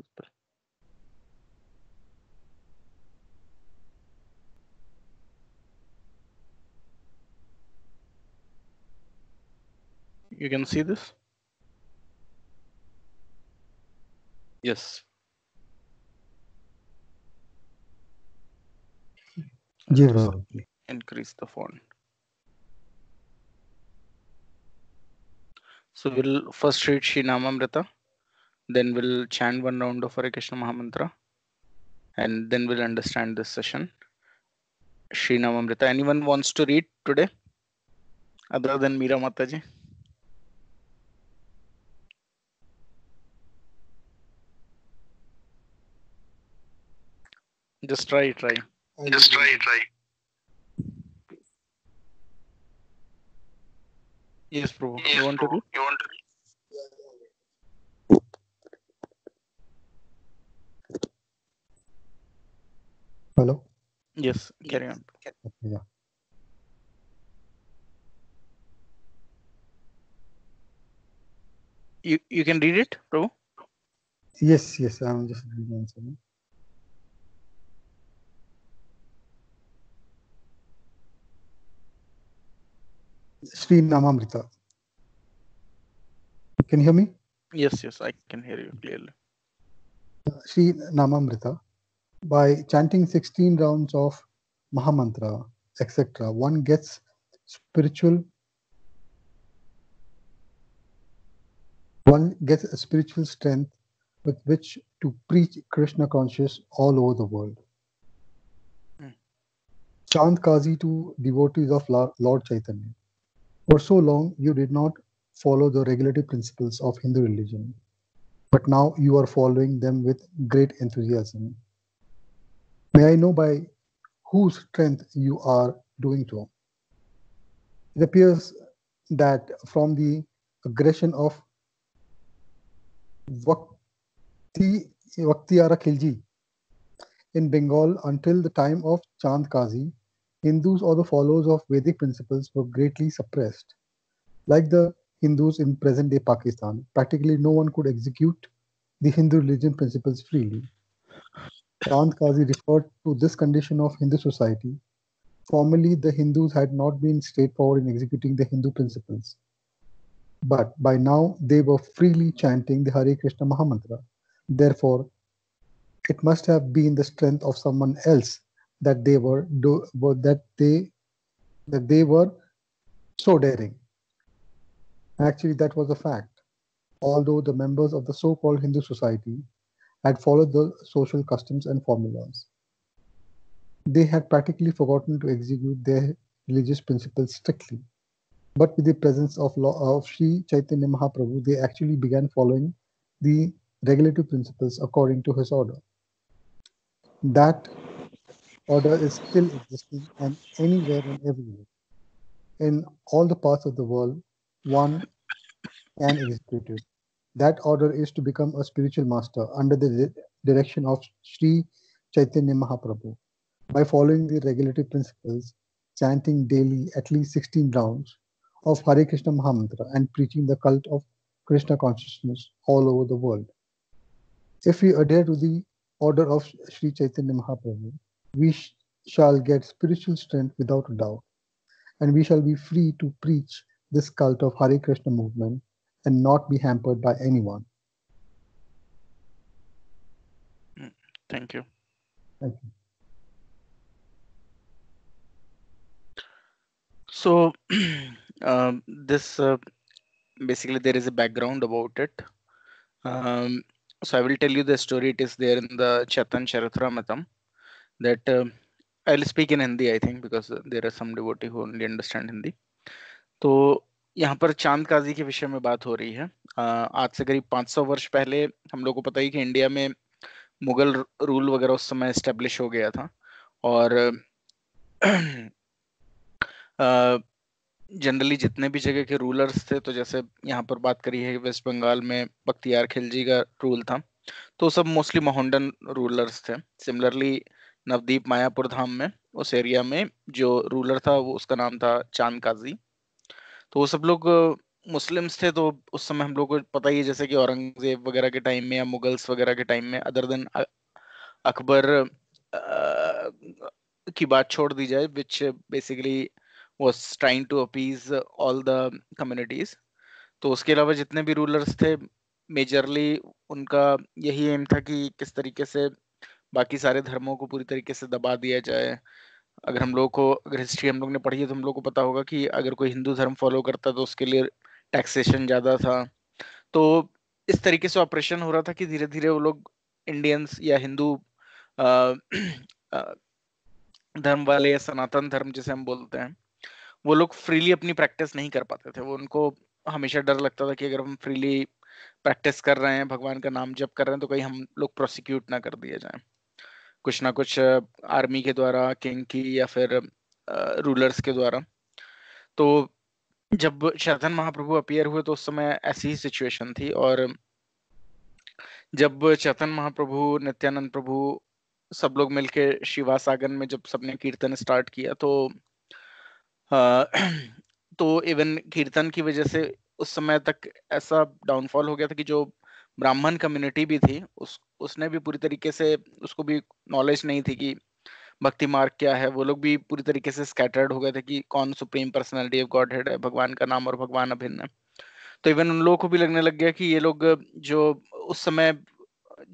Super. You can see this? Yes. Give Increase the font. So we'll first read Sri Namamrita. Then we'll chant one round of Hare Krishna Mahamantra. And then we'll understand this session. Sri Namamrita. Anyone wants to read today? Other than Meera Mataji? Just try, try. Just try, try. Yes, Prabhu. Yes, you want Prabhu. to read? You want to read? Hello? Yes, carry on. Yeah. You, you can read it, Prabhu? Yes, yes, I'm just reading Sri Namamrita. Can you hear me? Yes, yes, I can hear you clearly. Sri Namamrita by chanting 16 rounds of Mahamantra, etc., one gets spiritual. One gets a spiritual strength with which to preach Krishna consciousness all over the world. Mm. Chant Kazi to devotees of Lord Chaitanya. For so long, you did not follow the regulative principles of Hindu religion, but now you are following them with great enthusiasm. May I know by whose strength you are doing so. It appears that from the aggression of Vakti, Vaktiara Khilji in Bengal until the time of Chand Kazi, Hindus or the followers of Vedic principles were greatly suppressed. Like the Hindus in present day Pakistan, practically no one could execute the Hindu religion principles freely. Chand Kazi referred to this condition of Hindu society. Formerly, the Hindus had not been straightforward in executing the Hindu principles. But by now, they were freely chanting the Hare Krishna Mahamantra. Therefore, it must have been the strength of someone else that they were, do, were that they that they were so daring. Actually, that was a fact. Although the members of the so-called Hindu society had followed the social customs and formulas. They had practically forgotten to execute their religious principles strictly. But with the presence of, law, of Sri Chaitanya Mahaprabhu, they actually began following the regulative principles according to his order. That order is still existing and anywhere and everywhere. In all the parts of the world, one can execute it. That order is to become a spiritual master under the direction of Sri Chaitanya Mahaprabhu by following the regulative principles, chanting daily at least 16 rounds of Hare Krishna Mahamantra and preaching the cult of Krishna consciousness all over the world. If we adhere to the order of Sri Chaitanya Mahaprabhu, we sh- shall get spiritual strength without a doubt, and we shall be free to preach this cult of Hare Krishna movement and not be hampered by anyone. Thank you. Thank you. So um, this uh, basically there is a background about it. Um, so I will tell you the story. It is there in the Chatan Charitramatam that uh, I'll speak in Hindi, I think, because there are some devotees who only understand Hindi. So यहाँ पर चांद काजी के विषय में बात हो रही है आज से करीब 500 वर्ष पहले हम लोग को पता ही कि इंडिया में मुगल रूल वगैरह उस समय इस्टेब्लिश हो गया था और जनरली जितने भी जगह के रूलर्स थे तो जैसे यहाँ पर बात करी है वेस्ट बंगाल में बख्तियार खिलजी का रूल था तो सब मोस्टली मोहंडन रूलर्स थे सिमिलरली नवदीप मायापुर धाम में उस एरिया में जो रूलर था वो उसका नाम था चांद काजी तो वो सब लोग मुस्लिम्स थे तो उस समय हम लोग को पता ही है जैसे कि औरंगजेब वगैरह के टाइम में या मुगल्स वगैरह के टाइम में अदर देन अकबर की बात छोड़ दी जाए which basically was trying to appease all the communities तो उसके अलावा जितने भी रूलर्स थे मेजरली उनका यही एम था कि किस तरीके से बाकी सारे धर्मों को पूरी तरीके से दबा दिया जाए अगर हम लोग को अगर हिस्ट्री हम लोग ने पढ़ी है तो हम लोग को पता होगा कि अगर कोई हिंदू धर्म फॉलो करता तो उसके लिए टैक्सेशन ज़्यादा था तो इस तरीके से ऑपरेशन हो रहा था कि धीरे धीरे वो लोग इंडियंस या हिंदू धर्म वाले या सनातन धर्म जिसे हम बोलते हैं वो लोग फ्रीली अपनी प्रैक्टिस नहीं कर पाते थे वो उनको हमेशा डर लगता था कि अगर हम फ्रीली प्रैक्टिस कर रहे हैं भगवान का नाम जप कर रहे हैं तो कहीं हम लोग प्रोसिक्यूट ना कर दिए जाएं कुछ ना कुछ आर्मी के द्वारा किंग की या फिर रूलर्स के द्वारा तो जब शरधन महाप्रभु अपियर हुए तो उस समय ऐसी ही सिचुएशन थी और जब चेतन महाप्रभु नित्यानंद प्रभु सब लोग मिलके शिवा शिवासागन में जब सबने कीर्तन स्टार्ट किया तो आ, तो इवन कीर्तन की वजह से उस समय तक ऐसा डाउनफॉल हो गया था कि जो ब्राह्मण कम्युनिटी भी थी उस उसने भी पूरी तरीके से उसको भी नॉलेज नहीं थी कि भक्ति मार्ग क्या है वो लोग भी पूरी तरीके से स्कैटर्ड हो गए थे कि कौन supreme personality of godhead है भगवान का नाम और भगवान अभिन्न है तो इवन उन लोगों को भी लगने लग गया कि ये लोग जो उस समय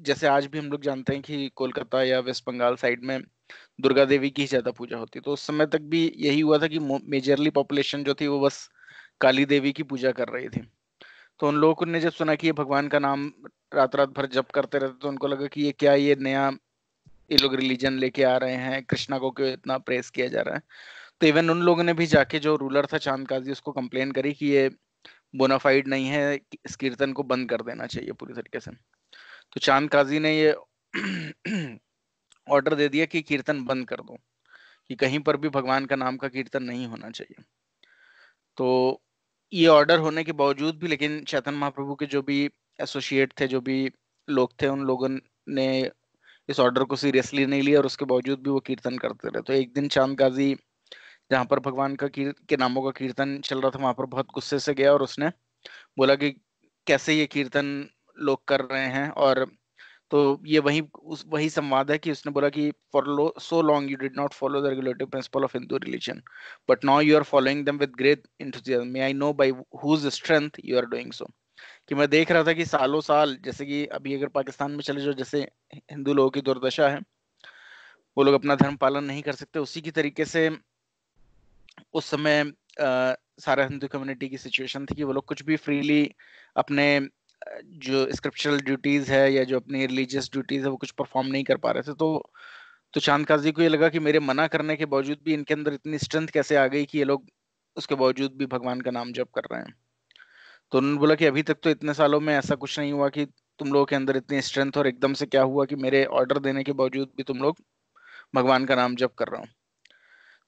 जैसे आज भी हम लोग जानते हैं कि कोलकाता या वेस्ट बंगाल साइड में दुर्गा देवी की ही ज्यादा पूजा होती है तो उस समय तक भी यही हुआ था कि मेजरली पॉपुलेशन जो थी वो बस काली देवी की पूजा कर रही थी तो उन लोगों ने जब सुना कि ये भगवान का नाम रात रात भर जप करते रहते तो उनको लगा कि ये क्या ये नया ये लोग रिलीजन लेके आ रहे हैं कृष्णा को क्यों इतना प्रेस किया जा रहा है तो इवन उन लोगों ने भी जाके जो रूलर था चांद काजी उसको कंप्लेन करी कि ये बोनाफाइड नहीं है इस कीर्तन को बंद कर देना चाहिए पूरी तरीके से तो चांद काजी ने ये ऑर्डर दे दिया कि कीर्तन बंद कर दो कि कहीं पर भी भगवान का नाम का कीर्तन नहीं होना चाहिए तो ये ऑर्डर होने के बावजूद भी लेकिन चैतन महाप्रभु के जो भी एसोसिएट थे जो भी लोग थे उन लोगों ने इस ऑर्डर को सीरियसली नहीं लिया और उसके बावजूद भी वो कीर्तन करते रहे तो एक दिन चांद गाजी जहाँ पर भगवान का के नामों का कीर्तन चल रहा था वहां पर बहुत गुस्से से गया और उसने बोला कि कैसे ये कीर्तन लोग कर रहे हैं और तो ये वही उस वही संवाद है कि उसने बोला कि for lo so long you did not follow the regulative principle of Hindu religion but now you are following them with great enthusiasm may I know by whose strength you are doing so कि मैं देख रहा था कि सालों साल जैसे कि अभी अगर पाकिस्तान में चले जाओ जैसे हिंदू लोगों की दुर्दशा है वो लोग अपना धर्म पालन नहीं कर सकते उसी की तरीके से उस समय आ, सारा हिंदू कम्युनिटी की सिचुएशन थी कि वो लोग कुछ भी फ्रीली अपने जो स्क्रिप्चुरल ड्यूटीज है या जो अपनी रिलीजियस ड्यूटीज है वो कुछ परफॉर्म नहीं कर पा रहे थे तो तो चांद काजी को ये लगा कि मेरे मना करने के बावजूद भी इनके अंदर इतनी स्ट्रेंथ कैसे आ गई कि ये लोग उसके बावजूद भी भगवान का नाम जप कर रहे हैं तो उन्होंने बोला कि अभी तक तो इतने सालों में ऐसा कुछ नहीं हुआ कि तुम लोगों के अंदर इतनी स्ट्रेंथ और एकदम से क्या हुआ कि मेरे ऑर्डर देने के बावजूद भी तुम लोग भगवान का नाम जप कर रहे हो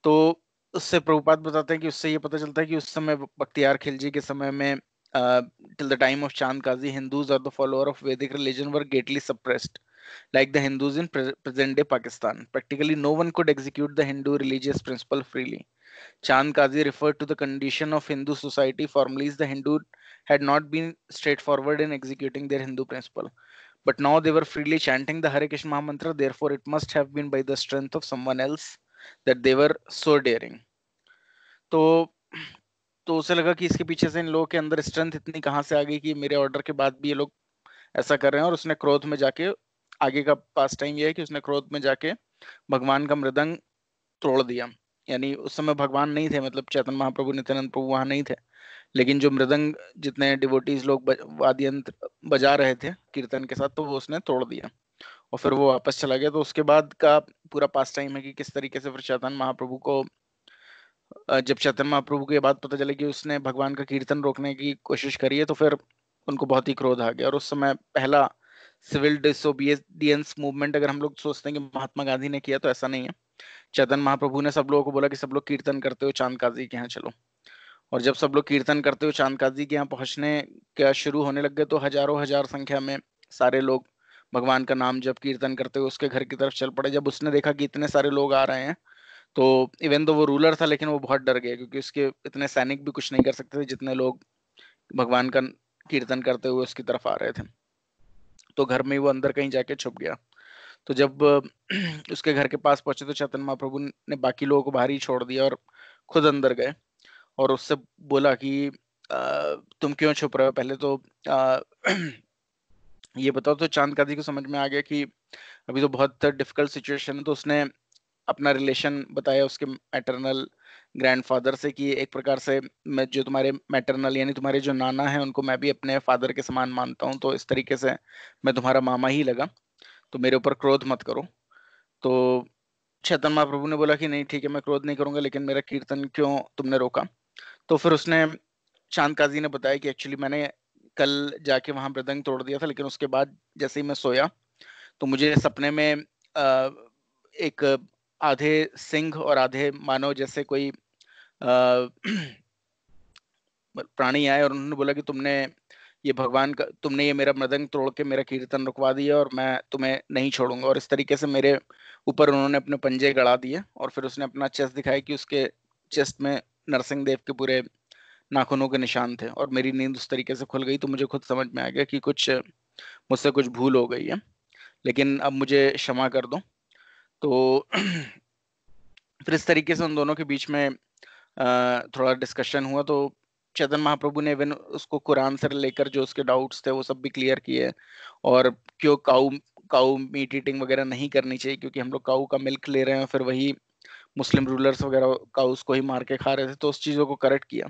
तो उससे प्रभुपात बताते हैं कि उससे ये पता चलता है कि उस समय बख्तियार खिलजी के समय में uh, till the time of Chand Kazi, Hindus or the follower of Vedic religion were greatly suppressed, like the Hindus in pre- present day Pakistan. Practically no one could execute the Hindu religious principle freely. Chand Kazi referred to the condition of Hindu society formerly as the Hindu had not been straightforward in executing their Hindu principle. But now they were freely chanting the Hare Krishna Mahamantra, therefore, it must have been by the strength of someone else that they were so daring. So, तो उसे लगा कि इसके पीछे से इन लोगों के अंदर स्ट्रेंथ इतनी कहाँ से आ गई कि मेरे ऑर्डर के बाद भी ये लोग ऐसा कर रहे हैं और उसने क्रोध में जाके आगे का पास टाइम ये है कि उसने क्रोध में जाके भगवान का मृदंग तोड़ दिया यानी उस समय भगवान नहीं थे मतलब चैतन महाप्रभु नित्यानंद प्रभु वहाँ नहीं थे लेकिन जो मृदंग जितने डिवोटीज लोग वाद्य यंत्र बजा रहे थे कीर्तन के साथ तो वो उसने तोड़ दिया और फिर वो वापस चला गया तो उसके बाद का पूरा पास टाइम है कि किस तरीके से फिर चैतन महाप्रभु को जब चैतन महाप्रभु को ये बात पता चले कि उसने भगवान का कीर्तन रोकने की कोशिश करी है तो फिर उनको बहुत ही क्रोध आ गया और उस समय पहला सिविल डिसोबीडियंस मूवमेंट अगर हम लोग सोचते हैं कि महात्मा गांधी ने किया तो ऐसा नहीं है चैतन महाप्रभु ने सब लोगों को बोला कि सब लोग कीर्तन करते हो चांद काजी के यहाँ चलो और जब सब लोग कीर्तन करते हुए चांद काजी के यहाँ पहुंचने का शुरू होने लग गए तो हजारों हजार संख्या में सारे लोग भगवान का नाम जब कीर्तन करते हुए उसके घर की तरफ चल पड़े जब उसने देखा कि इतने सारे लोग आ रहे हैं तो इवन तो वो रूलर था लेकिन वो बहुत डर गया क्योंकि उसके इतने सैनिक भी कुछ नहीं कर सकते थे जितने लोग भगवान का कीर्तन करते हुए उसकी तरफ आ रहे थे तो घर में ही वो अंदर कहीं जाके छुप गया तो जब उसके घर के पास पहुंचे तो चैतन महाप्रभु ने बाकी लोगों को बाहर ही छोड़ दिया और खुद अंदर गए और उससे बोला कि तुम क्यों छुप रहे हो पहले तो ये बताओ तो चांद कादी को समझ में आ गया कि अभी तो बहुत डिफिकल्ट सिचुएशन है तो उसने अपना रिलेशन बताया उसके मैटरनल ग्रैंडफादर से कि एक प्रकार से मैं जो तुम्हारे मैटरनल यानी तुम्हारे जो नाना है उनको मैं भी अपने फादर के समान मानता हूँ तो इस तरीके से मैं तुम्हारा मामा ही लगा तो मेरे ऊपर क्रोध मत करो तो चैतन महाप्रभु ने बोला कि नहीं ठीक है मैं क्रोध नहीं करूंगा लेकिन मेरा कीर्तन क्यों तुमने रोका तो फिर उसने चांद काजी ने बताया कि एक्चुअली मैंने कल जाके वहां मृदंग तोड़ दिया था लेकिन उसके बाद जैसे ही मैं सोया तो मुझे सपने में एक आधे सिंह और आधे मानव जैसे कोई प्राणी आए और उन्होंने बोला कि तुमने ये भगवान का तुमने ये मेरा मृदंग तोड़ के मेरा कीर्तन रुकवा दिया और मैं तुम्हें नहीं छोड़ूंगा और इस तरीके से मेरे ऊपर उन्होंने अपने पंजे गड़ा दिए और फिर उसने अपना चेस्ट दिखाया कि उसके चेस्ट में नरसिंह देव के पूरे नाखूनों के निशान थे और मेरी नींद उस तरीके से खुल गई तो मुझे खुद समझ में आ गया कि कुछ मुझसे कुछ भूल हो गई है लेकिन अब मुझे क्षमा कर दो तो फिर इस तरीके से उन दोनों के बीच में थोड़ा डिस्कशन हुआ तो चेतन महाप्रभु ने इवन उसको कुरान से लेकर जो उसके डाउट्स थे वो सब भी क्लियर किए और क्यों काऊ काऊ मीट ईटिंग वगैरह नहीं करनी चाहिए क्योंकि हम लोग काऊ का मिल्क ले रहे हैं फिर वही मुस्लिम रूलर्स वगैरह काउस को ही मार के खा रहे थे तो उस चीज़ों को करेक्ट किया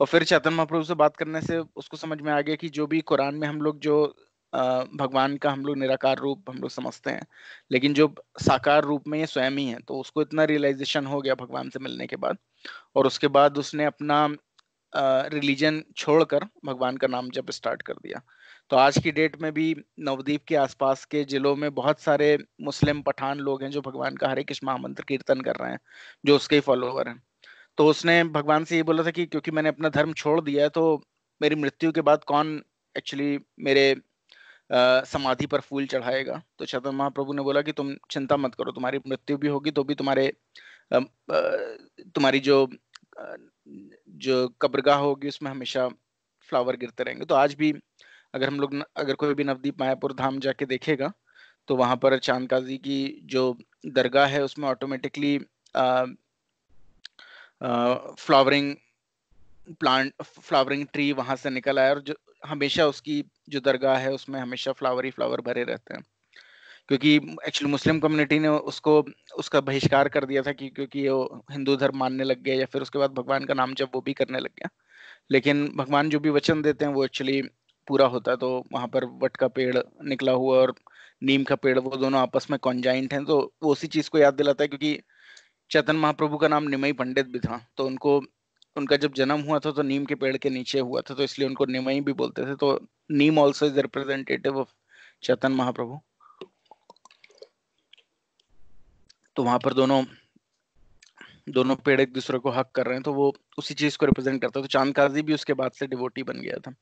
और फिर चेतन महाप्रभु से बात करने से उसको समझ में आ गया कि जो भी कुरान में हम लोग जो भगवान का हम लोग निराकार रूप हम लोग समझते हैं लेकिन जो साकार रूप में ये स्वयं ही है तो उसको इतना रियलाइजेशन हो गया भगवान से मिलने के बाद और उसके बाद उसने अपना रिलीजन छोड़कर भगवान का नाम जब स्टार्ट कर दिया तो आज की डेट में भी नवदीप के आसपास के जिलों में बहुत सारे मुस्लिम पठान लोग हैं जो भगवान का हरे कृष्ण महामंत्र कीर्तन कर रहे हैं जो उसके ही फॉलोअर हैं तो उसने भगवान से ये बोला था कि क्योंकि मैंने अपना धर्म छोड़ दिया है तो मेरी मृत्यु के बाद कौन एक्चुअली मेरे समाधि पर फूल चढ़ाएगा तो चैतन्य महाप्रभु ने बोला कि तुम चिंता मत करो तुम्हारी मृत्यु भी होगी तो भी तुम्हारे तुम्हारी जो जो कब्रगाह होगी उसमें हमेशा फ्लावर गिरते रहेंगे तो आज भी अगर हम लोग अगर कोई भी नवदीप मायापुर धाम जाके देखेगा तो वहां पर चांद काजी की जो दरगाह है उसमें automatically flowering plant flowering tree वहां से निकल आया और जो हमेशा उसकी जो दरगाह है उसमें हमेशा फ्लावर ही फ्लावर भरे रहते हैं क्योंकि एक्चुअली मुस्लिम कम्युनिटी ने उसको उसका बहिष्कार कर दिया था कि क्योंकि वो हिंदू धर्म मानने लग गया या फिर उसके बाद भगवान का नाम जब वो भी करने लग गया लेकिन भगवान जो भी वचन देते हैं वो एक्चुअली पूरा होता है तो वहाँ पर वट का पेड़ निकला हुआ और नीम का पेड़ वो दोनों आपस में कॉन्जाइंट हैं तो वो उसी चीज़ को याद दिलाता है क्योंकि चेतन महाप्रभु का नाम निमई पंडित भी था तो उनको उनका जब जन्म हुआ था तो नीम के पेड़ के नीचे हुआ था तो इसलिए उनको निमई भी बोलते थे तो neem also is representative of Chaitanya Mahaprabhu तो वहां पर दोनों दोनों पेड़ एक दूसरे को हक कर रहे हैं तो वो उसी चीज को रिप्रेजेंट करता तो चांद काजी भी उसके बाद से डिवोटी बन गया था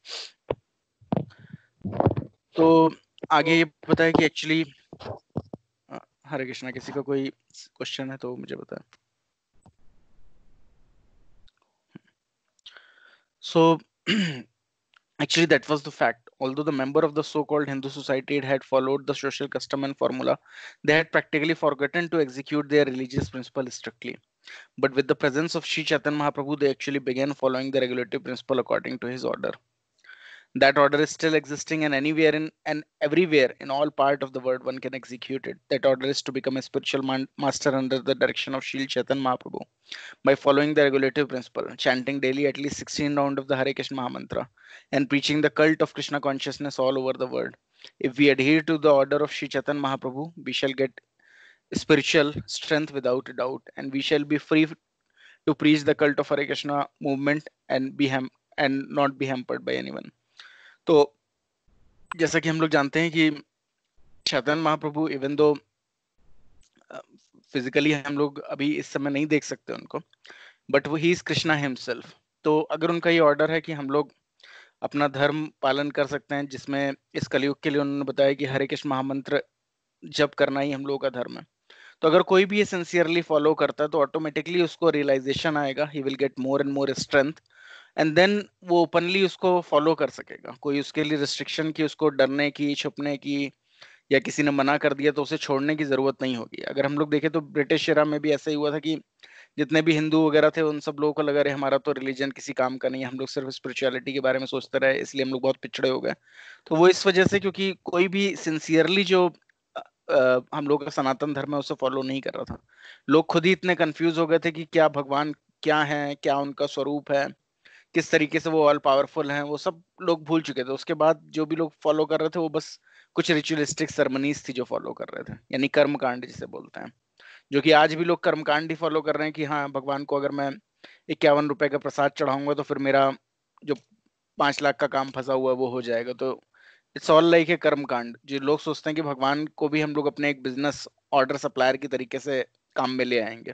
तो आगे ये पता है कि एक्चुअली हाँ, हरे कृष्णा किसी का को कोई क्वेश्चन है तो मुझे बताए So actually that was the fact although the member of the so-called hindu society had followed the social custom and formula they had practically forgotten to execute their religious principle strictly but with the presence of Sri Chaitanya Mahaprabhu, they actually began following the regulative principle according to his order that order is still existing and anywhere in and everywhere in all part of the world one can execute it that order is to become a spiritual man, master under the direction of Shri Chaitan Mahaprabhu by following the regulative principle chanting daily at least 16 round of the Hari Krishna Mahamantra and preaching the cult of Krishna consciousness all over the world if we adhere to the order of Shri Chaitan Mahaprabhu we shall get spiritual strength without doubt and we shall be free to preach the cult of Hari Krishna movement and be and not be hampered by anyone तो जैसा कि हम लोग जानते हैं कि चैतन्य महाप्रभु even though physically हम लोग अभी इस समय नहीं देख सकते उनको बट वो ही इज कृष्णा हिमसेल्फ तो अगर उनका ये ऑर्डर है कि हम लोग अपना धर्म पालन कर सकते हैं जिसमें इस कलयुग के लिए उन्होंने बताया कि हरे कृष्ण महामंत्र जप करना ही हम लोगों का धर्म है तो अगर कोई भी ये सिंसियरली फॉलो करता है तो ऑटोमेटिकली उसको रियलाइजेशन आएगा he will get more and more strength and then वो ओपनली उसको फॉलो कर सकेगा कोई उसके लिए रिस्ट्रिक्शन की उसको डरने की छुपने की या किसी ने मना कर दिया तो उसे छोड़ने की जरूरत नहीं होगी अगर हम लोग देखें तो ब्रिटिश शराब में भी ऐसा ही हुआ था कि जितने भी हिंदू वगैरह थे उन सब लोगों को लगा रहे हमारा तो रिलीजन किसी काम का नहीं है हम लोग सिर्फ स्पिरिचुअलिटी के बारे में सोचते रहे इसलिए हम लोग बहुत पिछड़े हो गए तो वो इस वजह से क्योंकि कोई भी सिंसियरली जो आ, हम लोग का सनातन धर्म है उसे फॉलो नहीं कर रहा था लोग खुद ही इतने कंफ्यूज हो गए थे कि क्या भगवान क्या है क्या उनका स्वरूप है किस तरीके से वो ऑल पावरफुल हैं वो सब लोग भूल चुके थे उसके बाद जो भी लोग फॉलो कर रहे थे वो बस कुछ रिचुअलिस्टिक सरमनीज थी जो फॉलो कर रहे थे यानी कर्म कांड जिसे बोलते हैं जो कि आज भी लोग कर्मकांड ही फॉलो कर रहे हैं कि हाँ भगवान को अगर मैं इक्यावन रुपए का प्रसाद चढ़ाऊंगा तो फिर मेरा जो पांच लाख का काम फंसा हुआ है वो हो जाएगा तो इट्स ऑल लाइक ए कर्म कांड जो लोग सोचते हैं कि भगवान को भी हम लोग अपने एक बिजनेस ऑर्डर सप्लायर की तरीके से काम में ले आएंगे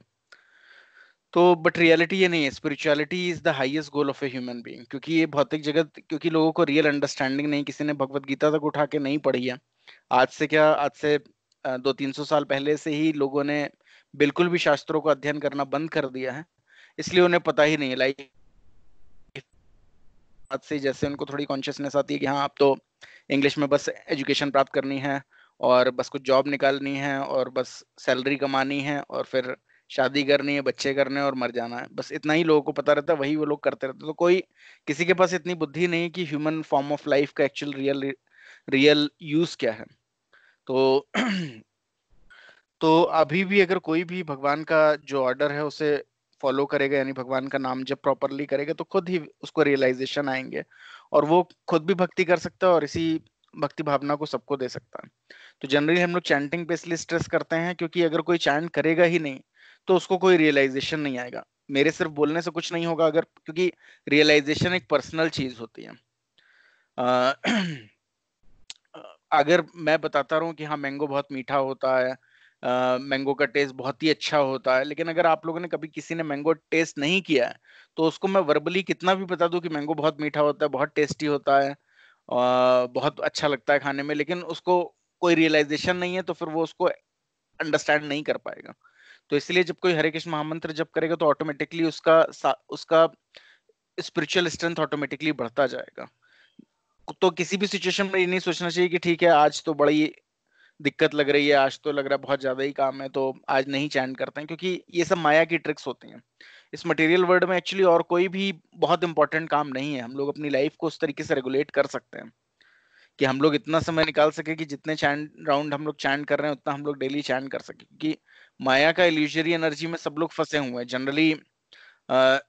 तो बट रियलिटी ये नहीं है spirituality is the highest goal of a human being क्योंकि ये भौतिक जगत क्योंकि लोगों को रियल अंडरस्टैंडिंग नहीं किसी ने भगवत गीता तक उठा के नहीं पढ़ी है आज से क्या आज से दो तीन सौ साल पहले से ही लोगों ने बिल्कुल भी शास्त्रों का अध्ययन करना बंद कर दिया है इसलिए उन्हें पता ही नहीं है लाइक आज से जैसे उनको थोड़ी कॉन्शियसनेस आती है कि हाँ आप तो इंग्लिश में बस एजुकेशन प्राप्त करनी है और बस कुछ जॉब निकालनी है और बस सैलरी कमानी है और फिर शादी करनी है बच्चे करने और मर जाना है बस इतना ही लोगों को पता रहता है वही वो लोग करते रहते तो कोई किसी के पास इतनी बुद्धि नहीं कि ह्यूमन फॉर्म ऑफ लाइफ का एक्चुअल रियल रियल यूज क्या है तो तो अभी भी अगर कोई भी भगवान का जो ऑर्डर है उसे फॉलो करेगा यानी भगवान का नाम जब प्रॉपरली करेगा तो खुद ही उसको रियलाइजेशन आएंगे और वो खुद भी भक्ति कर सकता है और इसी भक्ति भावना को सबको दे सकता है तो जनरली हम लोग चैंटिंग पे इसलिए स्ट्रेस करते हैं क्योंकि अगर कोई चैंट करेगा ही नहीं तो उसको कोई रियलाइजेशन नहीं आएगा मेरे सिर्फ बोलने से कुछ नहीं होगा अगर क्योंकि रियलाइजेशन एक पर्सनल चीज होती है आ, अगर मैं बताता हूँ कि हाँ मैंगो बहुत मीठा होता है मैंगो का टेस्ट बहुत ही अच्छा होता है लेकिन अगर आप लोगों ने कभी किसी ने मैंगो टेस्ट नहीं किया है तो उसको मैं वर्बली कितना भी बता दूं कि मैंगो बहुत मीठा होता है बहुत टेस्टी होता है आ, बहुत अच्छा लगता है खाने में लेकिन उसको कोई रियलाइजेशन नहीं है तो फिर वो उसको अंडरस्टैंड नहीं कर पाएगा तो इसलिए जब कोई हरे कृष्ण महामंत्र जब करेगा तो ऑटोमेटिकली उसका उसका स्पिरिचुअल स्ट्रेंथ ऑटोमेटिकली बढ़ता जाएगा तो किसी भी सिचुएशन में ये नहीं सोचना चाहिए कि ठीक है आज तो बड़ी दिक्कत लग रही है आज तो लग रहा है बहुत ज्यादा ही काम है तो आज नहीं चैन करते हैं क्योंकि ये सब माया की ट्रिक्स होती हैं इस मटेरियल वर्ल्ड में एक्चुअली और कोई भी बहुत इंपॉर्टेंट काम नहीं है हम लोग अपनी लाइफ को उस तरीके से रेगुलेट कर सकते हैं कि हम लोग इतना समय निकाल सके कि जितने चैन राउंड हम लोग चैन कर रहे हैं उतना हम लोग डेली चैन कर सके क्योंकि माया का इल्यूजरी एनर्जी में सब लोग फंसे हुए हैं जनरली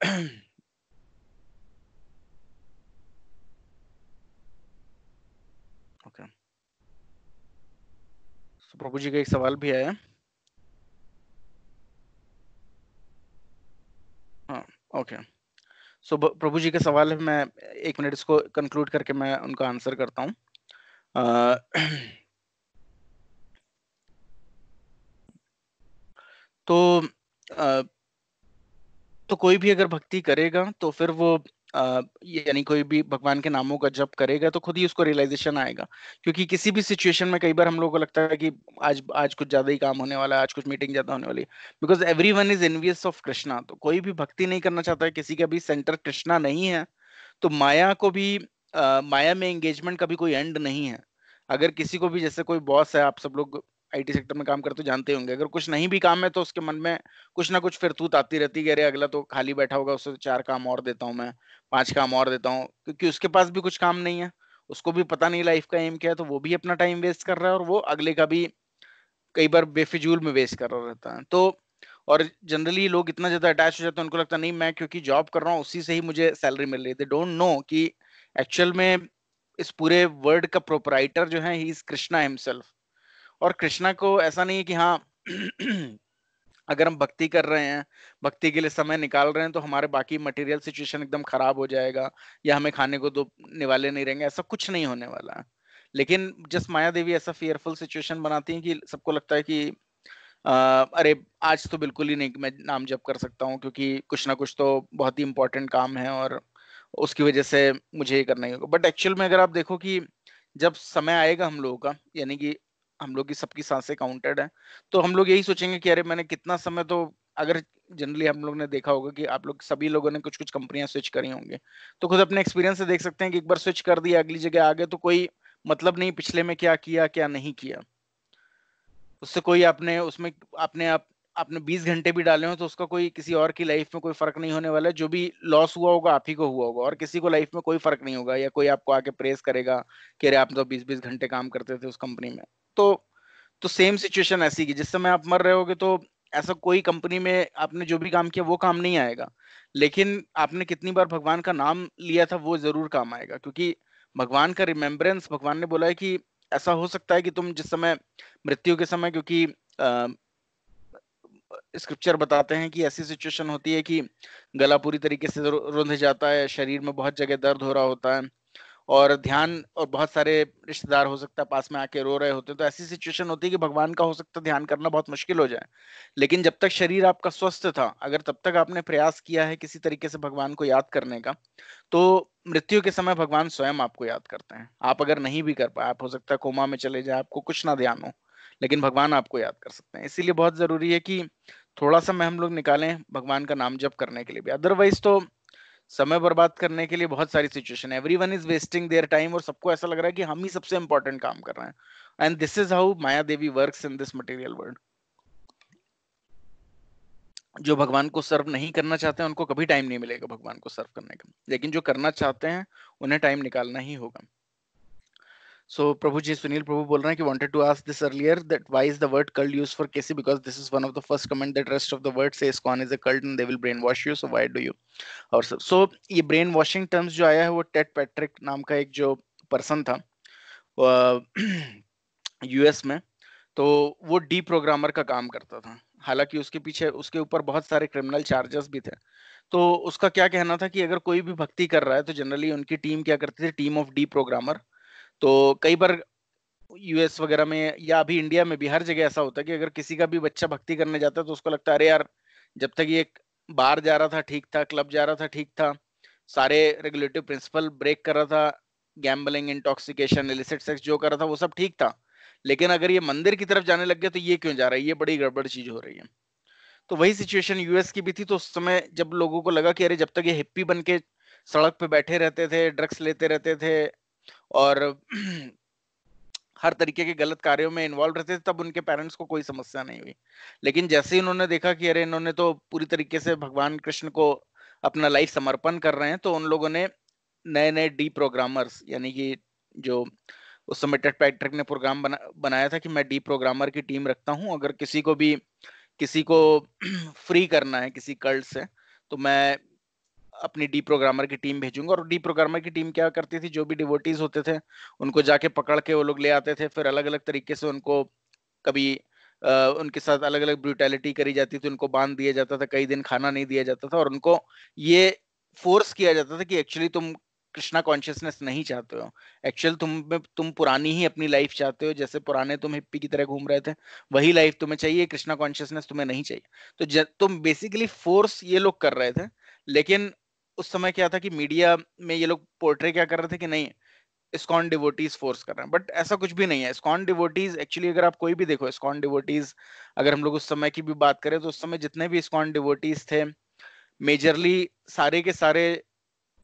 ओके तो प्रभु जी का एक सवाल भी आया हाँ ओके सो प्रभु जी का सवाल है मैं एक मिनट इसको कंक्लूड करके मैं उनका आंसर करता हूँ तो आ, तो कोई भी अगर भक्ति करेगा तो फिर वो यानी कोई भी भगवान के नामों का जप करेगा तो खुद ही उसको रियलाइजेशन आएगा क्योंकि किसी भी सिचुएशन में कई बार हम लोग को लगता है कि आज आज कुछ ज्यादा ही काम होने वाला है आज कुछ मीटिंग ज्यादा होने वाली है because every one is envious of Krishna तो कोई भी भक्ति नहीं करना चाहता है किसी का भी सेंटर कृष्णा नहीं है तो माया को भी आ, माया में एंगेजमेंट का भी कोई एंड नहीं है अगर किसी को भी जैसे कोई बॉस है आप सब लोग आईटी सेक्टर में काम करते तो जानते होंगे अगर कुछ नहीं भी काम है तो उसके मन में कुछ ना कुछ फिरतूत आती रहती है अरे अगला तो खाली बैठा होगा उससे तो चार काम और देता हूँ मैं पांच काम और देता हूँ क्योंकि उसके पास भी कुछ काम नहीं है उसको भी पता नहीं लाइफ का एम क्या है तो वो भी अपना टाइम वेस्ट कर रहा है और वो अगले का भी कई बार बेफिजूल में वेस्ट कर रहा रहता है तो और जनरली लोग इतना ज्यादा अटैच हो जाते हैं उनको लगता नहीं मैं क्योंकि जॉब कर रहा हूँ उसी से ही मुझे सैलरी मिल रही है दे डोंट नो कि एक्चुअल में इस पूरे वर्ल्ड का प्रोपराइटर जो है ही इज कृष्णा हिमसेल्फ और कृष्णा को ऐसा नहीं है कि हाँ अगर हम भक्ति कर रहे हैं भक्ति के लिए समय निकाल रहे हैं तो हमारे बाकी मटेरियल सिचुएशन एकदम खराब हो जाएगा या हमें खाने को दो निवाले नहीं रहेंगे ऐसा कुछ नहीं होने वाला लेकिन जस्ट माया देवी ऐसा फियरफुल सिचुएशन बनाती है कि सबको लगता है कि आ, अरे आज तो बिल्कुल ही नहीं मैं नाम जप कर सकता हूँ क्योंकि कुछ ना कुछ तो बहुत ही इम्पोर्टेंट काम है और उसकी वजह से मुझे ये करना ही होगा बट एक्चुअल में अगर आप देखो कि जब समय आएगा हम लोगों का यानी कि हम लोग की सबकी सांसें काउंटेड हैं तो हम लोग यही सोचेंगे कि अरे मैंने कितना समय तो अगर जनरली हम लोग ने देखा होगा कि आप लोग सभी लोगों ने कुछ कुछ कंपनियां स्विच करी होंगे तो खुद अपने एक्सपीरियंस से देख सकते हैं कि एक बार स्विच कर दिया अगली जगह आगे तो कोई मतलब नहीं पिछले में क्या किया क्या नहीं किया उससे कोई आपने उसमें आपने आप आपने 20 घंटे भी डाले हो तो उसका कोई किसी और की लाइफ में कोई फर्क नहीं होने वाला है जो भी लॉस हुआ होगा आप ही को हुआ होगा और किसी को लाइफ में कोई फर्क नहीं होगा या कोई आपको आके प्रेस करेगा कि अरे आप तो 20-20 घंटे काम करते थे उस कंपनी में तो तो सेम सिचुएशन ऐसी की जिस समय आप मर रहे होगे तो ऐसा कोई कंपनी में आपने जो भी काम किया वो काम नहीं आएगा लेकिन आपने कितनी बार भगवान का नाम लिया था वो जरूर काम आएगा क्योंकि भगवान का रिमेम्बरेंस भगवान ने बोला है कि ऐसा हो सकता है कि तुम जिस समय मृत्यु के समय क्योंकि स्क्रिप्चर बताते हैं कि ऐसी सिचुएशन होती है कि गला पूरी तरीके से रुंध जाता है शरीर में बहुत जगह दर्द हो रहा होता है और ध्यान और बहुत सारे रिश्तेदार हो सकता है पास में आके रो रहे होते हैं तो ऐसी सिचुएशन होती है कि भगवान का हो सकता है ध्यान करना बहुत मुश्किल हो जाए लेकिन जब तक शरीर आपका स्वस्थ था अगर तब तक आपने प्रयास किया है किसी तरीके से भगवान को याद करने का तो मृत्यु के समय भगवान स्वयं आपको याद करते हैं आप अगर नहीं भी कर पाए आप हो सकता है कोमा में चले जाए आपको कुछ ना ध्यान हो लेकिन भगवान आपको याद कर सकते हैं इसीलिए बहुत जरूरी है कि थोड़ा सा मैं हम लोग निकालें भगवान का नाम जप करने के लिए भी अदरवाइज तो समय बर्बाद करने के लिए बहुत सारी सिचुएशन है every one is wasting their time और सबको ऐसा लग रहा है कि हम ही सबसे इंपॉर्टेंट काम कर रहे हैं and this is how Maya Devi work in this material world जो भगवान को सर्व नहीं करना चाहते हैं उनको कभी टाइम नहीं मिलेगा भगवान को सर्व करने का लेकिन जो करना चाहते हैं उन्हें टाइम निकालना ही होगा So prabhu ji Sunil Prabhu bol rahe hain ki wanted to ask this earlier that why is the word cult used for KC because this is one of the first comment that rest of the word says kon is a cult and they will brainwash you so why do you or सब so, ye brainwashing terms jo aaya hai wo ted patrick naam ka ek jo person tha था US में तो वो D programmer का काम करता था हालांकि उसके पीछे उसके ऊपर बहुत सारे क्रिमिनल चार्जेस भी थे तो उसका क्या कहना था कि अगर कोई भी भक्ति कर रहा है तो जनरली उनकी टीम क्या करती थी टीम ऑफ डी प्रोग्रामर तो कई बार यूएस वगैरह में या अभी इंडिया में भी हर जगह ऐसा होता है कि अगर किसी का भी बच्चा भक्ति करने जाता है तो उसको लगता है अरे यार जब तक ये बाहर जा रहा था ठीक था क्लब जा रहा था ठीक था सारे रेगुलेटिव प्रिंसिपल ब्रेक कर रहा था गैम्बलिंग इंटॉक्सिकेशन इलिसिट सेक्स जो कर रहा था वो सब ठीक था लेकिन अगर ये मंदिर की तरफ जाने लग गया तो ये क्यों जा रहा है ये बड़ी गड़बड़ चीज हो रही है तो वही सिचुएशन यूएस की भी थी तो उस समय जब लोगों को लगा कि अरे जब तक ये हिप्पी बन के सड़क पे बैठे रहते थे ड्रग्स लेते रहते थे और हर तरीके के गलत कार्यों में इन्वॉल्व रहते थे तब उनके पेरेंट्स को कोई समस्या नहीं हुई लेकिन जैसे ही उन्होंने देखा कि अरे इन्होंने तो पूरी तरीके से भगवान कृष्ण को अपना लाइफ समर्पण कर रहे हैं तो उन लोगों ने नए नए डी प्रोग्रामर्स यानी कि जो उस समय टेट पैट्रिक ने प्रोग्राम बना, बनाया था कि मैं डी प्रोग्रामर की टीम रखता हूँ अगर किसी को भी किसी को फ्री करना है किसी कर्ड से तो मैं अपनी डी प्रोग्रामर की टीम भेजूंगा और डी प्रोग्रामर की टीम क्या करती थी जो भी डिवोटीज होते थे उनको जाके पकड़ के वो लोग ले आते थे फिर अलग अलग तरीके से उनको कभी आ, उनके साथ अलग अलग ब्रूटैलिटी करी जाती थी उनको बांध दिया जाता था कई दिन खाना नहीं दिया जाता था और उनको ये फोर्स किया जाता था कि एक्चुअली तुम कृष्णा कॉन्शियसनेस नहीं चाहते हो एक्चुअल तुम तुम पुरानी ही अपनी लाइफ चाहते हो जैसे पुराने तुम हिप्पी की तरह घूम रहे थे वही लाइफ तुम्हें चाहिए कृष्णा कॉन्शियसनेस तुम्हें नहीं चाहिए तो तुम बेसिकली फोर्स ये लोग कर रहे थे लेकिन उस समय क्या था कि मीडिया में ये लोग पोर्ट्रे क्या कर रहे थे कि नहीं स्कॉन डिवोटीज फोर्स कर रहे हैं बट ऐसा कुछ भी नहीं है स्कॉन डिवोटीज एक्चुअली अगर आप कोई भी देखो स्कॉन डिवोटीज अगर हम लोग उस समय की भी बात करें तो उस समय जितने भी स्कॉन डिवोटीज थे मेजरली सारे के सारे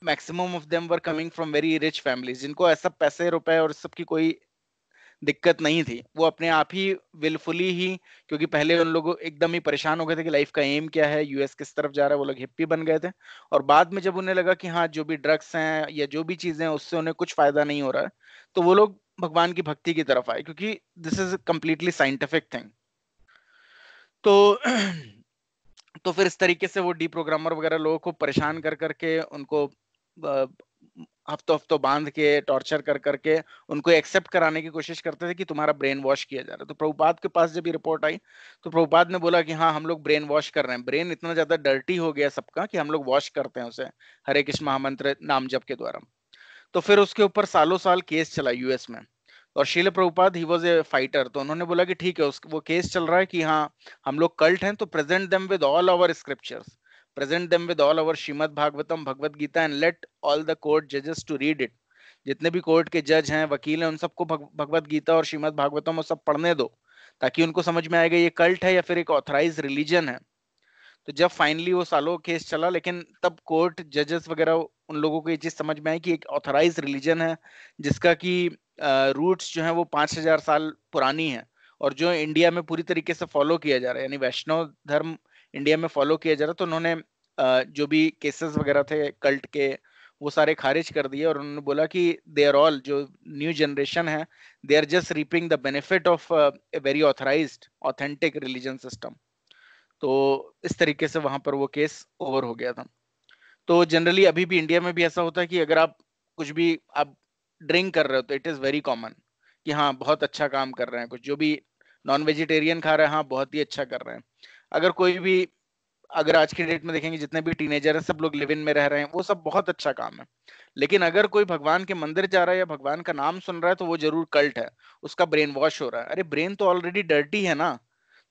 maximum of them were coming from very rich families जिनको ऐसा पैसे रुपए और सबकी कोई दिक्कत नहीं थी वो अपने आप ही विलफुली ही क्योंकि पहले उन लोग एकदम ही परेशान हो गए थे कि लाइफ का एम क्या है यूएस किस तरफ जा रहा है वो लोग हिप्पी बन गए थे और बाद में जब उन्हें लगा कि हाँ जो भी ड्रग्स हैं या जो भी चीजें हैं उससे उन्हें कुछ फायदा नहीं हो रहा है तो वो लोग भगवान की भक्ति की तरफ आए क्योंकि this is completely scientific thing तो तो फिर इस तरीके से वो डी प्रोग्रामर वगैरह लोगों को परेशान कर करके उनको हफ्तों हफ्तों बांध के टॉर्चर कर करके उनको एक्सेप्ट कराने की कोशिश करते थे कि तुम्हारा ब्रेन वॉश किया जा रहा है तो प्रभुपाद के पास जब ये रिपोर्ट आई तो प्रभुपाद ने बोला कि हाँ हम लोग ब्रेन वॉश कर रहे हैं ब्रेन इतना ज्यादा डर्टी हो गया सबका कि हम लोग वॉश करते हैं उसे हरे कृष्ण महामंत्र नाम जप के द्वारा तो फिर उसके ऊपर सालों साल केस चला यूएस में और Srila Prabhupada he was a fighter तो उन्होंने बोला कि ठीक है उस वो केस चल रहा है कि हाँ हम लोग कल्ट हैं तो present them with all our scriptures present them with all our Shrimad Bhagavatam, Bhagavad Gita and let all the court judges to read it. jitne bhi court ke judge hain वकील hain उन सबको भगवत गीता और Shrimad Bhagavatam wo sab पढ़ने दो ताकि उनको समझ में आएगा ये कल्ट है या फिर एक authorized रिलीजन है तो जब फाइनली वो सालों केस चला लेकिन तब कोर्ट जजेस वगैरह उन लोगों को ये चीज समझ में आई कि एक ऑथराइज रिलीजन है जिसका कि रूट्स जो है वो पांच हजार साल पुरानी है और जो इंडिया में पूरी तरीके से फॉलो किया जा रहा है यानी वैष्णव धर्म इंडिया में फॉलो किया जा रहा है तो उन्होंने जो भी केसेस वगैरह थे कल्ट के वो सारे खारिज कर दिए और उन्होंने बोला कि दे आर ऑल जो न्यू जनरेशन है they are just reaping the benefit of a very authorize authentic religion system तो इस तरीके से वहां पर वो केस ओवर हो गया था तो जनरली अभी भी इंडिया में भी ऐसा होता है कि अगर आप कुछ भी आप ड्रिंक कर रहे हो तो इट इज़ वेरी कॉमन कि हाँ बहुत अच्छा काम कर रहे हैं कुछ जो भी नॉन वेजिटेरियन खा रहे हैं हाँ बहुत ही अच्छा कर रहे हैं अगर कोई भी अगर आज की डेट में देखेंगे जितने भी टीनेजर हैं सब लोग लिव इन में रह रहे हैं वो सब बहुत अच्छा काम है लेकिन अगर कोई भगवान के मंदिर जा रहा है या भगवान का नाम सुन रहा है तो वो जरूर कल्ट है उसका ब्रेन वॉश हो रहा है अरे ब्रेन तो ऑलरेडी डर्टी है ना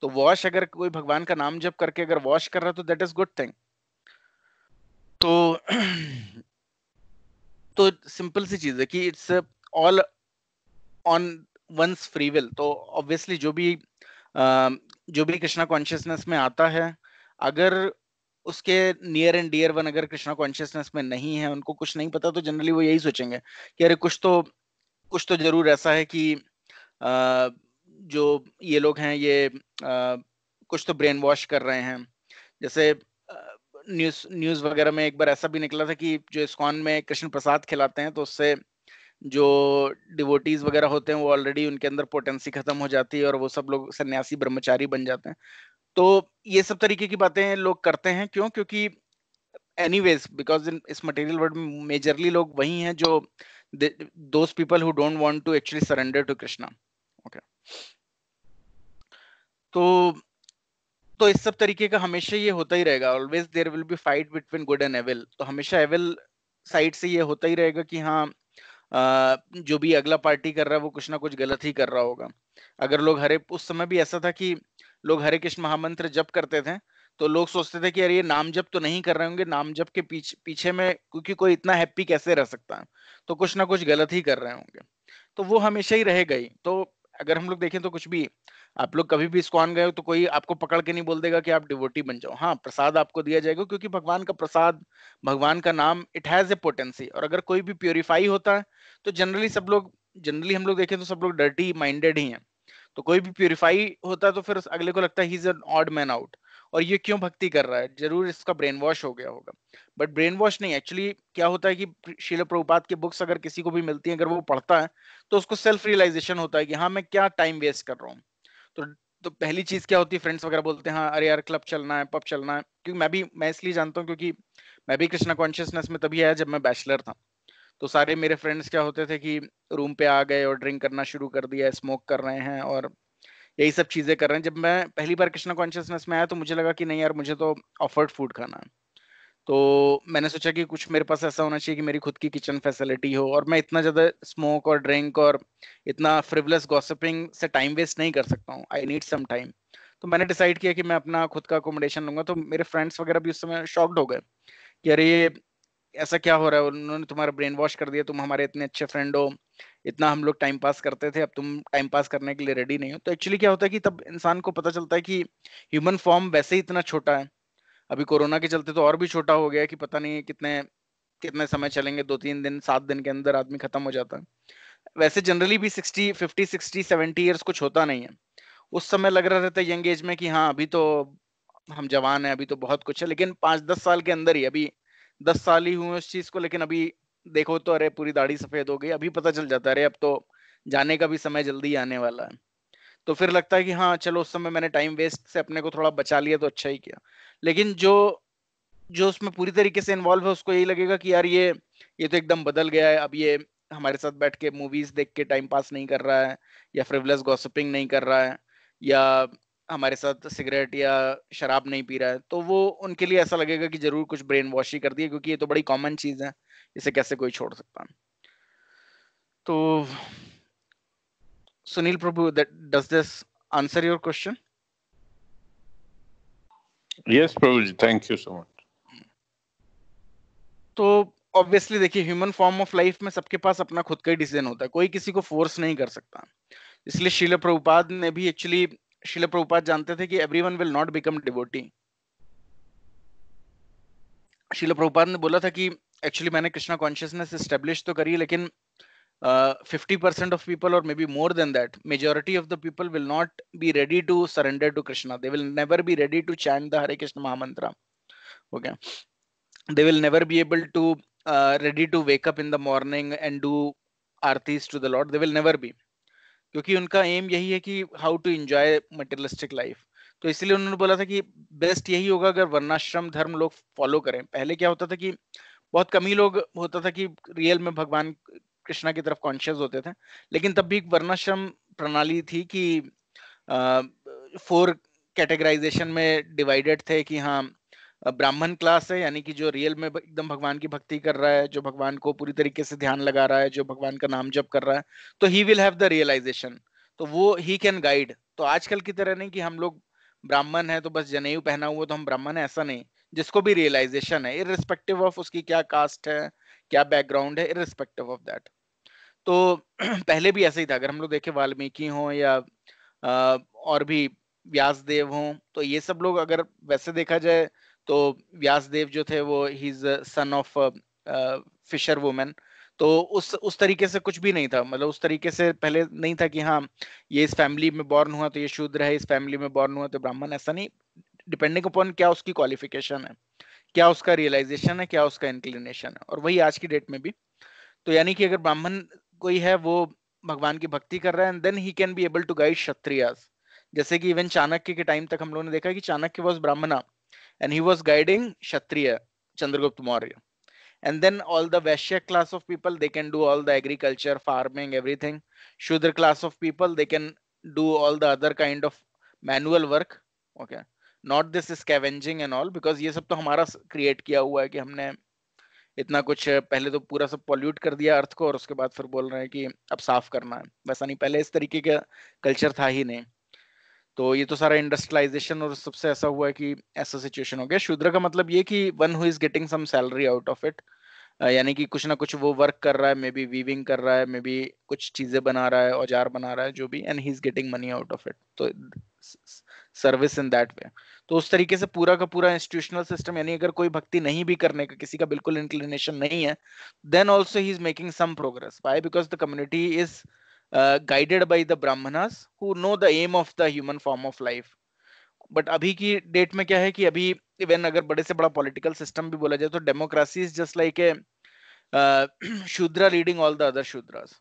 तो वॉश अगर कोई भगवान का नाम जप करके अगर वॉश कर रहा है तो दैट इज गुड थिंग तो तो सिंपल सी चीज है कि it's all on one's free will तो ऑब्वियसली जो भी जो भी कृष्णा कॉन्शियसनेस में आता है अगर उसके नियर एंड डियर वन अगर कृष्णा कॉन्शियसनेस में नहीं है उनको कुछ नहीं पता तो जनरली वो यही सोचेंगे कि अरे कुछ तो कुछ तो जरूर ऐसा है कि आ, जो ये लोग हैं ये आ, कुछ तो ब्रेन वॉश कर रहे हैं जैसे न्यूज न्यूज वगैरह में एक बार ऐसा भी निकला था कि जो इस्कॉन में कृष्ण प्रसाद खिलाते हैं तो उससे जो डिवोटीज वगैरह होते हैं वो ऑलरेडी उनके अंदर पोटेंसी खत्म हो जाती है और वो सब लोग सन्यासी ब्रह्मचारी बन जाते हैं तो ये सब तरीके की बातें लोग करते हैं क्यों क्योंकि एनी वेज बिकॉज इन इस मटेरियल वर्ल्ड मेजरली लोग वही हैं जो those people who don't want to actually surrender to Krishna okay तो तो इस सब तरीके का हमेशा ये होता ही रहेगा always there will be fight between good and evil तो हमेशा एविल साइड से ये होता ही रहेगा कि हाँ जो भी अगला पार्टी कर रहा है वो कुछ ना कुछ गलत ही कर रहा होगा अगर लोग हरे उस समय भी ऐसा था कि लोग हरे कृष्ण महामंत्र जप करते थे तो लोग सोचते थे कि अरे ये नाम जप तो नहीं कर रहे होंगे नाम जप के पीछे पीछे में क्योंकि कोई इतना हैप्पी कैसे रह सकता है तो कुछ ना कुछ गलत ही कर रहे होंगे तो वो हमेशा ही रह गई तो अगर हम लोग देखें तो कुछ भी आप लोग कभी भी इस्कॉन गए हो तो कोई आपको पकड़ के नहीं बोल देगा कि आप डिवोटी बन जाओ हाँ प्रसाद आपको दिया जाएगा क्योंकि भगवान का प्रसाद भगवान का नाम इट हैज ए पोटेंसी और अगर कोई भी प्योरीफाई होता है तो जनरली सब लोग जनरली हम लोग देखें तो सब लोग डर्टी माइंडेड ही हैं तो कोई भी प्योरीफाई होता है तो फिर अगले को लगता है he is an odd man out और ये क्यों भक्ति कर रहा है जरूर इसका ब्रेन वॉश हो गया होगा बट ब्रेन वॉश नहीं एक्चुअली क्या होता है कि शिल प्रभुपात की बुक्स अगर किसी को भी मिलती है अगर वो पढ़ता है तो उसको सेल्फ रियलाइजेशन होता है कि हाँ मैं क्या टाइम वेस्ट कर रहा हूँ तो तो पहली चीज क्या होती है फ्रेंड्स वगैरह बोलते हैं हाँ अरे यार क्लब चलना है पब चलना है क्योंकि मैं भी मैं इसलिए जानता हूँ क्योंकि मैं भी कृष्णा कॉन्शियसनेस में तभी आया जब मैं बैचलर था तो सारे मेरे फ्रेंड्स क्या होते थे कि रूम पे आ गए और ड्रिंक करना शुरू कर दिया स्मोक कर रहे हैं और यही सब चीजें कर रहे हैं जब मैं पहली बार कृष्णा कॉन्शियसनेस में आया तो मुझे लगा कि नहीं यार मुझे तो ऑफर्ड फूड खाना है तो मैंने सोचा कि कुछ मेरे पास ऐसा होना चाहिए कि मेरी खुद की किचन फैसिलिटी हो और मैं इतना ज़्यादा स्मोक और ड्रिंक और इतना फ्रिवलेस गॉसिपिंग से टाइम वेस्ट नहीं कर सकता हूँ आई नीड सम टाइम तो मैंने डिसाइड किया कि मैं अपना खुद का अकोमोडेशन लूंगा तो मेरे फ्रेंड्स वगैरह भी उस समय शॉक्ड हो गए कि अरे ये ऐसा क्या हो रहा है उन्होंने तुम्हारा ब्रेन वॉश कर दिया तुम हमारे इतने अच्छे फ्रेंड हो इतना हम लोग टाइम पास करते थे अब तुम टाइम पास करने के लिए रेडी नहीं हो तो एक्चुअली क्या होता है कि तब इंसान को पता चलता है कि ह्यूमन फॉर्म वैसे ही इतना छोटा है अभी कोरोना के चलते तो और भी छोटा हो गया कि पता नहीं कितने कितने समय चलेंगे दो तीन दिन सात दिन के अंदर आदमी खत्म हो जाता है वैसे जनरली भी sixty fifty sixty seventy years कुछ होता नहीं है उस समय लग रहा रहता है यंग एज में कि हाँ अभी तो हम जवान हैं अभी तो बहुत कुछ है लेकिन पाँच दस साल के अंदर ही अभी दस साल ही हुए उस चीज को लेकिन अभी देखो तो अरे पूरी दाढ़ी सफेद हो गई अभी पता चल जाता है अरे अब तो जाने का भी समय जल्दी आने वाला है तो फिर लगता है कि हाँ चलो उस समय मैंने टाइम वेस्ट से अपने को थोड़ा बचा लिया तो अच्छा ही किया लेकिन जो जो उसमें पूरी तरीके से इन्वॉल्व है उसको यही लगेगा कि यार ये ये तो एकदम बदल गया है अब ये हमारे साथ बैठ के मूवीज देख के टाइम पास नहीं कर रहा है या फ्रिवलेस गॉसिपिंग नहीं कर रहा है या हमारे साथ सिगरेट या शराब नहीं पी रहा है तो वो उनके लिए ऐसा लगेगा कि जरूर कुछ ब्रेन वॉश ही कर दिए क्योंकि ये तो बड़ी कॉमन चीज है इसे कैसे कोई छोड़ सकता तो Sunil Prabhu does this answer your question yes Prabhu ji thank you so much तो ऑब्वियसली देखिए ह्यूमन फॉर्म ऑफ लाइफ में सबके पास अपना खुद का ही डिसीजन होता है कोई किसी को फोर्स नहीं कर सकता इसलिए शीला प्रभुपाद ने भी एक्चुअली शिल प्रभुपात जानते थे कि everyone will not become devotee Srila Prabhupada ने बोला था कि एक्चुअली मैंने कृष्णा कॉन्शियसनेस स्टेब्लिश तो करी लेकिन फिफ्टी परसेंट ऑफ पीपल और may be more than that majority of the people will not be ready to surrender to Krishna they will never be ready to chant the Hare Krishna mahamantra okay they will never be able to ready to wake up in the morning and do aartis to the lord they will never be क्योंकि उनका aim यही है कि how to enjoy materialistic life तो इसलिए उन्होंने बोला था कि बेस्ट यही होगा अगर वर्णाश्रम धर्म लोग फॉलो करें पहले क्या होता था कि बहुत कम ही लोग होता था कि रियल में भगवान कृष्णा की तरफ कॉन्शियस होते थे लेकिन तब भी एक वर्णाश्रम प्रणाली थी कि फोर कैटेगराइजेशन में डिवाइडेड थे कि हाँ ब्राह्मण क्लास है यानी कि जो रियल में एकदम भगवान की भक्ति कर रहा है जो भगवान को पूरी तरीके से ध्यान लगा रहा है जो भगवान का नाम जप कर रहा है तो he will have the realization तो वो ही कैन गाइड तो आजकल की तरह नहीं कि हम लोग ब्राह्मण है तो बस जनेयू पहना हुआ तो हम ब्राह्मण है ऐसा नहीं जिसको भी रियलाइजेशन है इरिस्पेक्टिव ऑफ उसकी क्या कास्ट है क्या बैकग्राउंड है इरिस्पेक्टिव ऑफ दैट तो पहले भी ऐसा ही था अगर हम लोग देखे वाल्मीकि हों या आ, और भी व्यासदेव हो तो ये सब लोग अगर वैसे देखा जाए तो व्यासदेव जो थे वो ही सन ऑफ फिशर वुमेन तो उस उस तरीके से कुछ भी नहीं था मतलब उस तरीके से पहले नहीं था कि हाँ ये इस फैमिली में बॉर्न हुआ तो ये शूद्र है इस फैमिली में बॉर्न हुआ तो ब्राह्मण ऐसा नहीं डिपेंडिंग अपॉन क्या उसकी क्वालिफिकेशन है क्या उसका रियलाइजेशन है क्या उसका इंक्लिनेशन है और वही आज की डेट में भी तो यानी कि अगर ब्राह्मण कोई है वो भगवान की भक्ति कर रहा है and then he can be able to guide kshatriyas जैसे कि इवन चाणक्य के टाइम तक हम लोगों ने देखा कि Chanakya was Brahmana and he was guiding Kshatriya, Chandragupta Maurya. And then all the Vaishya class of people, they can do all the agriculture, farming, everything. Shudra class of people, they can do all the other kind of manual work. Okay. not this is scavenging and all because ye sab to hamara create kiya hua hai ki humne इतना कुछ पहले तो पूरा सब pollute कर दिया अर्थ को और उसके बाद फिर बोल रहे हैं कि अब साफ करना है वैसा नहीं पहले इस तरीके का कल्चर था ही नहीं तो ये तो सारा इंडस्ट्रियलाइजेशन और सबसे ऐसा हुआ है कि ऐसा सिचुएशन हो गया शूद्र का मतलब ये कि one who is getting some salary out of it यानी कि कुछ ना कुछ वो वर्क कर रहा है मे बी वीविंग कर रहा है मे बी कुछ चीजें बना रहा है औजार बना रहा है जो भी and he is getting money out of it तो सर्विस इन दैट वे तो उस तरीके से पूरा का पूरा इंस्टीट्यूशनल सिस्टम यानी अगर कोई भक्ति नहीं भी करने का किसी का बिल्कुल इंक्लिनेशन नहीं है then also he is making some progress by because the community is uh, guided by the brahmanas who know the aim of the human form of life but अभी की डेट में क्या है कि अभी इवन अगर बड़े से बड़ा पॉलिटिकल सिस्टम भी बोला जाए तो democracy is just like a shudra leading all the other shudras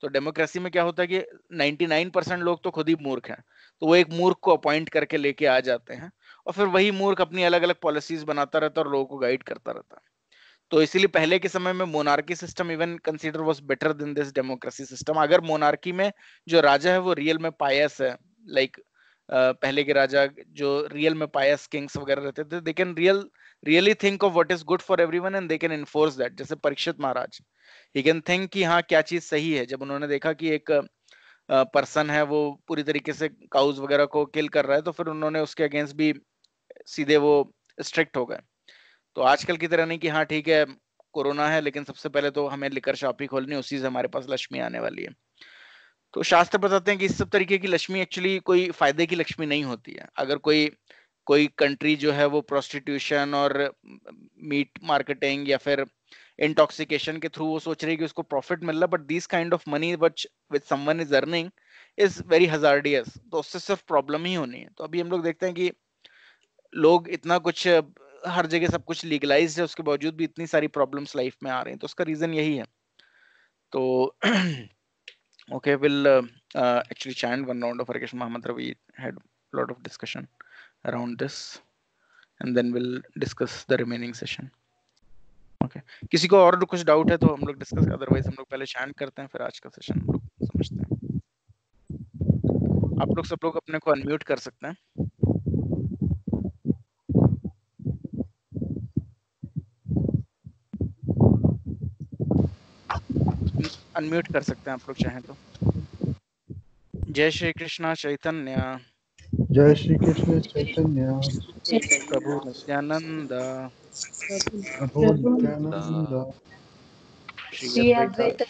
तो डेमोक्रेसी में क्या होता है कि 99 परसेंट लोग तो खुद ही मूर्ख हैं तो वो एक मूर्ख को अपॉइंट करके लेके आ जाते हैं और फिर वही मूर्ख अपनी अलग अलग पॉलिसीज बनाता रहता है और लोगों को गाइड करता रहता है तो इसीलिए पहले के समय में monarchy system even consider was better than this democracy system अगर मोनार्की में जो राजा है वो रियल में पायस है लाइक like, Uh, पहले के राजा जो रियल में पायस किंग्स वगैरह रहते थे they can real really think of what is good for everyone and they can enforce that जैसे Parikshit Maharaj he can think कि हाँ क्या चीज सही है जब उन्होंने देखा कि एक पर्सन uh, है वो पूरी तरीके से काउज वगैरह को किल कर रहा है तो फिर उन्होंने उसके अगेंस्ट भी सीधे वो स्ट्रिक्ट हो गए तो आजकल की तरह नहीं कि हाँ ठीक है कोरोना है लेकिन सबसे पहले तो हमें लिकर शॉप ही खोलनी उसी से हमारे पास लक्ष्मी आने वाली है तो शास्त्र बताते हैं कि इस सब तरीके की लक्ष्मी एक्चुअली कोई फायदे की लक्ष्मी नहीं होती है अगर कोई कोई कंट्री जो है वो प्रोस्टिट्यूशन और मीट मार्केटिंग या फिर इंटॉक्सिकेशन के थ्रू वो सोच रही है कि उसको प्रॉफिट मिल रहा but this kind of money but with someone is earning is very hazardous तो उससे सिर्फ प्रॉब्लम ही होनी है तो अभी हम लोग देखते हैं कि लोग इतना कुछ हर जगह सब कुछ लीगलाइज है उसके बावजूद भी इतनी सारी प्रॉब्लम्स लाइफ में आ रही हैं तो उसका रीजन यही है तो okay will actually chant one round of Harkesh Mohammed Ravi had lot of discussion around this and then will discuss the remaining session okay किसी को और कुछ डाउट है तो हम लोग डिस्कस अदरवाइज हम लोग पहले चैंड करते हैं फिर आज का सेशन हम लोग समझते हैं आप लोग सब लोग अपने को अनम्यूट कर सकते हैं अनम्यूट कर सकते हैं आप लोग चाहें तो जय श्री कृष्णा चैतन्य जय श्री कृष्ण चैतन्य प्रभु नित्यानंद प्रभु नित्यानंद श्री अद्वैत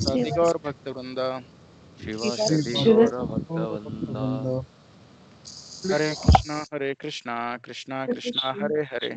साधि गौर भक्त वृंद साधि गौर भक्त हरे कृष्णा हरे कृष्णा कृष्णा कृष्णा हरे हरे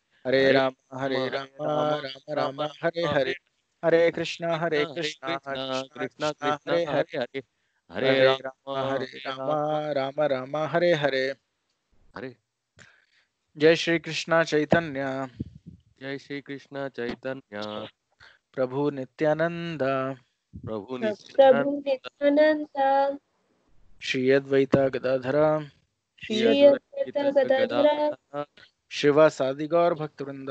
हरे राम हरे राम राम राम हरे हरे हरे कृष्ण हरे कृष्ण कृष्ण कृष्ण हरे हरे हरे राम हरे राम राम राम हरे हरे हरे जय श्री कृष्ण चैतन्य जय श्री कृष्ण चैतन्य प्रभु नित्यानंद प्रभु नित्यानंद श्री अद्वैता गदाधरा श्री अद्वैता गदाधरा शिव साधि गौर भक्त वृंद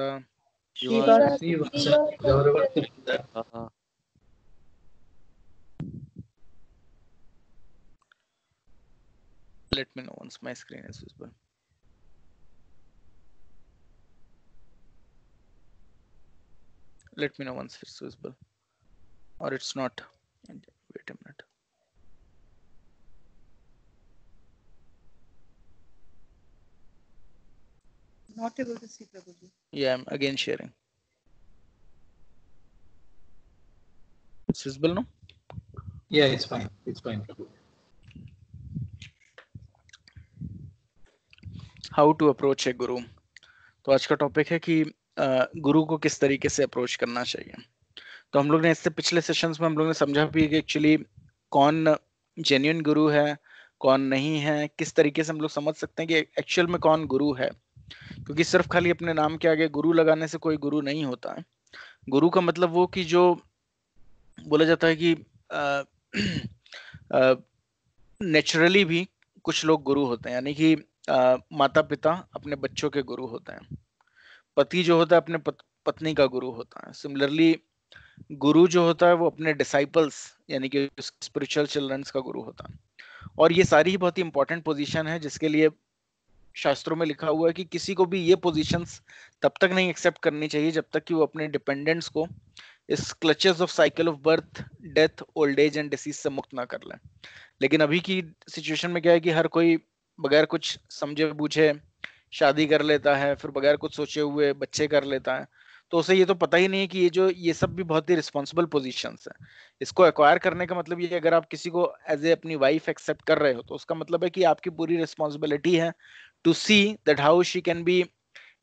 let me know once my screen is visible let me know once it's visible और it's not wait a minute Not able to see Prabhuji. Yeah, I'm again sharing. It's visible no Yeah, it's fine. It's fine. How to approach a guru तो आज का topic है कि गुरु को किस तरीके से अप्रोच करना चाहिए तो हम लोग ने इससे पिछले सेशंस में हम लोग ने समझा भी कि एक्चुअली कौन जेन्यून गुरु है कौन नहीं है किस तरीके से हम लोग समझ सकते हैं कि एक्चुअल में कौन गुरु है क्योंकि सिर्फ खाली अपने नाम के आगे गुरु लगाने से कोई गुरु नहीं होता है गुरु का मतलब वो कि जो बोला जाता है कि नेचुरली भी कुछ लोग गुरु होते हैं यानी कि आ, माता पिता अपने बच्चों के गुरु होते हैं पति जो होता है अपने पत, पत्नी का गुरु होता है सिमिलरली गुरु जो होता है वो अपने डिसाइपल्स यानी कि स्पिरिचुअल चिल्ड्रंस का गुरु होता है और ये सारी ही बहुत ही इंपॉर्टेंट पोजीशन है जिसके लिए शास्त्रों में लिखा हुआ है कि किसी को भी ये पोजीशंस तब तक नहीं एक्सेप्ट करनी चाहिए जब तक कि वो अपने डिपेंडेंट्स को इस clutches of cycle of birth death old age and disease से मुक्त ना कर लें लेकिन अभी की सिचुएशन में क्या है कि हर कोई बगैर कुछ समझे बूझे शादी कर लेता है फिर बगैर कुछ सोचे हुए बच्चे कर लेता है तो उसे ये तो पता ही नहीं है कि ये जो ये सब भी बहुत ही रिस्पॉन्सिबल पोजिशन है इसको एक्वायर करने का मतलब ये अगर आप किसी को एज ए अपनी वाइफ एक्सेप्ट कर रहे हो तो उसका मतलब है कि आपकी पूरी रिस्पॉन्सिबिलिटी है to see that how she can be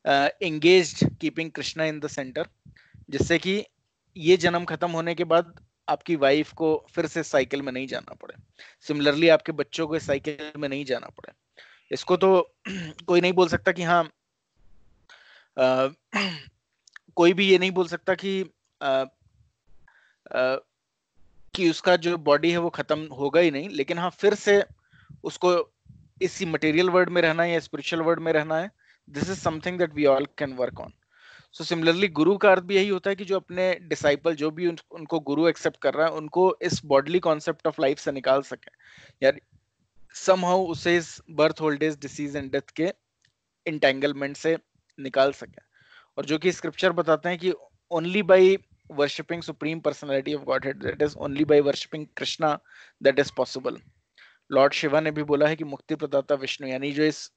uh, engaged keeping krishna in the center jisse ki ye janam khatam hone ke baad आपकी वाइफ को फिर से साइकिल में नहीं जाना पड़े सिमिलरली आपके बच्चों को साइकिल में नहीं जाना पड़े इसको तो कोई नहीं बोल सकता कि हाँ आ, कोई भी ये नहीं बोल सकता कि आ, आ, कि उसका जो बॉडी है वो खत्म होगा ही नहीं लेकिन हाँ फिर से उसको इसी मटेरियल वर्ल्ड में रहना है या स्पिरिचुअल वर्ल्ड में रहना है this is something that we all can work on so similarly guru का अर्थ भी यही होता है कि जो अपने डिसाइपल जो भी उनको गुरु एक्सेप्ट कर रहा है उनको इस बॉडली कॉन्सेप्ट ऑफ लाइफ से निकाल सके यार सम हाउ उसे इस birth old age disease and death के इंटेंगलमेंट से निकाल सके और जो कि स्क्रिप्चर बताते हैं कि only by worshipping supreme personality of Godhead that is only by worshipping Krishna that is possible Lord Shiva ने भी बोला है कि मुक्ति प्रदाता विष्णु यानी जो इस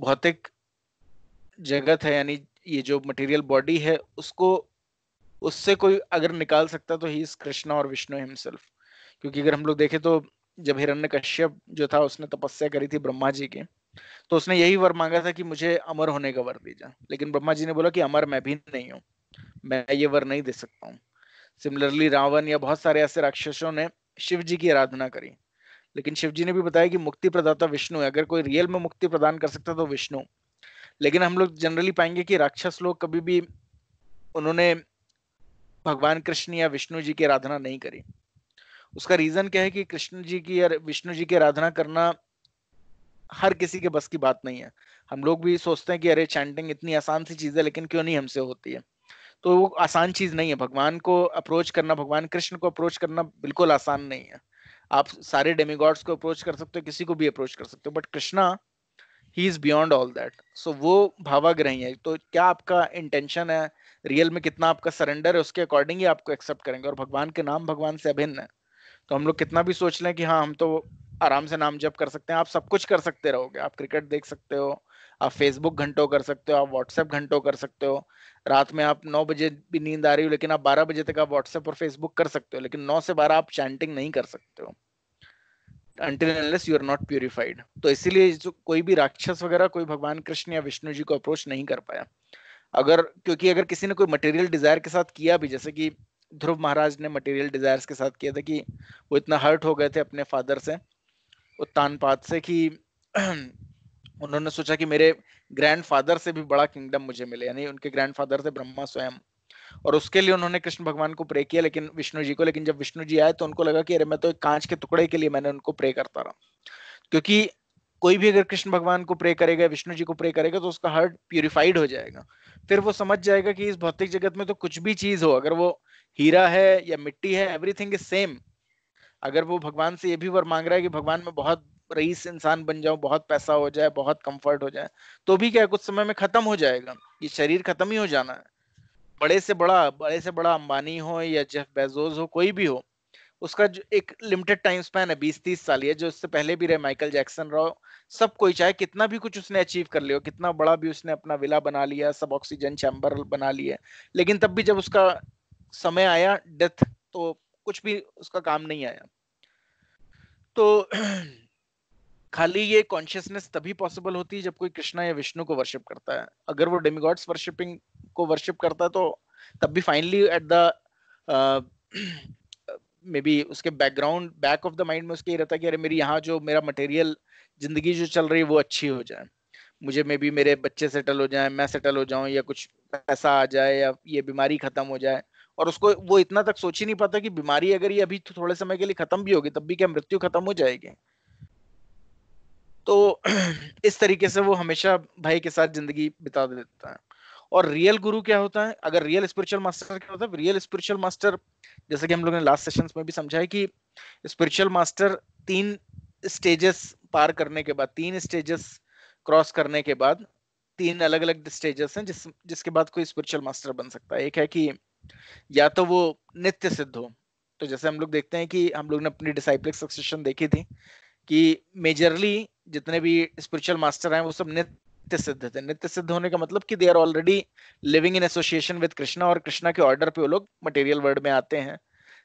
भौतिक जगत है यानी ये जो मटेरियल बॉडी है उसको उससे कोई अगर निकाल सकता तो ही इस कृष्णा और विष्णु हिमसेल्फ क्योंकि अगर हम लोग देखें तो जब हिरण्य कश्यप जो था उसने तपस्या करी थी ब्रह्मा जी की तो उसने यही वर मांगा था कि मुझे अमर होने का वर दीजा लेकिन ब्रह्मा जी ने बोला कि अमर मैं भी नहीं हूँ मैं ये वर नहीं दे सकता हूँ सिमिलरली रावण या बहुत सारे ऐसे राक्षसों ने शिव जी की आराधना करी लेकिन शिव जी ने भी बताया कि मुक्ति प्रदाता विष्णु है अगर कोई रियल में मुक्ति प्रदान कर सकता है तो विष्णु लेकिन हम लोग जनरली पाएंगे कि राक्षस लोग कभी भी उन्होंने भगवान कृष्ण या विष्णु जी की आराधना नहीं करी उसका रीजन क्या है कि कृष्ण जी की या विष्णु जी की आराधना करना हर किसी के बस की बात नहीं है हम लोग भी सोचते हैं कि अरे चैंटिंग इतनी आसान सी चीज है लेकिन क्यों नहीं हमसे होती है तो वो आसान चीज नहीं है भगवान को अप्रोच करना भगवान कृष्ण को अप्रोच करना बिल्कुल आसान नहीं है आप सारे डेमीगॉड्स को अप्रोच कर सकते हो किसी को भी अप्रोच कर सकते हो but Krishna he is beyond all that so वो भावाग्रही है तो क्या आपका इंटेंशन है रियल में कितना आपका सरेंडर है उसके अकॉर्डिंग ही आपको एक्सेप्ट करेंगे और भगवान के नाम भगवान से अभिन्न है तो हम लोग कितना भी सोच लें कि हाँ हम तो आराम से नाम जप कर सकते हैं आप सब कुछ कर सकते रहोगे आप क्रिकेट देख सकते हो आप फेसबुक घंटों कर सकते हो आप व्हाट्सएप घंटों कर सकते हो रात में आप नौ बजे भी नींद आ रही हो लेकिन आप बारह बजे तक आप व्हाट्सएप और फेसबुक कर सकते हो लेकिन नौ से बारह आप चैंटिंग नहीं कर सकते हो अनटिल तो इसीलिए जो कोई भी राक्षस वगैरह कोई भगवान कृष्ण या विष्णु जी को अप्रोच नहीं कर पाया अगर क्योंकि अगर किसी ने कोई मटेरियल डिजायर के साथ किया भी जैसे कि ध्रुव महाराज ने मटेरियल डिजायर के साथ किया था कि वो इतना हर्ट हो गए थे अपने फादर से उत्तान पात से कि उन्होंने सोचा कि मेरे ग्रैंडफादर से भी बड़ा किंगडम मुझे मिले यानी उनके ग्रैंडफादर थे ब्रह्मा स्वयं और उसके लिए उन्होंने कृष्ण भगवान को प्रे किया लेकिन विष्णु जी को लेकिन जब विष्णु जी आए तो उनको लगा कि अरे मैं तो एक कांच के टुकड़े के लिए मैंने उनको प्रे करता रहा क्योंकि कोई भी अगर कृष्ण भगवान को प्रे करेगा विष्णु जी को प्रे करेगा तो उसका हार्ट प्यूरिफाइड हो जाएगा फिर वो समझ जाएगा कि इस भौतिक जगत में तो कुछ भी चीज हो अगर वो हीरा है या मिट्टी है एवरीथिंग इज सेम अगर वो भगवान से ये भी वर मांग रहा है कि भगवान मैं बहुत रईस इंसान बन जाओ बहुत पैसा हो जाए बहुत कंफर्ट हो जाए तो भी क्या कुछ समय में खत्म हो जाएगा ये शरीर खत्म ही हो जाना है बड़े से बड़ा बड़े से बड़ा अंबानी हो या जेफ बेजोज हो कोई भी हो उसका जो एक लिमिटेड टाइम स्पैन है बीस तीस साल है जो उससे पहले भी रहे माइकल जैक्सन रहो सब कोई चाहे कितना भी कुछ उसने अचीव कर लिया कितना बड़ा भी उसने अपना विला बना लिया सब ऑक्सीजन चैम्बर बना लिया लेकिन तब भी जब उसका समय आया डेथ तो कुछ भी उसका काम नहीं आया तो खाली ये कॉन्शियसनेस तभी पॉसिबल होती है जब कोई कृष्णा या विष्णु को वर्शिप करता है अगर वो डेमिगॉड्स वर्शिपिंग को वर्शिप करता है तो तब भी finally at the maybe उसके background back of the mind में उसके ये रहता है कि अरे मेरी यहाँ जो मेरा मटेरियल जिंदगी जो चल रही है वो अच्छी हो जाए मुझे मे बी मेरे बच्चे सेटल हो जाए मैं सेटल हो जाऊँ या कुछ पैसा आ जाए या ये बीमारी खत्म हो जाए और उसको वो इतना तक सोच ही नहीं पाता कि बीमारी अगर ये अभी थोड़े समय के लिए खत्म भी होगी तब भी क्या मृत्यु खत्म हो जाएगी तो इस तरीके से वो हमेशा भाई के साथ जिंदगी बिता देता है और रियल गुरु क्या होता है अगर रियल स्पिरिचुअल मास्टर क्या होता है रियल स्पिरिचुअल मास्टर जैसे कि हम लोगों ने लास्ट सेशंस में भी समझा है कि स्पिरिचुअल मास्टर तीन स्टेजेस पार करने के बाद तीन स्टेजेस क्रॉस करने के बाद तीन अलग अलग स्टेजेस हैं जिस जिसके बाद कोई स्पिरिचुअल मास्टर बन सकता है एक है कि या तो वो नित्य सिद्ध हो तो जैसे हम लोग देखते हैं कि हम लोग ने अपनी डिसाइपलिक सक्सेशन देखी थी कि मेजरली जितने भी स्पिरिचुअल मास्टर हैं वो सब नित्य सिद्ध थे नित्य सिद्ध होने का मतलब कि they are already living in association with Krishna और कृष्णा के ऑर्डर पे वो लोग मटेरियल वर्ल्ड में आते हैं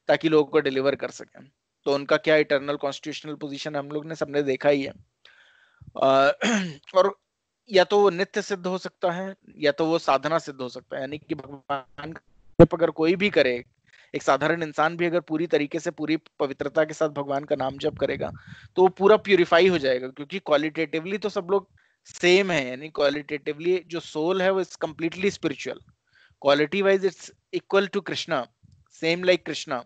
ताकि लोगों को डिलीवर कर सकें तो उनका क्या इटरनल कॉन्स्टिट्यूशनल पोजिशन हम लोग ने सबने देखा ही है और या तो वो नित्य सिद्ध हो सकता है या तो वो साधना सिद्ध हो सकता है यानी कि भगवान अगर कोई भी करे एक साधारण इंसान भी अगर पूरी तरीके से पूरी पवित्रता के साथ भगवान का नाम जप करेगा तो वो पूरा प्यूरिफाई हो जाएगा क्योंकि क्वालिटेटिवली तो सब लोग सेम है यानी क्वालिटेटिवली जो सोल है वो is completely spiritual quality wise it's equal to Krishna same like Krishna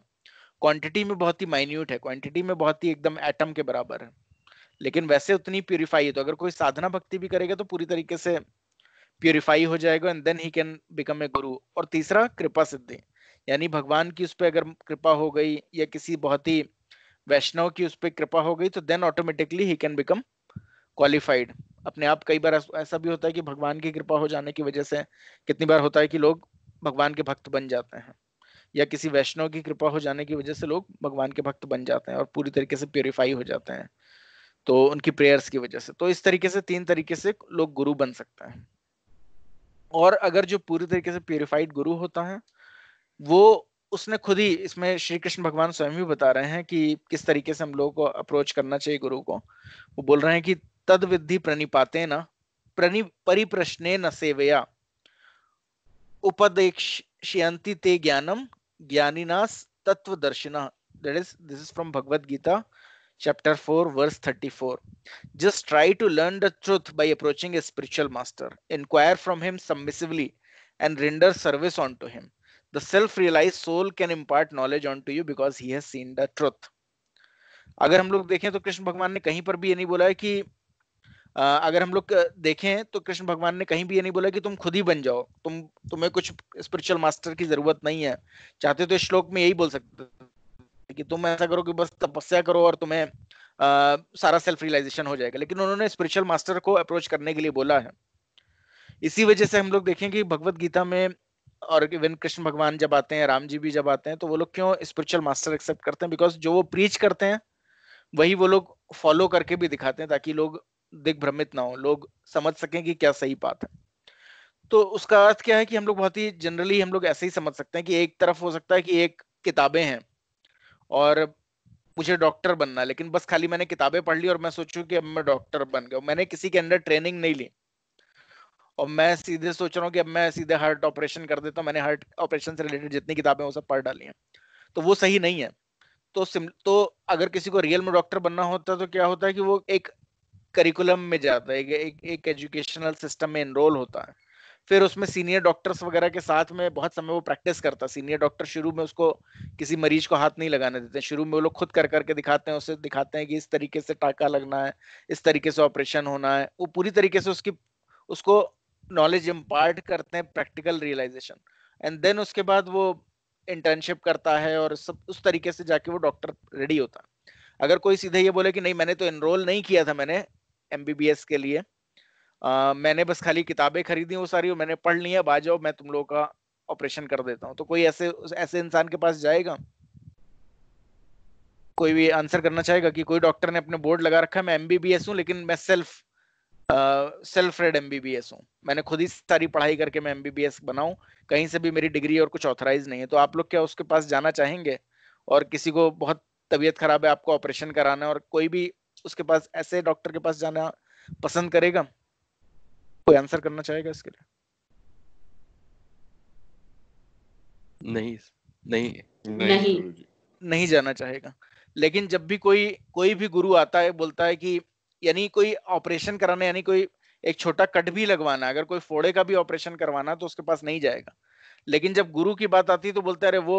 quantity में बहुत ही माइन्यूट है क्वांटिटी में बहुत ही एकदम एटम के बराबर है लेकिन वैसे उतनी प्यूरिफाई है तो अगर कोई साधना भक्ति भी करेगा तो पूरी तरीके से प्यूरिफाई हो जाएगा and then he can become a guru और तीसरा कृपा सिद्धि यानी भगवान की उस पर अगर कृपा हो गई या किसी बहुत ही वैष्णव की उस पर कृपा हो गई तो then automatically he can become qualified अपने आप कई बार ऐसा भी होता है कि भगवान की कृपा हो जाने की वजह से कितनी बार होता है कि लोग भगवान के भक्त बन जाते हैं या किसी वैष्णव की कृपा हो जाने की वजह से लोग भगवान के भक्त बन जाते हैं और पूरी तरीके से प्योरीफाई हो जाते हैं तो उनकी प्रेयर्स की वजह से तो इस तरीके से तीन तरीके से लोग गुरु बन सकते हैं और अगर जो पूरी तरीके से प्योरीफाइड गुरु होता है वो उसने खुद ही इसमें श्री कृष्ण भगवान स्वयं भी बता रहे हैं कि किस तरीके से हम लोगों को अप्रोच करना चाहिए गुरु को वो बोल रहे हैं कि तद विधि प्रणिपाते न परिप्रश्ने न सेवया उपदेश ते ज्ञानम ज्ञानीनास तत्व दर्शिना that is this is from Bhagavad Gita chapter four verse thirty four just try to learn the truth by approaching a spiritual master inquire from him submissively and render service on to him the self-realized soul can impart knowledge onto you because he has seen the truth. अगर हम लोग देखें तो कृष्ण भगवान ने कहीं पर भी ये नहीं बोला है कि अगर हम लोग देखें तो कृष्ण भगवान ने कहीं भी ये नहीं बोला कि तुम खुद ही बन जाओ तुम तुम्हें कुछ स्पिरिचुअल मास्टर की जरूरत नहीं है चाहते तो श्लोक में यही बोल सकते कि तुम ऐसा करो कि बस तपस्या करो और तुम्हें आ, सारा सेल्फ रियलाइजेशन हो जाएगा लेकिन उन्होंने स्पिरिचुअल मास्टर को अप्रोच करने के लिए बोला है इसी वजह से हम लोग देखें कि भगवत गीता में और इवन कृष्ण भगवान जब आते हैं राम जी भी जब आते हैं तो वो लोग क्यों स्पिरिचुअल मास्टर एक्सेप्ट करते हैं बिकॉज जो वो प्रीच करते हैं वही वो लोग फॉलो करके भी दिखाते हैं ताकि लोग दिग्भ्रमित ना हो लोग समझ सकें कि क्या सही बात है तो उसका अर्थ क्या है कि हम लोग बहुत ही जनरली हम लोग ऐसे ही समझ सकते हैं कि एक तरफ हो सकता है कि एक किताबें हैं और मुझे डॉक्टर बनना लेकिन बस खाली मैंने किताबें पढ़ ली और मैं सोचू कि अब मैं डॉक्टर बन गया मैंने किसी के अंदर ट्रेनिंग नहीं ली और मैं सीधे सोच रहा हूँ कि अब मैं सीधे हार्ट ऑपरेशन कर देता हूँ मैंने हार्ट ऑपरेशन से रिलेटेड जितनी किताबें वो सब पढ़ डाली हैं तो वो सही नहीं है तो तो अगर किसी को रियल में डॉक्टर बनना होता तो क्या होता है कि वो एक करिकुलम में जाता है एक एक एजुकेशनल सिस्टम में इनरोल होता है फिर उसमें सीनियर डॉक्टर्स वगैरह के साथ में बहुत समय वो प्रैक्टिस करता है सीनियर डॉक्टर शुरू में उसको किसी मरीज को हाथ नहीं लगाने देते शुरू में वो लोग खुद कर करके दिखाते हैं उसे दिखाते हैं कि इस तरीके से टाका लगना है इस तरीके से ऑपरेशन होना है वो पूरी तरीके से उसकी उसको नॉलेज इम्पार्ट करते हैं प्रैक्टिकल रियलाइजेशन एंड देन उसके बाद वो इंटर्नशिप करता है और सब उस तरीके से जाके वो डॉक्टर रेडी होता है अगर कोई सीधे ये बोले कि नहीं मैंने तो एनरोल नहीं किया था मैंने एम के लिए आ, मैंने बस खाली किताबें खरीदी वो सारी और मैंने पढ़ ली है अब आ जाओ मैं तुम लोगों का ऑपरेशन कर देता हूँ तो कोई ऐसे ऐसे इंसान के पास जाएगा कोई भी आंसर करना चाहेगा कि कोई डॉक्टर ने अपने बोर्ड लगा रखा है मैं एमबीबीएस हूँ लेकिन मैं सेल्फ सेल्फ रेड एमबीबीएस हूँ मैंने खुद ही सारी पढ़ाई करके मैं एमबीबीएस बनाऊँ कहीं से भी मेरी डिग्री और कुछ ऑथराइज नहीं है तो आप लोग क्या उसके पास जाना चाहेंगे और किसी को बहुत तबीयत खराब है आपको ऑपरेशन कराना है और कोई भी उसके पास ऐसे डॉक्टर के पास जाना पसंद करेगा कोई आंसर करना चाहेगा इसके लिए नहीं नहीं नहीं नहीं जाना चाहेगा लेकिन जब भी कोई कोई भी गुरु आता है बोलता है कि यानी कोई ऑपरेशन कराना यानी कोई एक छोटा कट भी लगवाना अगर कोई फोड़े का भी ऑपरेशन करवाना तो उसके पास नहीं जाएगा लेकिन जब गुरु की बात आती है तो बोलते अरे वो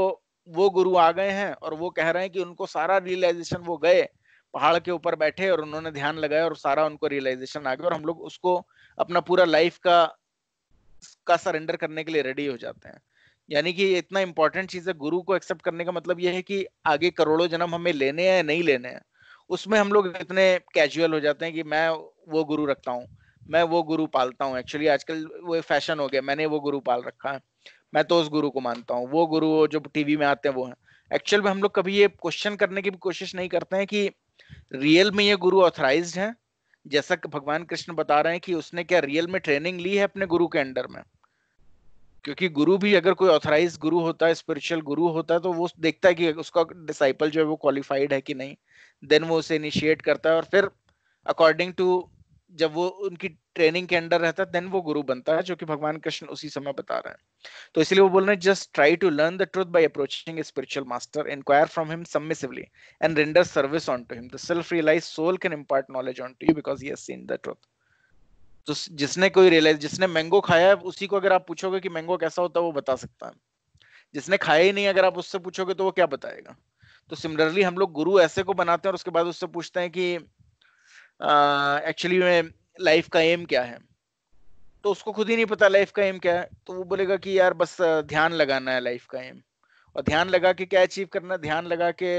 वो गुरु आ गए हैं और वो कह रहे हैं कि उनको सारा रियलाइजेशन वो गए पहाड़ के ऊपर बैठे और उन्होंने ध्यान लगाया और सारा उनको रियलाइजेशन आ गया और हम लोग उसको अपना पूरा लाइफ का का सरेंडर करने के लिए रेडी हो जाते हैं यानी कि इतना इंपॉर्टेंट चीज है गुरु को एक्सेप्ट करने का मतलब यह है कि आगे करोड़ों जन्म हमें लेने हैं नहीं लेने हैं उसमें हम लोग इतने कैजुअल हो जाते हैं कि मैं वो गुरु रखता हूँ मैं वो गुरु पालता हूँ एक्चुअली आजकल वो फैशन हो गया मैंने वो गुरु पाल रखा है मैं तो उस गुरु को मानता हूँ वो गुरु जो टीवी में आते हैं वो है एक्चुअल में हम लोग कभी ये क्वेश्चन करने की भी कोशिश नहीं करते हैं कि रियल में ये गुरु ऑथराइज है जैसा कि भगवान कृष्ण बता रहे हैं कि उसने क्या रियल में ट्रेनिंग ली है अपने गुरु के अंडर में क्योंकि गुरु भी अगर कोई ऑथराइज गुरु होता है स्पिरिचुअल गुरु होता है तो वो देखता है कि उसका डिसाइपल जो है वो क्वालिफाइड है कि नहीं देन वो उसे इनिशिएट करता है और फिर अकॉर्डिंग टू जब वो उनकी ट्रेनिंग के अंडर रहता है देन वो गुरु बनता है जो कि भगवान कृष्ण उसी समय बता रहे हैं तो इसलिए वो बोल रहे हैं just try to learn the truth by approaching spiritual master inquire from him submissively and render service on to him the self realize soul can impart knowledge on to you because he has seen the truth तो जिसने कोई realise जिसने mango खाया है उसी को अगर आप पूछोगे कि मैंगो कैसा होता है वो बता सकता है जिसने खाया ही नहीं अगर आप उससे पूछोगे तो वो क्या बताएगा तो सिमिलरली हम लोग गुरु ऐसे को बनाते हैं और उसके बाद उससे पूछते हैं कि एक्चुअली में लाइफ का एम क्या है तो उसको खुद ही नहीं पता लाइफ का एम क्या है तो वो बोलेगा कि यार बस ध्यान लगाना है लाइफ का एम और ध्यान लगा के क्या अचीव करना है ध्यान लगा के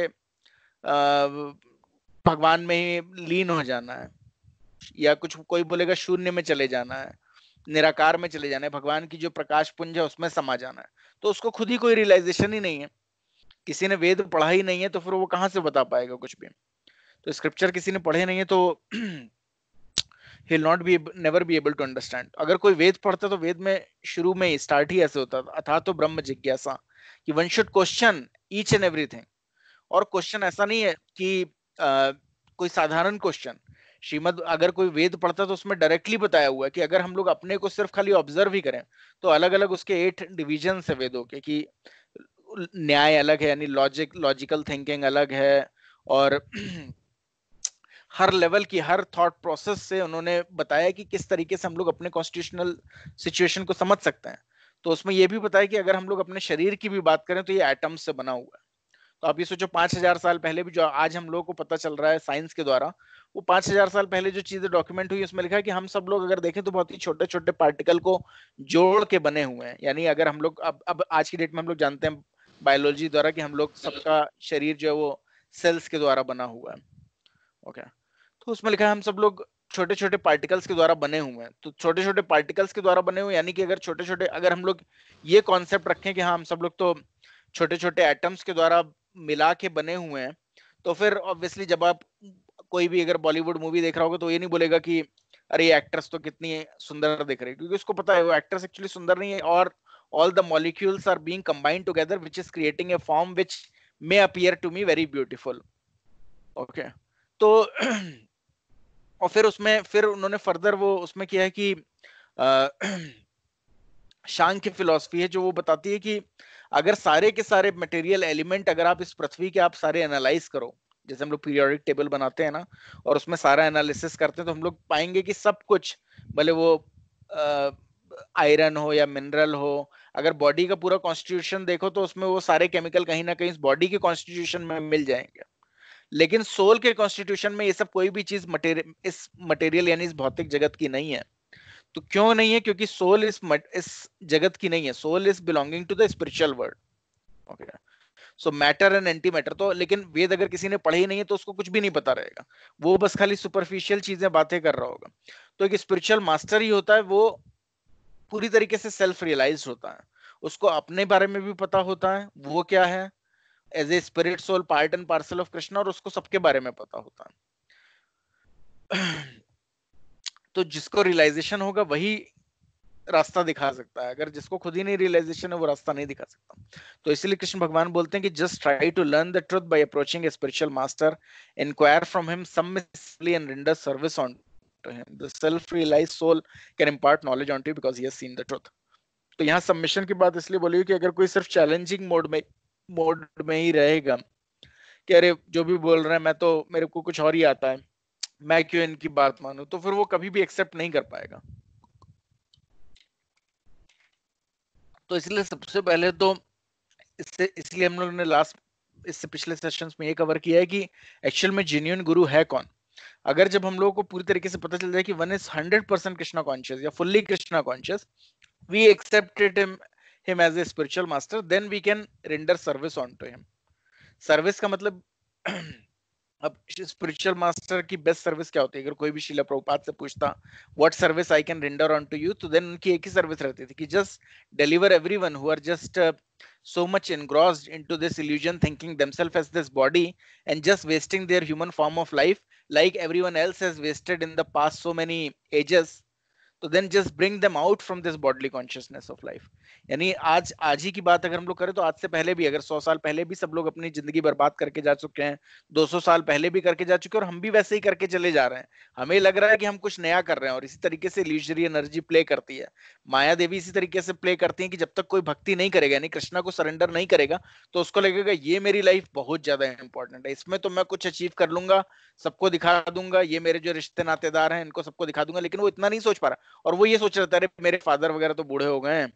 भगवान में ही लीन हो जाना है या कुछ कोई बोलेगा शून्य में चले जाना है निराकार में चले जाना है भगवान की जो प्रकाश पुंज है उसमें समा जाना है तो उसको खुद ही कोई रियलाइजेशन ही नहीं है किसी ने वेद पढ़ा ही नहीं है तो फिर वो कहां से बता पाएगा कुछ भी तो स्क्रिप्चर किसी ने पढ़े नहीं है तो he not be never be able to understand अगर कोई वेद पढ़ता तो वेद में शुरू में ही स्टार्ट ही ऐसे होता था अथा तो ब्रह्म जिज्ञासा कि one should question each and everything और क्वेश्चन ऐसा नहीं है कि आ, कोई साधारण क्वेश्चन श्रीमद अगर कोई वेद पढ़ता तो उसमें डायरेक्टली बताया हुआ है कि अगर हम लोग अपने को सिर्फ खाली ऑब्जर्व ही करें तो अलग अलग उसके एट डिविजन है वेदों के कि न्याय अलग है यानी लॉजिक लॉजिकल थिंकिंग अलग है और हर लेवल की हर थॉट प्रोसेस से उन्होंने बताया कि किस तरीके से हम लोग अपने कॉन्स्टिट्यूशनल सिचुएशन को समझ सकते हैं तो उसमें यह भी बताया कि अगर हम लोग अपने शरीर की भी बात करें तो ये एटम्स से बना हुआ है तो आप ये सोचो पांच हजार साल पहले भी जो आज हम लोगों को पता चल रहा है साइंस के द्वारा वो पांच हजार साल पहले जो चीजें डॉक्यूमेंट हुई उसमें लिखा है कि हम सब लोग अगर देखें तो बहुत ही छोटे छोटे पार्टिकल को जोड़ के बने हुए हैं यानी अगर हम लोग अब अब आज की डेट में हम लोग जानते हैं बायोलॉजी द्वारा कि हम लोग सबका शरीर जो है वो सेल्स के द्वारा बना हुआ है ओके तो उसमें लिखा है हम सब लोग छोटे छोटे पार्टिकल्स के द्वारा बने हुए हैं तो छोटे छोटे पार्टिकल्स के द्वारा बने हुए यानी कि अगर छोटे छोटे अगर हम लोग ये कॉन्सेप्ट रखें कि हाँ हम सब लोग तो छोटे छोटे एटम्स के द्वारा मिला के बने हुए हैं तो फिर ऑब्वियसली जब आप कोई भी अगर बॉलीवुड मूवी देख रहा होगा तो ये नहीं बोलेगा कि अरे एक्ट्रेस तो कितनी सुंदर दिख रही है क्योंकि उसको पता है वो एक्ट्रेस एक्चुअली सुंदर नहीं है और all the molecules are being combined together which is creating a form which may appear to me very beautiful okay तो और फिर उसमें फिर उन्होंने फर्दर वो उसमें किया है कि आ, शांग की फिलॉसफी है जो वो बताती है कि अगर सारे के सारे मटेरियल एलिमेंट अगर आप इस पृथ्वी के आप सारे एनालाइज करो जैसे हम लोग पीरियोडिक टेबल बनाते हैं ना और उसमें सारा एनालिसिस करते हैं तो हम लोग पाएंगे कि सब कुछ भले वो आ, आयरन हो या मिनरल हो अगर बॉडी का पूरा कॉन्स्टिट्यूशन देखो तो उसमें वो सारे केमिकल कहीं ना कहीं बॉडी के कॉन्स्टिट्यूशन में मिल जाएंगे लेकिन सोल के कॉन्स्टिट्यूशन में ये सब कोई भी चीज मटेरियल इस मटेरियल यानी इस भौतिक जगत की नहीं है तो क्यों नहीं है क्योंकि सोल इस इस जगत की नहीं है soul is belonging to the spiritual world okay so matter and anti matter तो लेकिन वेद अगर किसी ने पढ़े ही नहीं है तो उसको कुछ भी नहीं पता रहेगा वो बस खाली सुपरफिशियल चीजें बातें कर रहा होगा तो एक स्पिरिचुअल मास्टर ही होता है वो पूरी तरीके से सेल्फ रियलाइज होता है उसको अपने बारे में भी पता होता है वो क्या है as a spirit soul part and parcel of Krishna और उसको सबके बारे में पता होता है तो जिसको रियलाइजेशन होगा वही रास्ता दिखा सकता है अगर जिसको खुद ही नहीं रियलाइजेशन है वो रास्ता नहीं दिखा सकता तो इसलिए कृष्ण भगवान बोलते हैं कि just try to learn the truth by approaching a spiritual master inquire from him some and render service on to him. The self-realized soul can impart knowledge onto you because he has seen the truth. तो यहाँ submission की बात इसलिए बोली कि अगर कोई सिर्फ चैलेंजिंग मोड में मोड में ही रहेगा कि अरे जो भी बोल रहे हैं मैं तो मेरे को कुछ और ही आता है मैं क्यों इनकी बात मानू तो फिर वो कभी भी एक्सेप्ट नहीं कर पाएगा तो इसलिए सबसे पहले तो इससे इसलिए हम लोग ने लास्ट इससे पिछले सेशंस में ये कवर किया है कि एक्चुअल में जेन्यून गुरु है कौन अगर जब हम लोगों को पूरी तरीके से पता चल जाए कि one is hundred percent Krishna conscious या fully Krishna conscious we accepted him him as a spiritual master then we can render service on to him service का मतलब अब स्पिरिचुअल मास्टर की बेस्ट सर्विस क्या होती है अगर कोई भी शिला प्रभुपात से पूछता what service I can render on to you तो देन उनकी एक ही सर्विस रहती थी कि just deliver every one are just so much engross in to this illusion thinking themselves as this body and just wasting their human form of life like every else has wasted in the past so many ages तो then just bring them out from this bodily consciousness of life यानी आज आज ही की बात अगर हम लोग करें तो आज से पहले भी अगर सौ साल पहले भी सब लोग अपनी जिंदगी बर्बाद करके जा चुके हैं 200 साल पहले भी करके जा चुके हैं और हम भी वैसे ही करके चले जा रहे हैं हमें लग रहा है कि हम कुछ नया कर रहे हैं और इसी तरीके से लीजरी एनर्जी प्ले करती है माया देवी इसी तरीके से प्ले करती है कि जब तक कोई भक्ति नहीं करेगा यानी कृष्णा को सरेंडर नहीं करेगा तो उसको लगेगा ये मेरी लाइफ बहुत ज्यादा इंपॉर्टेंट है इसमें तो मैं कुछ अचीव कर लूंगा सबको दिखा दूंगा ये मेरे जो रिश्ते नातेदार हैं इनको सबको दिखा दूंगा लेकिन वो इतना नहीं सोच पा रहा और वो ये सोच रहा था अरे मेरे फादर वगैरह तो बूढ़े हो गए हैं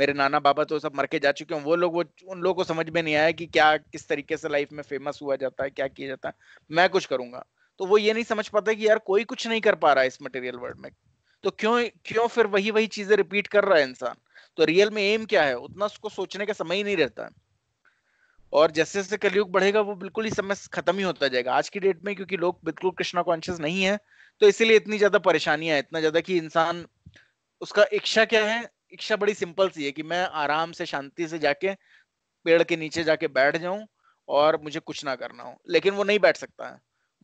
मेरे नाना बाबा तो सब मर के जा चुके हैं वो लोग वो उन लोगों को समझ में नहीं आया कि क्या किस तरीके से लाइफ में फेमस हुआ जाता है क्या किया जाता है मैं कुछ करूंगा तो वो ये नहीं समझ पाता कि यार कोई कुछ नहीं कर पा रहा है इस मटेरियल वर्ल्ड में तो क्यों क्यों फिर वही वही चीजें रिपीट कर रहा है इंसान तो रियल में एम क्या है उतना उसको सोचने का समय ही नहीं रहता है और जैसे जैसे कलयुग बढ़ेगा वो बिल्कुल ही समय खत्म ही होता जाएगा आज की डेट में क्योंकि लोग बिल्कुल कृष्णा कॉन्शियस नहीं है तो इसीलिए इतनी ज्यादा परेशानियां इतना ज्यादा कि इंसान उसका इच्छा क्या है इच्छा बड़ी सिंपल सी है कि मैं आराम से शांति से जाके पेड़ के नीचे जाके बैठ जाऊं और मुझे कुछ ना करना हो लेकिन वो नहीं बैठ सकता है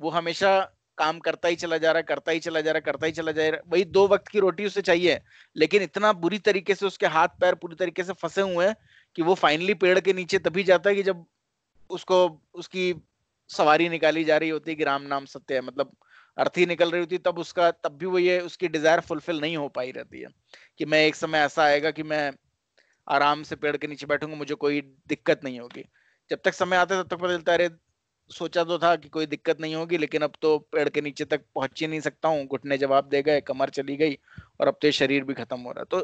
वो हमेशा काम करता ही चला जा रहा है करता ही चला जा रहा है करता ही चला जा रहा है वही दो वक्त की रोटी उसे चाहिए लेकिन इतना बुरी तरीके से उसके हाथ पैर पूरी तरीके से फंसे हुए हैं कि वो फाइनली पेड़ के नीचे तभी जाता है कि जब उसको उसकी सवारी निकाली जा रही होती है कि राम नाम सत्य है मतलब अर्थी निकल रही होती तब उसका तब भी वो ये उसकी डिजायर फुलफिल नहीं हो पाई रहती है कि मैं एक समय ऐसा आएगा कि मैं आराम से पेड़ के नीचे बैठूंगा मुझे कोई दिक्कत नहीं होगी जब तक समय आता तब तक पता चलता अरे सोचा तो था कि कोई दिक्कत नहीं होगी लेकिन अब तो पेड़ के नीचे तक पहुंच ही नहीं सकता हूँ घुटने जवाब दे गए कमर चली गई और अब तो ये शरीर भी खत्म हो रहा तो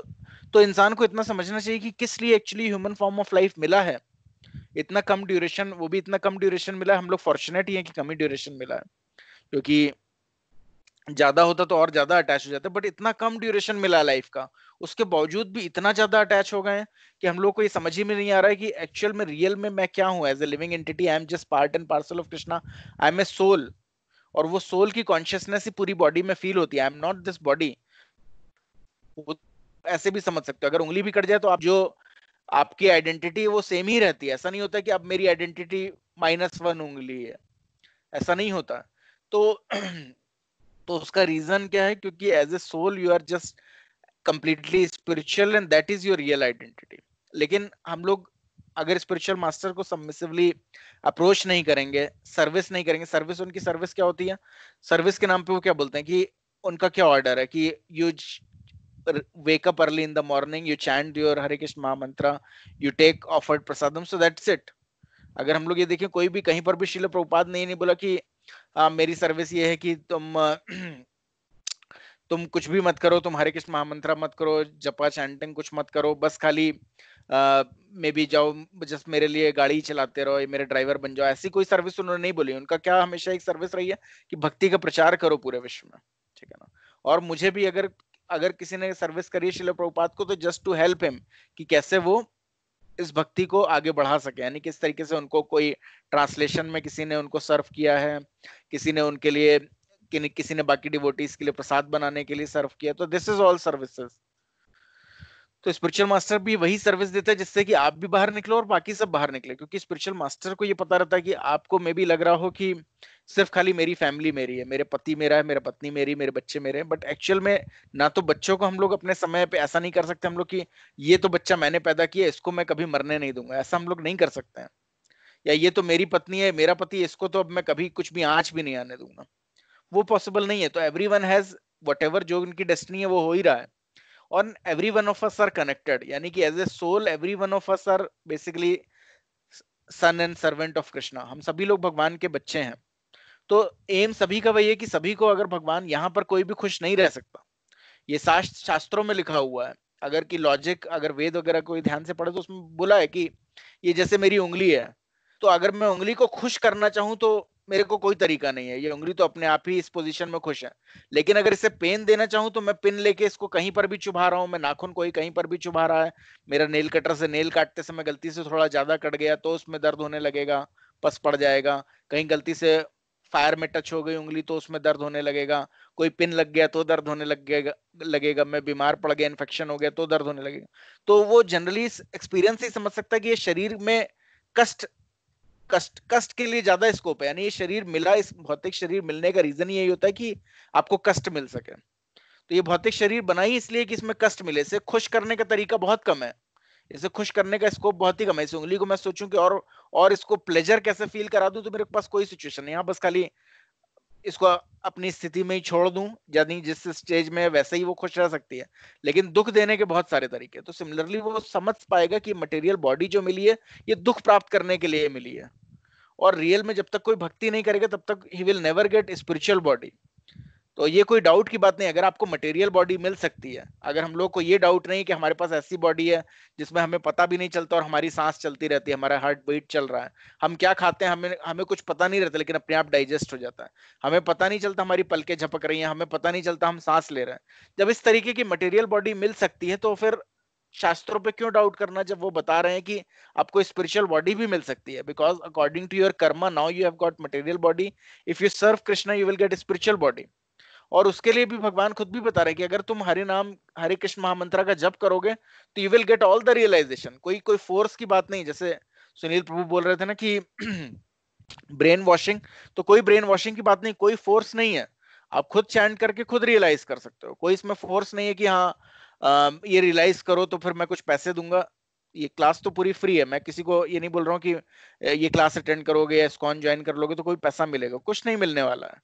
तो इंसान को इतना समझना चाहिए कि किस लिए actually human form of life मिला है इतना कम ड्यूरेशन वो भी इतना कम ड्यूरेशन मिला है हम लोग फॉर्चुनेट ही है कि कम ही ड्यूरेशन मिला है क्योंकि ज्यादा होता तो और ज्यादा अटैच हो जाता बट इतना कम ड्यूरेशन मिला लाइफ का उसके बावजूद भी इतना ज्यादा अटैच हो गए कि हम लोग को ये समझ ही में नहीं आ रहा है कि एक्चुअल में रियल में मैं क्या हूँ as a living entity I am just part and parcel of Krishna I am a soul और वो सोल की कॉन्शियसनेस ही पूरी बॉडी में फील होती है I am not this body ऐसे भी समझ सकते हो अगर उंगली भी कट जाए तो आप जो आपकी आइडेंटिटी वो सेम ही रहती है ऐसा नहीं होता कि अब मेरी आइडेंटिटी माइनस वन उंगली है ऐसा नहीं होता तो तो उसका रीजन क्या है क्योंकि as a soul you are just completely spiritual and that is your real identity लेकिन हम लोग अगर स्पिरिचुअल मास्टर को सबमिसिवली अप्रोच नहीं करेंगे सर्विस नहीं करेंगे सर्विस उनकी सर्विस क्या होती है सर्विस के नाम पे वो क्या बोलते हैं कि उनका क्या ऑर्डर है कि you wake up early in the morning you chant your Hare Krishna mantra you take offered prasadam so that's it अगर हम लोग ये देखें कोई भी कहीं पर भी शिल प्रभुपाद ने नहीं बोला कि आ, हाँ, मेरी सर्विस ये है कि तुम तुम कुछ भी मत करो तुम हरे कृष्ण महामंत्र मत करो जपा चैंटिंग कुछ मत करो बस खाली मे भी जाओ जस मेरे लिए गाड़ी चलाते रहो मेरे ड्राइवर बन जाओ ऐसी कोई सर्विस उन्होंने नहीं बोली उनका क्या हमेशा एक सर्विस रही है कि भक्ति का प्रचार करो पूरे विश्व में ठीक है ना और मुझे भी अगर अगर किसी ने सर्विस करी शिल प्रभुपात को तो जस्ट टू हेल्प हिम कि कैसे वो इस भक्ति को आगे बढ़ा सके यानी किस तरीके से उनको कोई ट्रांसलेशन में किसी ने उनको सर्व किया है किसी ने उनके लिए किसी ने बाकी डिवोटीज के लिए प्रसाद बनाने के लिए सर्व किया तो दिस इज ऑल सर्विसेज तो स्पिरिचुअल मास्टर भी वही सर्विस देता है जिससे कि आप भी बाहर निकलो और बाकी सब बाहर निकले क्योंकि स्पिरिचुअल मास्टर को ये पता रहता है कि आपको मे भी लग रहा हो कि सिर्फ खाली मेरी फैमिली मेरी है मेरे पति मेरा है मेरे पत्नी मेरी मेरे बच्चे मेरे हैं बट एक्चुअल में ना तो बच्चों को हम लोग अपने समय पे ऐसा नहीं कर सकते हम लोग कि ये तो बच्चा मैंने पैदा किया इसको मैं कभी मरने नहीं दूंगा ऐसा हम लोग नहीं कर सकते हैं या ये तो मेरी पत्नी है मेरा पति इसको तो अब मैं कभी कुछ भी आँच भी नहीं आने दूंगा वो पॉसिबल नहीं है तो एवरी वन हैज वट जो उनकी डेस्टनी है वो हो ही रहा है और every one of us are connected यानी कि as a soul every one of us are basically son and servant of Krishna हम सभी लोग भगवान के बच्चे हैं तो एम सभी का वही है कि सभी को अगर भगवान यहाँ पर कोई भी खुश नहीं रह सकता ये शास्त्र शास्त्रों में लिखा हुआ है अगर की लॉजिक अगर वेद वगैरह कोई ध्यान से पढ़े तो उसमें बोला है कि ये जैसे मेरी उंगली है तो अगर मैं उंगली को खुश करना चाहूँ तो मेरे को कोई तरीका नहीं है ये उंगली तो अपने आप ही इस पोजीशन में खुश है लेकिन अगर इसे पेन देना चाहूं तो मैं पिन लेके इसको कहीं पर भी चुभा रहा हूं मैं नाखून को ही कहीं पर भी चुभा रहा है मेरा नेल कटर से नेल काटते समय गलती से थोड़ा ज्यादा कट गया तो उसमें दर्द होने लगेगा पस पड़ जाएगा कहीं गलती से फायर में टच हो गई उंगली तो उसमें दर्द होने लगेगा कोई पिन लग गया तो दर्द होने लगेगा लगेगा मैं बीमार पड़ गया इन्फेक्शन हो गया तो दर्द होने लगेगा तो वो जनरली एक्सपीरियंस ही समझ सकता है कि ये शरीर में कष्ट कष्ट कष्ट के लिए ज्यादा स्कोप है यानी ये शरीर मिला इस भौतिक शरीर मिलने का रीजन यही होता है कि आपको कष्ट मिल सके तो ये भौतिक शरीर बनाई इसलिए कि इसमें कष्ट मिले इसे खुश करने का तरीका बहुत कम है इसे खुश करने का स्कोप बहुत ही कम है इस उंगली को मैं सोचूं कि और और इसको प्लेजर कैसे फील करा दूं तो मेरे पास कोई सिचुएशन नहीं यहाँ बस खाली इसको अपनी स्थिति में ही छोड़ दूं यानी जिस स्टेज में वैसे ही वो खुश रह सकती है लेकिन दुख देने के बहुत सारे तरीके तो सिमिलरली वो समझ पाएगा कि मटेरियल बॉडी जो मिली है ये दुख प्राप्त करने के लिए मिली है और रियल में जब तक कोई भक्ति नहीं करेगा तब तक he will never get spiritual body तो ये कोई डाउट की बात नहीं अगर आपको मटेरियल बॉडी मिल सकती है अगर हम लोग को ये डाउट नहीं कि हमारे पास ऐसी बॉडी है जिसमें हमें पता भी नहीं चलता और हमारी सांस चलती रहती है हमारा हार्ट बीट चल रहा है हम क्या खाते हैं हमें हमें कुछ पता नहीं रहता लेकिन अपने आप डाइजेस्ट हो जाता है हमें पता नहीं चलता हमारी पलके झपक रही है हमें पता नहीं चलता हम सांस ले रहे हैं जब इस तरीके की मटेरियल बॉडी मिल सकती है तो फिर शास्त्रों पे क्यों डाउट करना जब वो बता रहे हैं कि आपको स्पिरिचुअल बॉडी भी मिल सकती है because according to your karma now you have got material body if you serve Krishna you will get spiritual body और उसके लिए भी भगवान खुद भी बता रहे कि अगर तुम हरे नाम हरे कृष्ण महामंत्रा का जप करोगे तो you will get all the realization कोई कोई फोर्स की बात नहीं जैसे सुनील प्रभु बोल रहे थे ना कि ब्रेन वॉशिंग तो कोई ब्रेन वॉशिंग की बात नहीं कोई फोर्स नहीं है आप खुद चैंट करके खुद रियलाइज कर सकते हो कोई इसमें फोर्स नहीं है कि हाँ ये रियलाइज करो तो फिर मैं कुछ पैसे दूंगा ये क्लास तो पूरी फ्री है मैं किसी को ये नहीं बोल रहा हूँ कि ये क्लास अटेंड करोगे या स्कॉन ज्वाइन कर लोगे तो कोई पैसा मिलेगा कुछ नहीं मिलने वाला है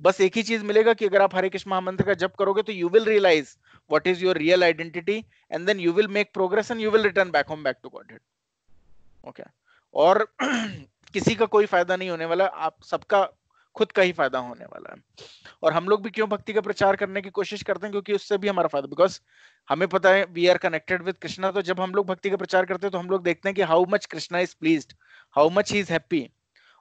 बस एक ही चीज मिलेगा कि अगर आप हरे कृष्ण महामंत्र का जप करोगे तो you will realize what is your real identity and then you will make progress and you will return back home back to God okay और किसी का कोई फायदा नहीं होने वाला आप सबका खुद का ही फायदा होने वाला है और हम लोग भी क्यों भक्ति का प्रचार करने की कोशिश करते हैं क्योंकि उससे भी हमारा फायदा बिकॉज हमें पता है we are connected with Krishna तो जब हम लोग भक्ति का प्रचार करते हैं तो हम लोग देखते हैं कि how much Krishna is please how much he is happy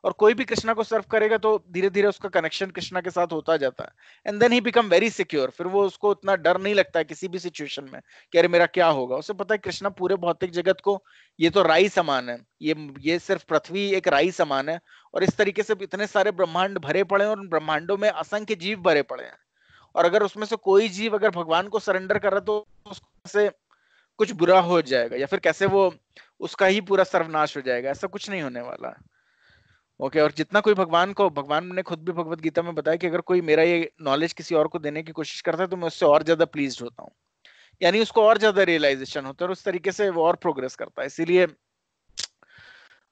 और कोई भी कृष्णा को सर्व करेगा तो धीरे धीरे उसका कनेक्शन कृष्णा के साथ होता जाता है and then he become very secure फिर वो उसको उतना डर नहीं लगता है किसी भी सिचुएशन में कि अरे मेरा क्या होगा उसे पता है कृष्णा पूरे भौतिक जगत को ये तो राई समान है ये ये सिर्फ पृथ्वी एक राई समान है और इस तरीके से इतने सारे ब्रह्मांड भरे पड़े हैं और ब्रह्मांडों में असंख्य जीव भरे पड़े हैं और अगर उसमें से कोई जीव अगर भगवान को सरेंडर कर रहा तो उससे कुछ बुरा हो जाएगा या फिर कैसे वो उसका ही पूरा सर्वनाश हो जाएगा ऐसा कुछ नहीं होने वाला है ओके और जितना कोई भगवान को भगवान ने खुद भी भगवत गीता में बताया कि अगर कोई मेरा ये नॉलेज किसी और को देने की कोशिश करता है तो मैं उससे और ज्यादा प्लीज होता हूँ यानी उसको और ज्यादा रियलाइजेशन होता है उस तरीके से वो और प्रोग्रेस करता है इसीलिए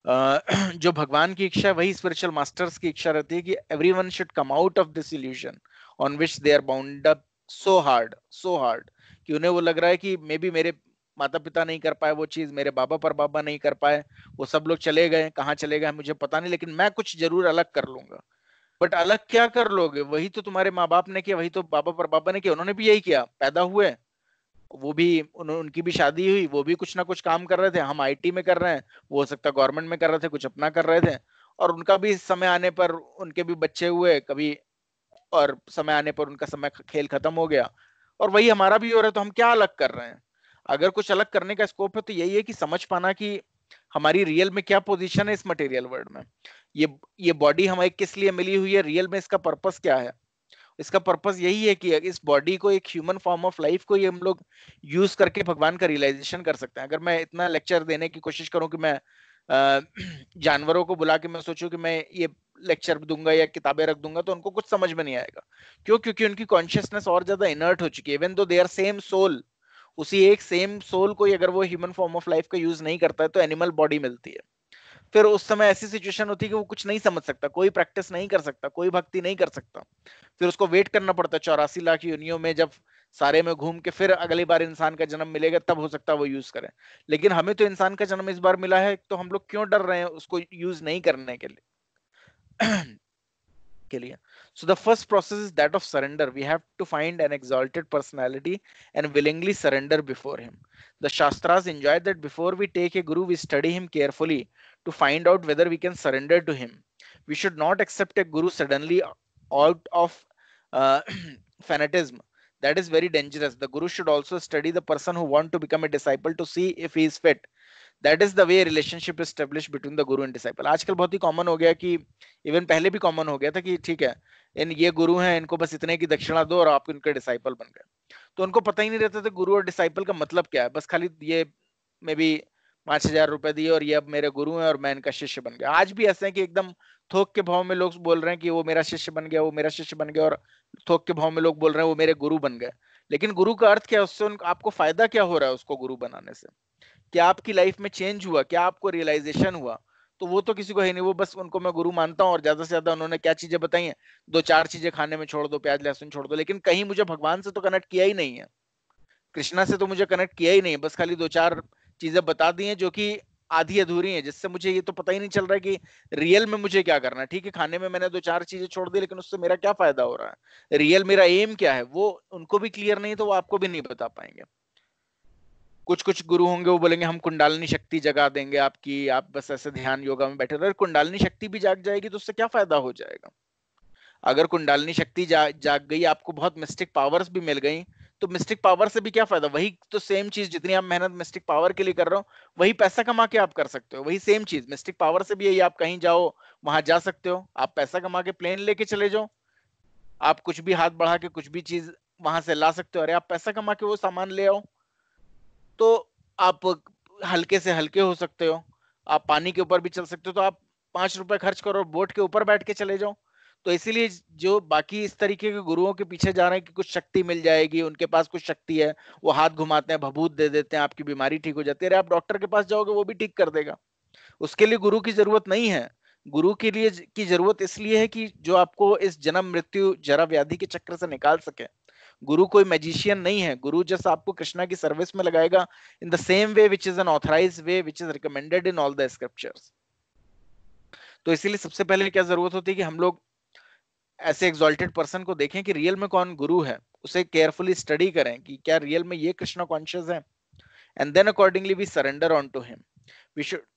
जो भगवान की इच्छा वही स्पिरिचुअल मास्टर्स की इच्छा रहती है कि every one should come out of this illusion on which they are bound up so hard so hard कि उन्हें वो लग रहा है कि मे बी मेरे माता पिता नहीं कर पाए वो चीज मेरे बाबा पर बाबा नहीं कर पाए वो सब लोग चले गए कहाँ चले गए मुझे पता नहीं लेकिन मैं कुछ जरूर अलग कर लूंगा बट अलग क्या कर लोगे वही तो तुम्हारे माँ बाप ने किया वही तो बाबा पर बाबा ने किया उन्होंने भी यही किया पैदा हुए वो भी उन, उनकी भी शादी हुई वो भी कुछ ना कुछ काम कर रहे थे हम आईटी में कर रहे हैं वो हो सकता गवर्नमेंट में कर रहे थे कुछ अपना कर रहे थे और उनका भी समय आने पर उनके भी बच्चे हुए कभी और समय आने पर उनका समय खेल खत्म हो गया और वही हमारा भी हो रहा है तो हम क्या अलग कर रहे हैं अगर कुछ अलग करने का स्कोप है तो यही है कि समझ पाना कि हमारी रियल में क्या पोजीशन है इस मटेरियल वर्ल्ड में ये ये बॉडी हमारी किस लिए मिली हुई है रियल में इसका पर्पस क्या है इसका पर्पस यही है कि इस बॉडी को एक ह्यूमन फॉर्म ऑफ लाइफ को ये हम लोग यूज करके भगवान का रियलाइजेशन कर सकते हैं अगर मैं इतना लेक्चर देने की कोशिश करूं कि मैं जानवरों को बुला के मैं सोचूं कि मैं ये लेक्चर दूंगा या किताबें रख दूंगा तो उनको कुछ समझ में नहीं आएगा क्यों क्योंकि उनकी कॉन्शियसनेस और ज्यादा इनर्ट हो चुकी है even though they are same soul उसी एक सेम सोल को अगर वो ह्यूमन फॉर्म ऑफ लाइफ का यूज नहीं करता है तो एनिमल बॉडी मिलती है फिर उस समय ऐसी सिचुएशन होती है कि वो कुछ नहीं समझ सकता कोई प्रैक्टिस नहीं कर सकता कोई भक्ति नहीं कर सकता फिर उसको वेट करना पड़ता है चौरासी लाख यूनियों में जब सारे में घूम के फिर अगली बार इंसान का जन्म मिलेगा तब हो सकता है वो यूज करें लेकिन हमें तो इंसान का जन्म इस बार मिला है तो हम लोग क्यों डर रहे हैं उसको यूज नहीं करने के लिए के लिए So the first process is that of surrender. We have to find an exalted personality and willingly surrender before him. The Shastras enjoy that before we take a guru, we study him carefully to find out whether we can surrender to him. We should not accept a guru suddenly out of uh, fanatism. That is very dangerous. The guru should also study the person who want to become a disciple to see if he is fit. That is the way way established between the guru and disciple. आजकल बहुत ही common हो गया कि even पहले भी common हो गया था कि ठीक है इन ये गुरु हैं इनको बस इतने की दक्षिणा दो और आप इनके डिसाइपल बन गए तो उनको पता ही नहीं रहता था गुरु और डिसाइपल का मतलब क्या है बस खाली ये मे भी पांच हजार रुपए दिए और ये अब मेरे गुरु हैं और मैं इनका शिष्य बन गया आज भी ऐसे हैं कि एकदम थोक के भाव में लोग बोल रहे हैं कि वो मेरा शिष्य बन गया वो मेरा शिष्य बन गया और थोक के भाव में लोग बोल रहे हैं वो मेरे गुरु बन गए लेकिन गुरु का अर्थ क्या है उससे आपको फायदा क्या हो रहा है उसको गुरु बनाने से क्या आपकी लाइफ में चेंज हुआ क्या आपको रियलाइजेशन हुआ तो वो तो किसी को है नहीं वो बस उनको मैं गुरु मानता हूँ और ज्यादा से ज्यादा उन्होंने क्या चीजें बताई हैं दो चार चीजें खाने में छोड़ दो प्याज लहसुन छोड़ दो लेकिन कहीं मुझे भगवान से तो कनेक्ट किया ही नहीं है कृष्णा से तो मुझे कनेक्ट किया ही नहीं बस खाली दो चार चीजें बता दी हैं जो कि आधी अधूरी है जिससे मुझे ये तो पता ही नहीं चल रहा है कि रियल में मुझे क्या करना है ठीक है खाने में मैंने दो चार चीजें छोड़ दी लेकिन उससे मेरा क्या फायदा हो रहा है रियल मेरा एम क्या है वो उनको भी क्लियर नहीं तो वो आपको भी नहीं बता पाएंगे कुछ कुछ गुरु होंगे वो बोलेंगे हम कुंडालनी शक्ति जगा देंगे आपकी आप बस ऐसे ध्यान योगा में बैठे रहे कुंडालनी शक्ति भी जाग जाएगी तो उससे क्या फायदा हो जाएगा अगर कुंडालनी शक्ति जा, जाग गई आपको बहुत मिस्टिक पावर्स भी मिल गई तो मिस्टिक पावर से भी क्या फायदा वही तो सेम चीज जितनी आप मेहनत मिस्टिक पावर के लिए कर रहे हो वही पैसा कमा के आप कर सकते हो वही सेम चीज मिस्टिक पावर से भी यही आप कहीं जाओ वहां जा सकते हो आप पैसा कमा के प्लेन लेके चले जाओ आप कुछ भी हाथ बढ़ा के कुछ भी चीज वहां से ला सकते हो अरे आप पैसा कमा के वो सामान ले आओ तो आप हल्के से हल्के हो सकते हो आप पानी के ऊपर भी चल सकते हो तो आप पांच रुपए खर्च करो बोट के ऊपर बैठ के चले जाओ तो इसीलिए जो बाकी इस तरीके के गुरुओं के पीछे जा रहे हैं कि कुछ शक्ति मिल जाएगी उनके पास कुछ शक्ति है वो हाथ घुमाते हैं भभूत दे देते हैं आपकी बीमारी ठीक हो जाती है अरे आप डॉक्टर के पास जाओगे वो भी ठीक कर देगा उसके लिए गुरु की जरूरत नहीं है गुरु के लिए की जरूरत इसलिए है कि जो आपको इस जन्म मृत्यु जरा व्याधि के चक्र से निकाल सके गुरु कोई मैजिशियन नहीं है गुरु जस आपको कृष्णा की सर्विस में लगाएगा in the same way which is an authorise way which is recommended in all the scriptures तो इसीलिए सबसे पहले क्या जरूरत होती है कि हम लोग ऐसे एग्जॉल्टेड पर्सन को देखें कि रियल में कौन गुरु है उसे केयरफुली स्टडी करें कि क्या रियल में ये कृष्णा कॉन्शियस है and then accordingly we surrender on to him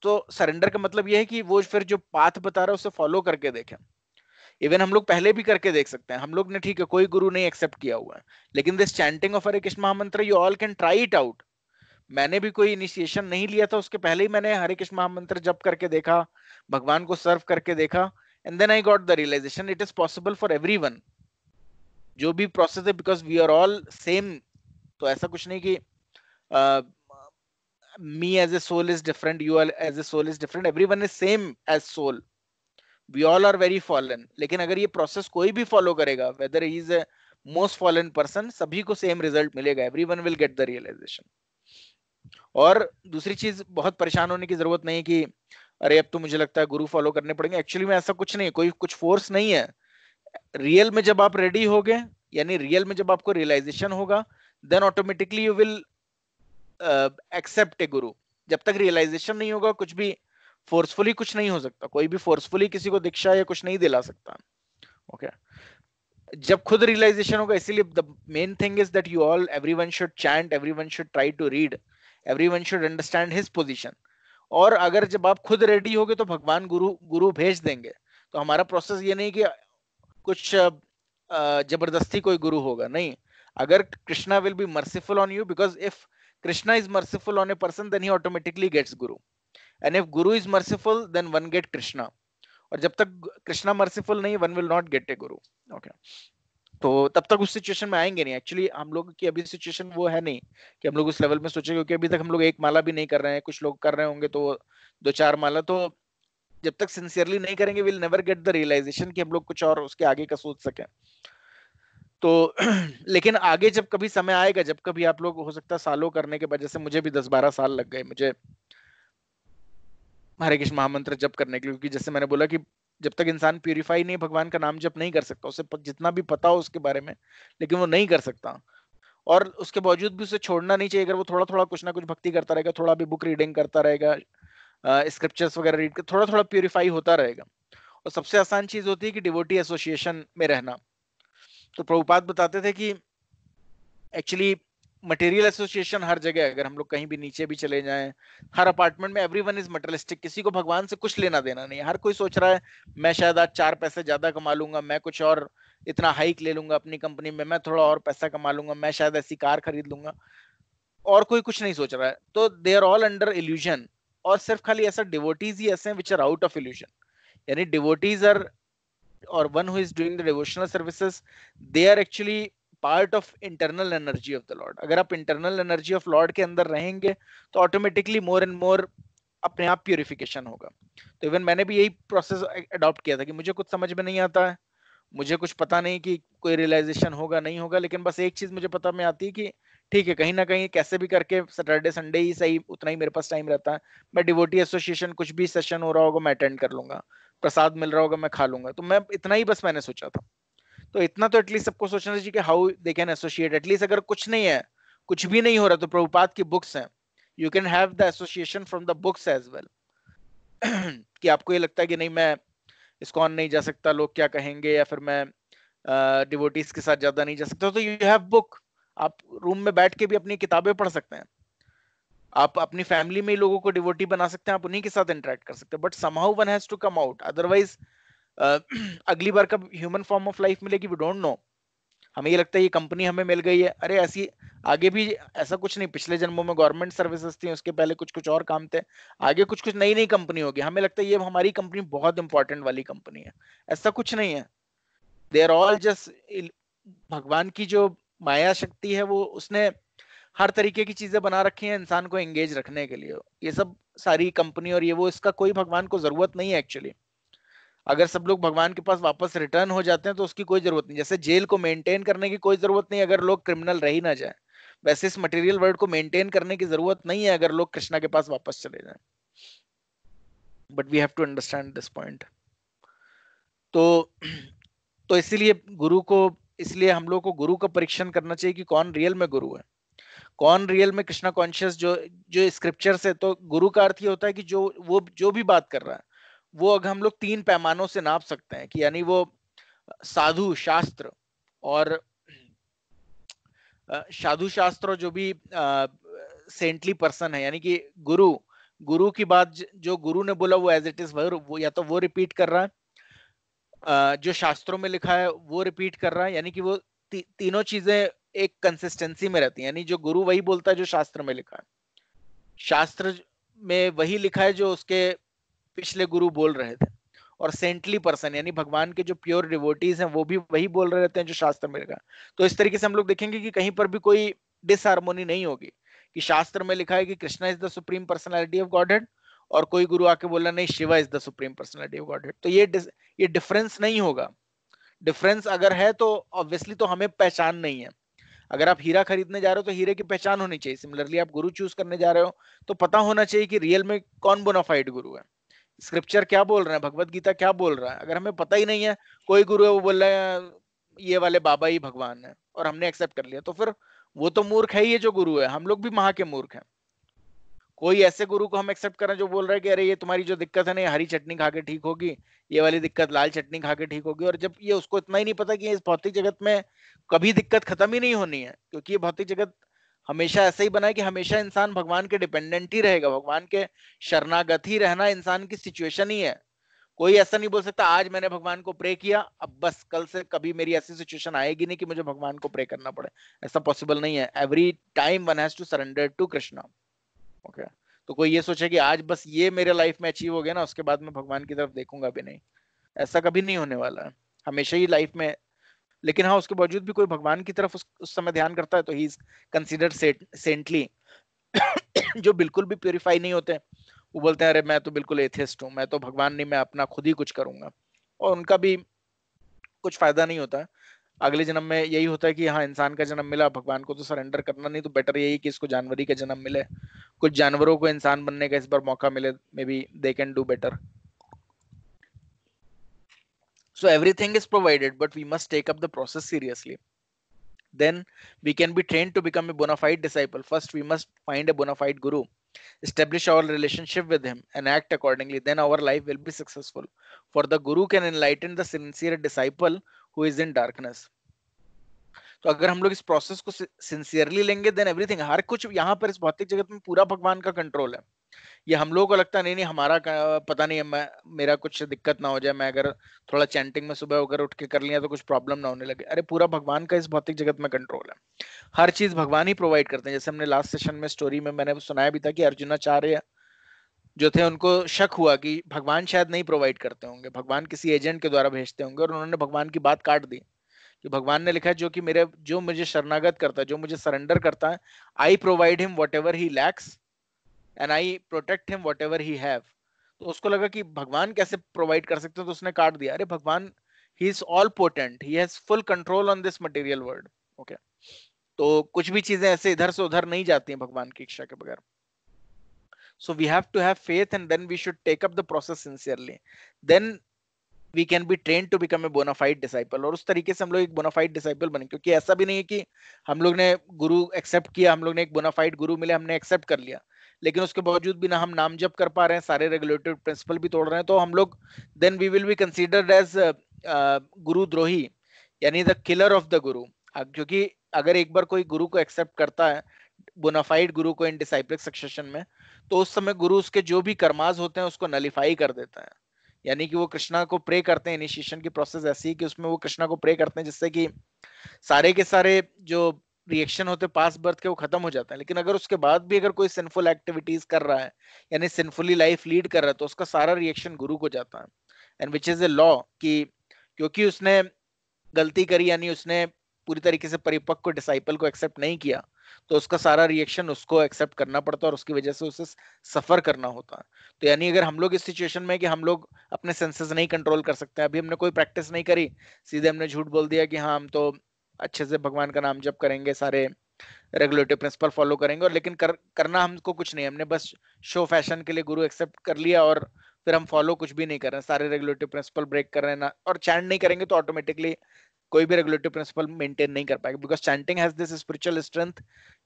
तो सरेंडर का मतलब यह है कि वो फिर जो पाथ बता रहा है उसे फॉलो करके देखें इवन हम लोग पहले भी करके देख सकते हैं हम लोग ने ठीक है कोई गुरु नहीं एक्सेप्ट किया हुआ है लेकिन this chanting of Hare Krishna महामंत्र you all can try it out मैंने भी कोई इनिशिएशन नहीं लिया था उसके पहले ही मैंने हरे कृष्ण महामंत्र जप करके देखा भगवान को सर्व करके देखा and then I got the realization it is possible for every जो भी प्रोसेस है because we are all same तो ऐसा कुछ नहीं कि me as a soul is different you as a soul is different every one is same as soul we all are very fallen लेकिन अगर ये प्रोसेस कोई भी फॉलो करेगा whether he is a most fallen person सभी को same result मिलेगा every one will get the realization और दूसरी चीज बहुत परेशान होने की जरूरत नहीं कि अरे अब तो मुझे लगता है गुरु फॉलो करने पड़ेंगे एक्चुअली में ऐसा कुछ नहीं कोई कुछ फोर्स नहीं है रियल में जब आप रेडी हो गए यानी रियल में जब आपको रियलाइजेशन होगा then automatically you will accept a guru जब तक रियलाइजेशन नहीं होगा कुछ भी फोर्सफुली कुछ नहीं हो सकता कोई भी फोर्सफुली किसी को दीक्षा या कुछ नहीं दिला सकता ओके जब खुद रियलाइजेशन होगा इसीलिए the main thing is that you all everyone should chant everyone should try to read everyone should understand his position और अगर जब आप खुद रेडी होगे तो भगवान गुरु गुरु भेज देंगे तो हमारा प्रोसेस ये नहीं कि कुछ जबरदस्ती कोई गुरु होगा नहीं अगर Krishna will be merciful on you because if Krishna is merciful on a person then he automatically gets guru and if guru is merciful then one get Krishna और जब तक कृष्णा मर्सीफुल नहीं one will not get a guru okay तो तब तक उस सिचुएशन में आएंगे नहीं एक्चुअली हम लोग की अभी सिचुएशन वो है नहीं कि हम लोग उस लेवल में सोचे क्योंकि अभी तक हम लोग एक माला भी नहीं कर रहे हैं कुछ लोग कर रहे होंगे तो दो चार माला तो जब तक सिंसियरली नहीं करेंगे will never get the realization कि हम लोग कुछ और उसके आगे का सोच सकें तो लेकिन आगे जब कभी समय आएगा जब कभी आप लोग हो सकता है सालों करने के वजह से मुझे भी दस बारह साल लग गए मुझे हरे कृष्ण महामंत्र जप करने के लिए क्योंकि जैसे मैंने बोला कि जब तक इंसान प्योरीफाई नहीं भगवान का नाम जप नहीं कर सकता उसे जितना भी पता हो उसके बारे में लेकिन वो नहीं कर सकता और उसके बावजूद भी उसे छोड़ना नहीं चाहिए अगर वो थोड़ा थोड़ा कुछ ना कुछ भक्ति करता रहेगा थोड़ा भी बुक रीडिंग करता रहेगा स्क्रिप्चर्स वगैरह रीड कर थोड़ा थोड़ा प्योरीफाई होता रहेगा और सबसे आसान चीज होती है कि डिवोटी एसोसिएशन में रहना तो प्रभुपाद बताते थे कि एक्चुअली मटेरियल एसोसिएशन हर जगह अगर हम लोग कहीं भी नीचे भी चले जाएं हर अपार्टमेंट में एवरीवन इज मटेरियलिस्टिक किसी को भगवान से कुछ लेना देना नहीं हर कोई सोच रहा है मैं शायद आज चार पैसे ज्यादा कमा लूंगा मैं कुछ और इतना हाइक ले लूंगा अपनी कंपनी में मैं थोड़ा और पैसा कमा लूंगा मैं शायद ऐसी कार खरीद लूंगा और कोई कुछ नहीं सोच रहा है तो they are all under illusion और सिर्फ खाली ऐसा डिवोटीज ही ऐसे which are out of illusion यानी डिवोटीज आर और one who is doing the devotional services they are actually part of internal energy of the lord अगर आप इंटरनल एनर्जी ऑफ लॉर्ड के अंदर रहेंगे तो ऑटोमेटिकली मोर एंड मोर अपने आप प्योरिफिकेशन होगा तो इवन मैंने भी यही प्रोसेस अडॉप्ट किया था कि मुझे कुछ समझ में नहीं आता है मुझे कुछ पता नहीं कि कोई रियलाइजेशन होगा नहीं होगा लेकिन बस एक चीज मुझे पता में आती है कि ठीक है कहीं ना कहीं कैसे भी करके सैटरडे संडे ही सही उतना ही मेरे पास टाइम रहता है मैं डिवोटी एसोसिएशन कुछ भी सेशन हो रहा होगा मैं अटेंड कर लूंगा प्रसाद मिल रहा होगा मैं खा लूंगा तो मैं इतना ही बस मैंने सोचा था तो इतना तो एटलीस्ट सबको सोचना चाहिए कि how they can associate at least अगर कुछ नहीं है कुछ भी नहीं हो रहा तो प्रभुपाद की बुक्स हैं you can have the association from the books as well कि आपको ये लगता है कि नहीं मैं इसको ऑन नहीं जा सकता लोग क्या कहेंगे या फिर मैं डिवोटीज uh, के साथ ज्यादा नहीं जा सकता तो यू हैव बुक आप रूम में बैठ के भी अपनी किताबें पढ़ सकते हैं आप अपनी फैमिली में ही लोगों को डिवोटी बना सकते हैं आप उन्हीं के साथ इंटरेक्ट कर सकते हैं but somehow one has to come out otherwise अगली बार कब ह्यूमन फॉर्म ऑफ लाइफ मिलेगी वी डोंट नो हमें ये लगता है ये कंपनी हमें मिल गई है अरे ऐसी आगे भी ऐसा कुछ नहीं पिछले जन्मों में गवर्नमेंट सर्विसेज थी उसके पहले कुछ कुछ और काम थे आगे कुछ कुछ नई नई कंपनी होगी हमें लगता है ये हमारी कंपनी बहुत इंपॉर्टेंट वाली कंपनी है ऐसा कुछ नहीं है दे आर ऑल जस्ट भगवान की जो माया शक्ति है वो उसने हर तरीके की चीजें बना रखी है इंसान को एंगेज रखने के लिए ये सब सारी कंपनी और ये वो इसका कोई भगवान को जरूरत नहीं है एक्चुअली अगर सब लोग भगवान के पास वापस रिटर्न हो जाते हैं तो उसकी कोई जरूरत नहीं जैसे जेल को मेंटेन करने की कोई जरूरत नहीं अगर लोग क्रिमिनल रह ही ना जाए वैसे इस मटेरियल वर्ल्ड को मेंटेन करने की जरूरत नहीं है अगर लोग कृष्णा के पास वापस चले जाए but we have to understand this point तो तो इसीलिए गुरु को इसलिए हम लोग को गुरु का परीक्षण करना चाहिए कि कौन रियल में गुरु है कौन रियल में कृष्णा कॉन्शियस जो जो स्क्रिप्चर से तो गुरु का अर्थ ये होता है कि जो वो जो भी बात कर रहा है वो अगर हम लोग तीन पैमानों से नाप सकते हैं कि यानी वो साधु शास्त्र और साधु शास्त्र जो भी सेंटली पर्सन है यानी कि गुरु गुरु की बात जो गुरु ने बोला वो एज इट इज वो या तो वो रिपीट कर रहा है जो शास्त्रों में लिखा है वो रिपीट कर रहा है यानी कि वो ती, तीनों चीजें एक कंसिस्टेंसी में रहती है यानी जो गुरु वही बोलता है जो शास्त्र में लिखा है शास्त्र में वही लिखा है जो उसके पिछले गुरु बोल रहे थे और सेंटली पर्सन यानी भगवान के जो प्योर डिवोटीज हैं वो भी वही बोल रहे रहते हैं जो शास्त्र में लिखा तो इस तरीके से हम लोग देखेंगे कि कहीं पर भी कोई डिसहारमोनी नहीं होगी कि शास्त्र में लिखा है कि Krishna is the supreme personality of godhead और कोई गुरु आके बोला नहीं Shiva is the supreme personality of godhead तो ये ये डिफरेंस नहीं होगा डिफरेंस अगर है तो ऑब्वियसली तो हमें पहचान नहीं है अगर आप हीरा खरीदने जा रहे हो तो हीरे की पहचान होनी चाहिए सिमिलरली आप गुरु चूज करने जा रहे हो तो पता होना चाहिए कि रियल में कौन बोनाफाइड गुरु है स्क्रिप्चर क्या बोल रहे हैं भगवत गीता क्या बोल रहा है अगर हमें पता ही नहीं है कोई गुरु है वो बोल रहे हैं ये वाले बाबा ही भगवान है और हमने एक्सेप्ट कर लिया तो फिर वो तो मूर्ख है ही जो गुरु है हम लोग भी महा के मूर्ख हैं कोई ऐसे गुरु को हम एक्सेप्ट करें जो बोल रहे हैं कि अरे ये तुम्हारी जो दिक्कत है ना हरी चटनी खा के ठीक होगी ये वाली दिक्कत लाल चटनी खा के ठीक होगी और जब ये उसको इतना ही नहीं पता कि इस भौतिक जगत में कभी दिक्कत खत्म ही नहीं होनी है क्योंकि ये भौतिक जगत हमेशा ऐसे ही बनाए कि हमेशा इंसान भगवान के डिपेंडेंट ही रहेगा भगवान के शरणागत ही रहना इंसान की सिचुएशन ही है कोई ऐसा नहीं बोल सकता आज मैंने भगवान को प्रे किया अब बस कल से कभी मेरी ऐसी सिचुएशन आएगी नहीं कि मुझे भगवान को प्रे करना पड़े ऐसा पॉसिबल नहीं है every time one has to surrender to Krishna okay तो कोई ये सोचे कि आज बस ये मेरे लाइफ में अचीव हो गया ना उसके बाद मैं भगवान की तरफ देखूंगा भी नहीं ऐसा कभी नहीं होने वाला है हमेशा ही लाइफ में लेकिन हाँ उसके बावजूद भी कोई भगवान की तरफ उस, उस समय ध्यान करता है तो ही इज कंसिडर सेंटली जो बिल्कुल भी प्योरीफाई नहीं होते वो बोलते हैं अरे मैं तो बिल्कुल एथेस्ट हूँ मैं तो भगवान नहीं मैं अपना खुद ही कुछ करूंगा और उनका भी कुछ फायदा नहीं होता अगले जन्म में यही होता है कि हाँ इंसान का जन्म मिला भगवान को तो सरेंडर करना नहीं तो बेटर यही कि इसको जानवरी का जन्म मिले कुछ जानवरों को इंसान बनने का इस बार मौका मिले maybe they can do better so everything is provided but we must take up the process seriously then we can be trained to become a bona fide disciple first we must find a bona fide guru establish our relationship with him and act accordingly then our life will be successful for the guru can enlighten the sincere disciple who is in darkness तो अगर हम लोग इस process को sincerely लेंगे then everything हर कुछ यहाँ पर इस भौतिक जगत में पूरा भगवान का कंट्रोल है ये हम लोगों को लगता नहीं नहीं हमारा पता नहीं मैं मेरा कुछ दिक्कत ना हो जाए मैं अगर थोड़ा चैंटिंग में सुबह अगर उठ के कर लिया तो कुछ प्रॉब्लम ना होने लगे अरे पूरा भगवान का इस भौतिक जगत में कंट्रोल है हर चीज भगवान ही प्रोवाइड करते हैं जैसे हमने लास्ट सेशन में स्टोरी में मैंने सुनाया भी था कि अर्जुनाचार्य जो थे उनको शक हुआ कि भगवान शायद नहीं प्रोवाइड करते होंगे भगवान किसी एजेंट के द्वारा भेजते होंगे और उन्होंने भगवान की बात काट दी कि भगवान ने लिखा जो कि मेरे जो मुझे शरणागत करता है जो मुझे सरेंडर करता है I provide him whatever he lacks and I protect him whatever he have तो उसको लगा कि भगवान कैसे प्रोवाइड कर सकते हैं तो उसने काट दिया अरे भगवान he is all potent he has full control on this material world okay तो कुछ भी चीजें ऐसे इधर से उधर नहीं जाती हैं भगवान की इच्छा के बगैर so we have to have faith and then we should take up the process sincerely then we can be train to become a bona fide disciple और उस तरीके से हम लोग एक बोनाफाइड डिसाइपल बने क्योंकि ऐसा भी नहीं है कि हम लोग ने गुरु एक्सेप्ट किया हम लोग ने एक बोनाफाइड गुरु मिले हमने एक्सेप्ट कर लिया लेकिन उसके बावजूद भी ना हम नाम जब कर पा रहे हैं सारे रेगुलेटरी प्रिंसिपल भी तोड़ रहे हैं तो हम लोग then we will be considered as गुरु द्रोही यानी द किलर ऑफ द गुरु क्योंकि अगर एक बार कोई गुरु को एक्सेप्ट करता है बोनाफाइड गुरु को इन डिसाइपल सक्सेशन में तो उस समय गुरु उसके जो भी कर्माज होते हैं उसको नलिफाई कर देता है यानी कि वो कृष्णा को प्रे करते हैं इनिशिएशन की प्रोसेस ऐसी है कि उसमें वो कृष्णा को प्रे करते हैं जिससे कि सारे के सारे जो रिएक्शन होते पास बर्थ के वो खत्म हो जाता है लेकिन अगर उसके बाद भी अगर कोई सिंफुल एक्टिविटीज कर रहा है यानी सिंफुली लाइफ लीड कर रहा है तो उसका सारा रिएक्शन गुरु को जाता है and which is a law कि क्योंकि उसने गलती करी यानी उसने पूरी तरीके से परिपक्व डिसाइपल को एक्सेप्ट नहीं किया तो उसका सारा रिएक्शन उसको एक्सेप्ट करना पड़ता है और उसकी वजह से उसे सफर करना होता है तो यानी अगर हम लोग इस सिचुएशन में कि हम लोग अपने सेंसेस नहीं कंट्रोल कर सकते हैं अभी हमने कोई प्रैक्टिस नहीं करी सीधे हमने झूठ बोल दिया कि हाँ हम तो अच्छे से भगवान का नाम जप करेंगे सारे रेगुलेटिव प्रिंसिपल फॉलो करेंगे और लेकिन कर, करना हमको कुछ नहीं हमने बस शो फैशन के लिए गुरु एक्सेप्ट कर लिया और फिर हम फॉलो कुछ भी नहीं कर रहे हैं सारे रेगुलेटिव प्रिंसिपल ब्रेक कर रहे हैं ना और चैंट नहीं करेंगे तो ऑटोमेटिकली कोई भी रेगुलेटिव प्रिंसिपल मेंटेन नहीं कर पाएगा because chanting has this spiritual strength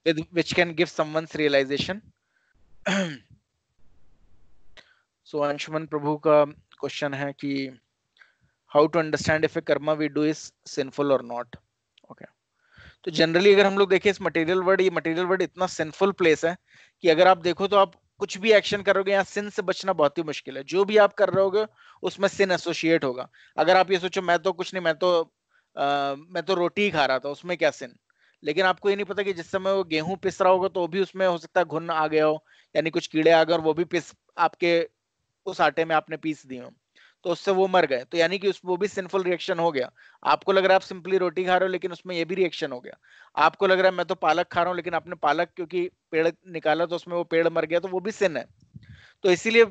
with which can give someone realization so Anshuman प्रभु का क्वेश्चन है कि how to understand if a karma we do is sinful और नॉट तो जनरली अगर हम लोग देखें इस मटेरियल वर्ड ये मटेरियल वर्ड इतना सिंफुल प्लेस है कि अगर आप देखो तो आप कुछ भी एक्शन करोगे यहाँ सिन से बचना बहुत ही मुश्किल है जो भी आप कर रहे होगे उसमें सिन एसोसिएट होगा अगर आप ये सोचो मैं तो कुछ नहीं मैं तो आ, मैं तो रोटी ही खा रहा था उसमें क्या सिन लेकिन आपको ये नहीं पता कि जिस समय वो गेहूं पिस रहा होगा तो भी उसमें हो सकता है घुन आ गया हो यानी कुछ कीड़े आ गए और वो भी पिस आपके उस आटे में आपने पीस दिए हो तो उससे वो मर गए तो यानी कि उस वो भी सिंफुल रिएक्शन हो गया आपको लग रहा है आप सिंपली रोटी खा रहे हो लेकिन उसमें ये भी रिएक्शन हो गया आपको लग रहा है मैं तो पालक खा रहा हूँ लेकिन आपने पालक क्योंकि पेड़ निकाला तो उसमें वो पेड़ मर गया तो वो भी सिन है तो इसीलिए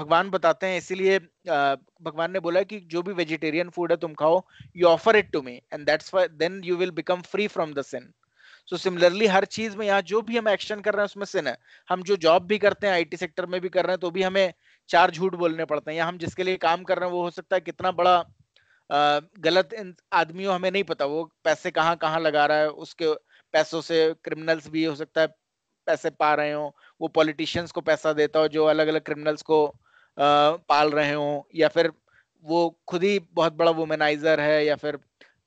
भगवान बताते हैं इसीलिए भगवान ने बोला कि जो भी वेजिटेरियन फूड है तुम खाओ you offer it to me and that's then you will become free from the sin so similarly हर चीज में यहाँ जो भी हम एक्शन कर रहे हैं उसमें सिन है हम जो जॉब भी करते हैं आईटी सेक्टर में भी कर रहे हैं तो भी हमें चार झूठ बोलने पड़ते हैं या हम जिसके लिए काम कर रहे हैं वो हो सकता है कितना बड़ा गलत आदमी हो हमें नहीं पता वो पैसे कहाँ कहाँ लगा रहा है उसके पैसों से क्रिमिनल्स भी हो सकता है पैसे पा रहे हो वो पॉलिटिशियंस को पैसा देता हो जो अलग अलग क्रिमिनल्स को पाल रहे हो या फिर वो खुद ही बहुत बड़ा वुमेनाइजर है या फिर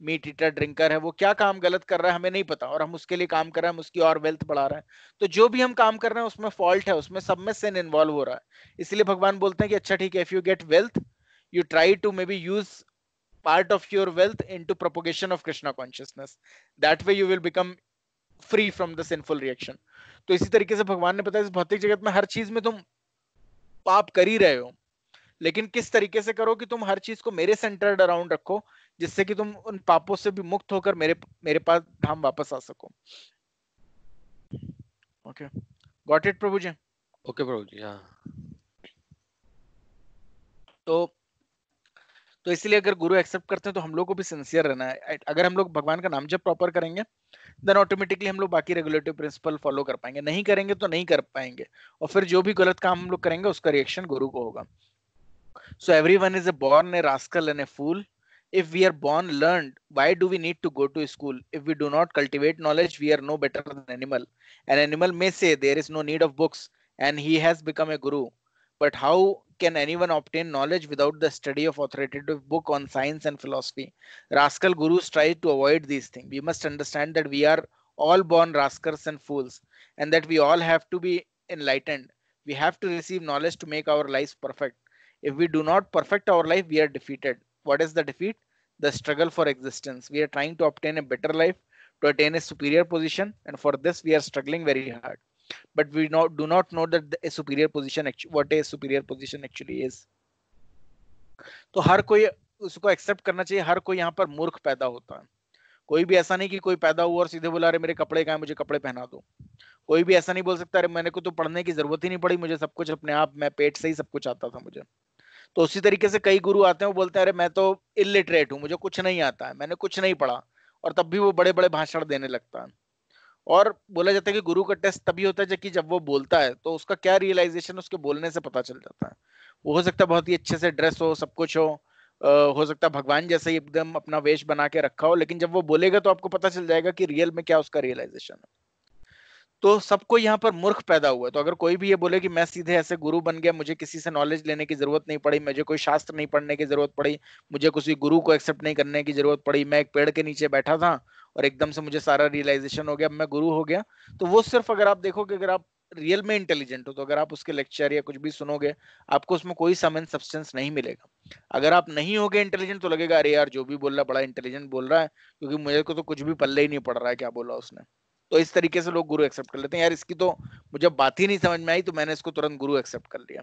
मीट ईटर ड्रिंकर है वो क्या काम गलत कर रहा है हमें नहीं पता और हम उसके लिए काम कर रहे हैं हम उसकी और वेल्थ बढ़ा रहे हैं तो जो भी हम काम कर रहे हैं उसमें फॉल्ट है उसमें सब में सिन इन्वॉल्व हो रहा है इसलिए भगवान बोलते हैं कि अच्छा ठीक है if you get wealth you try to maybe use part of of wealth into propagation of Krishna consciousness that way you will become free from the sinful reaction तो इसी तरीके से भगवान ने पता है इस भौतिक जगत में हर चीज में तुम पाप कर ही रहे हो लेकिन किस तरीके से करो कि तुम हर चीज को मेरे सेंटर्ड अराउंड रखो जिससे कि तुम उन पापों से भी मुक्त होकर मेरे मेरे पास धाम वापस आ सको ओके गॉट इट प्रभु जी ओके प्रभु जी हाँ तो तो इसलिए अगर गुरु एक्सेप्ट करते हैं तो हम लोग को भी सिंसियर रहना है अगर हम लोग भगवान का नाम जब प्रॉपर करेंगे देन ऑटोमेटिकली हम लोग बाकी रेगुलेटिव प्रिंसिपल फॉलो कर पाएंगे नहीं करेंगे तो नहीं कर पाएंगे और फिर जो भी गलत काम हम लोग करेंगे उसका रिएक्शन गुरु को होगा so every one is a born a rascal and a fool if we are born learned why do we need to go to school if we do not cultivate knowledge we are no better than animal an animal may say there is no need of books and he has become a guru but how can anyone obtain knowledge without the study of authoritative book on science and philosophy rascal gurus try to avoid these things we must understand that we are all born rascals and fools and that we all have to be enlightened we have to receive knowledge to make our lives perfect if we do not perfect our life we are defeated what is the defeat the struggle for existence we are trying to obtain a better life to attain a superior position and for this we are struggling very hard but we not, do not know that the, a superior position what a superior position actually is तो हर कोई उसको accept करना चाहिए हर कोई यहाँ पर मूर्ख पैदा होता है कोई भी ऐसा नहीं कि कोई पैदा हुआ और सीधे बोला अरे मेरे कपड़े का है मुझे कपड़े पहना दो कोई भी ऐसा नहीं बोल सकता अरे मैंने को तो पढ़ने की जरूरत ही नहीं पड़ी मुझे सब कुछ अपने आप मैं पेट से ही सब कुछ आता था मुझे तो उसी तरीके से कई गुरु आते हैं वो बोलते हैं अरे मैं तो इलिटरेट हूँ मुझे कुछ नहीं आता है मैंने कुछ नहीं पढ़ा और तब भी वो बड़े बड़े भाषण देने लगता है और बोला जाता है कि गुरु का टेस्ट तभी होता है जबकि जब वो बोलता है तो उसका क्या रियलाइजेशन उसके बोलने से पता चल जाता है वो हो सकता है बहुत ही अच्छे से ड्रेस हो सब कुछ हो हो सकता है भगवान जैसे ही एकदम अपना वेश बना के रखा हो लेकिन जब वो बोलेगा तो आपको पता चल जाएगा कि रियल में क्या उसका रियलाइजेशन है तो सबको यहाँ पर मूर्ख पैदा हुआ तो अगर कोई भी ये बोले कि मैं सीधे ऐसे गुरु बन गया मुझे किसी से नॉलेज लेने की जरूरत नहीं पड़ी मुझे कोई शास्त्र नहीं पढ़ने की जरूरत पड़ी मुझे किसी गुरु को एक्सेप्ट नहीं करने की जरूरत पड़ी मैं एक पेड़ के नीचे बैठा था और एकदम से मुझे सारा रियलाइजेशन हो गया मैं गुरु हो गया तो वो सिर्फ अगर आप देखोगे अगर आप रियल में इंटेलिजेंट हो तो अगर आप उसके लेक्चर या कुछ भी सुनोगे आपको उसमें कोई सम एंड सब्सटेंस नहीं मिलेगा अगर आप नहीं होगे इंटेलिजेंट तो लगेगा अरे यार जो भी बोल रहा बड़ा इंटेलिजेंट बोल रहा है क्योंकि मुझे को तो कुछ भी पल्ले ही नहीं पड़ रहा है क्या बोला उसने तो इस तरीके से लोग गुरु एक्सेप्ट कर लेते हैं यार इसकी तो मुझे बात ही नहीं समझ में आई तो मैंने इसको तुरंत गुरु एक्सेप्ट कर लिया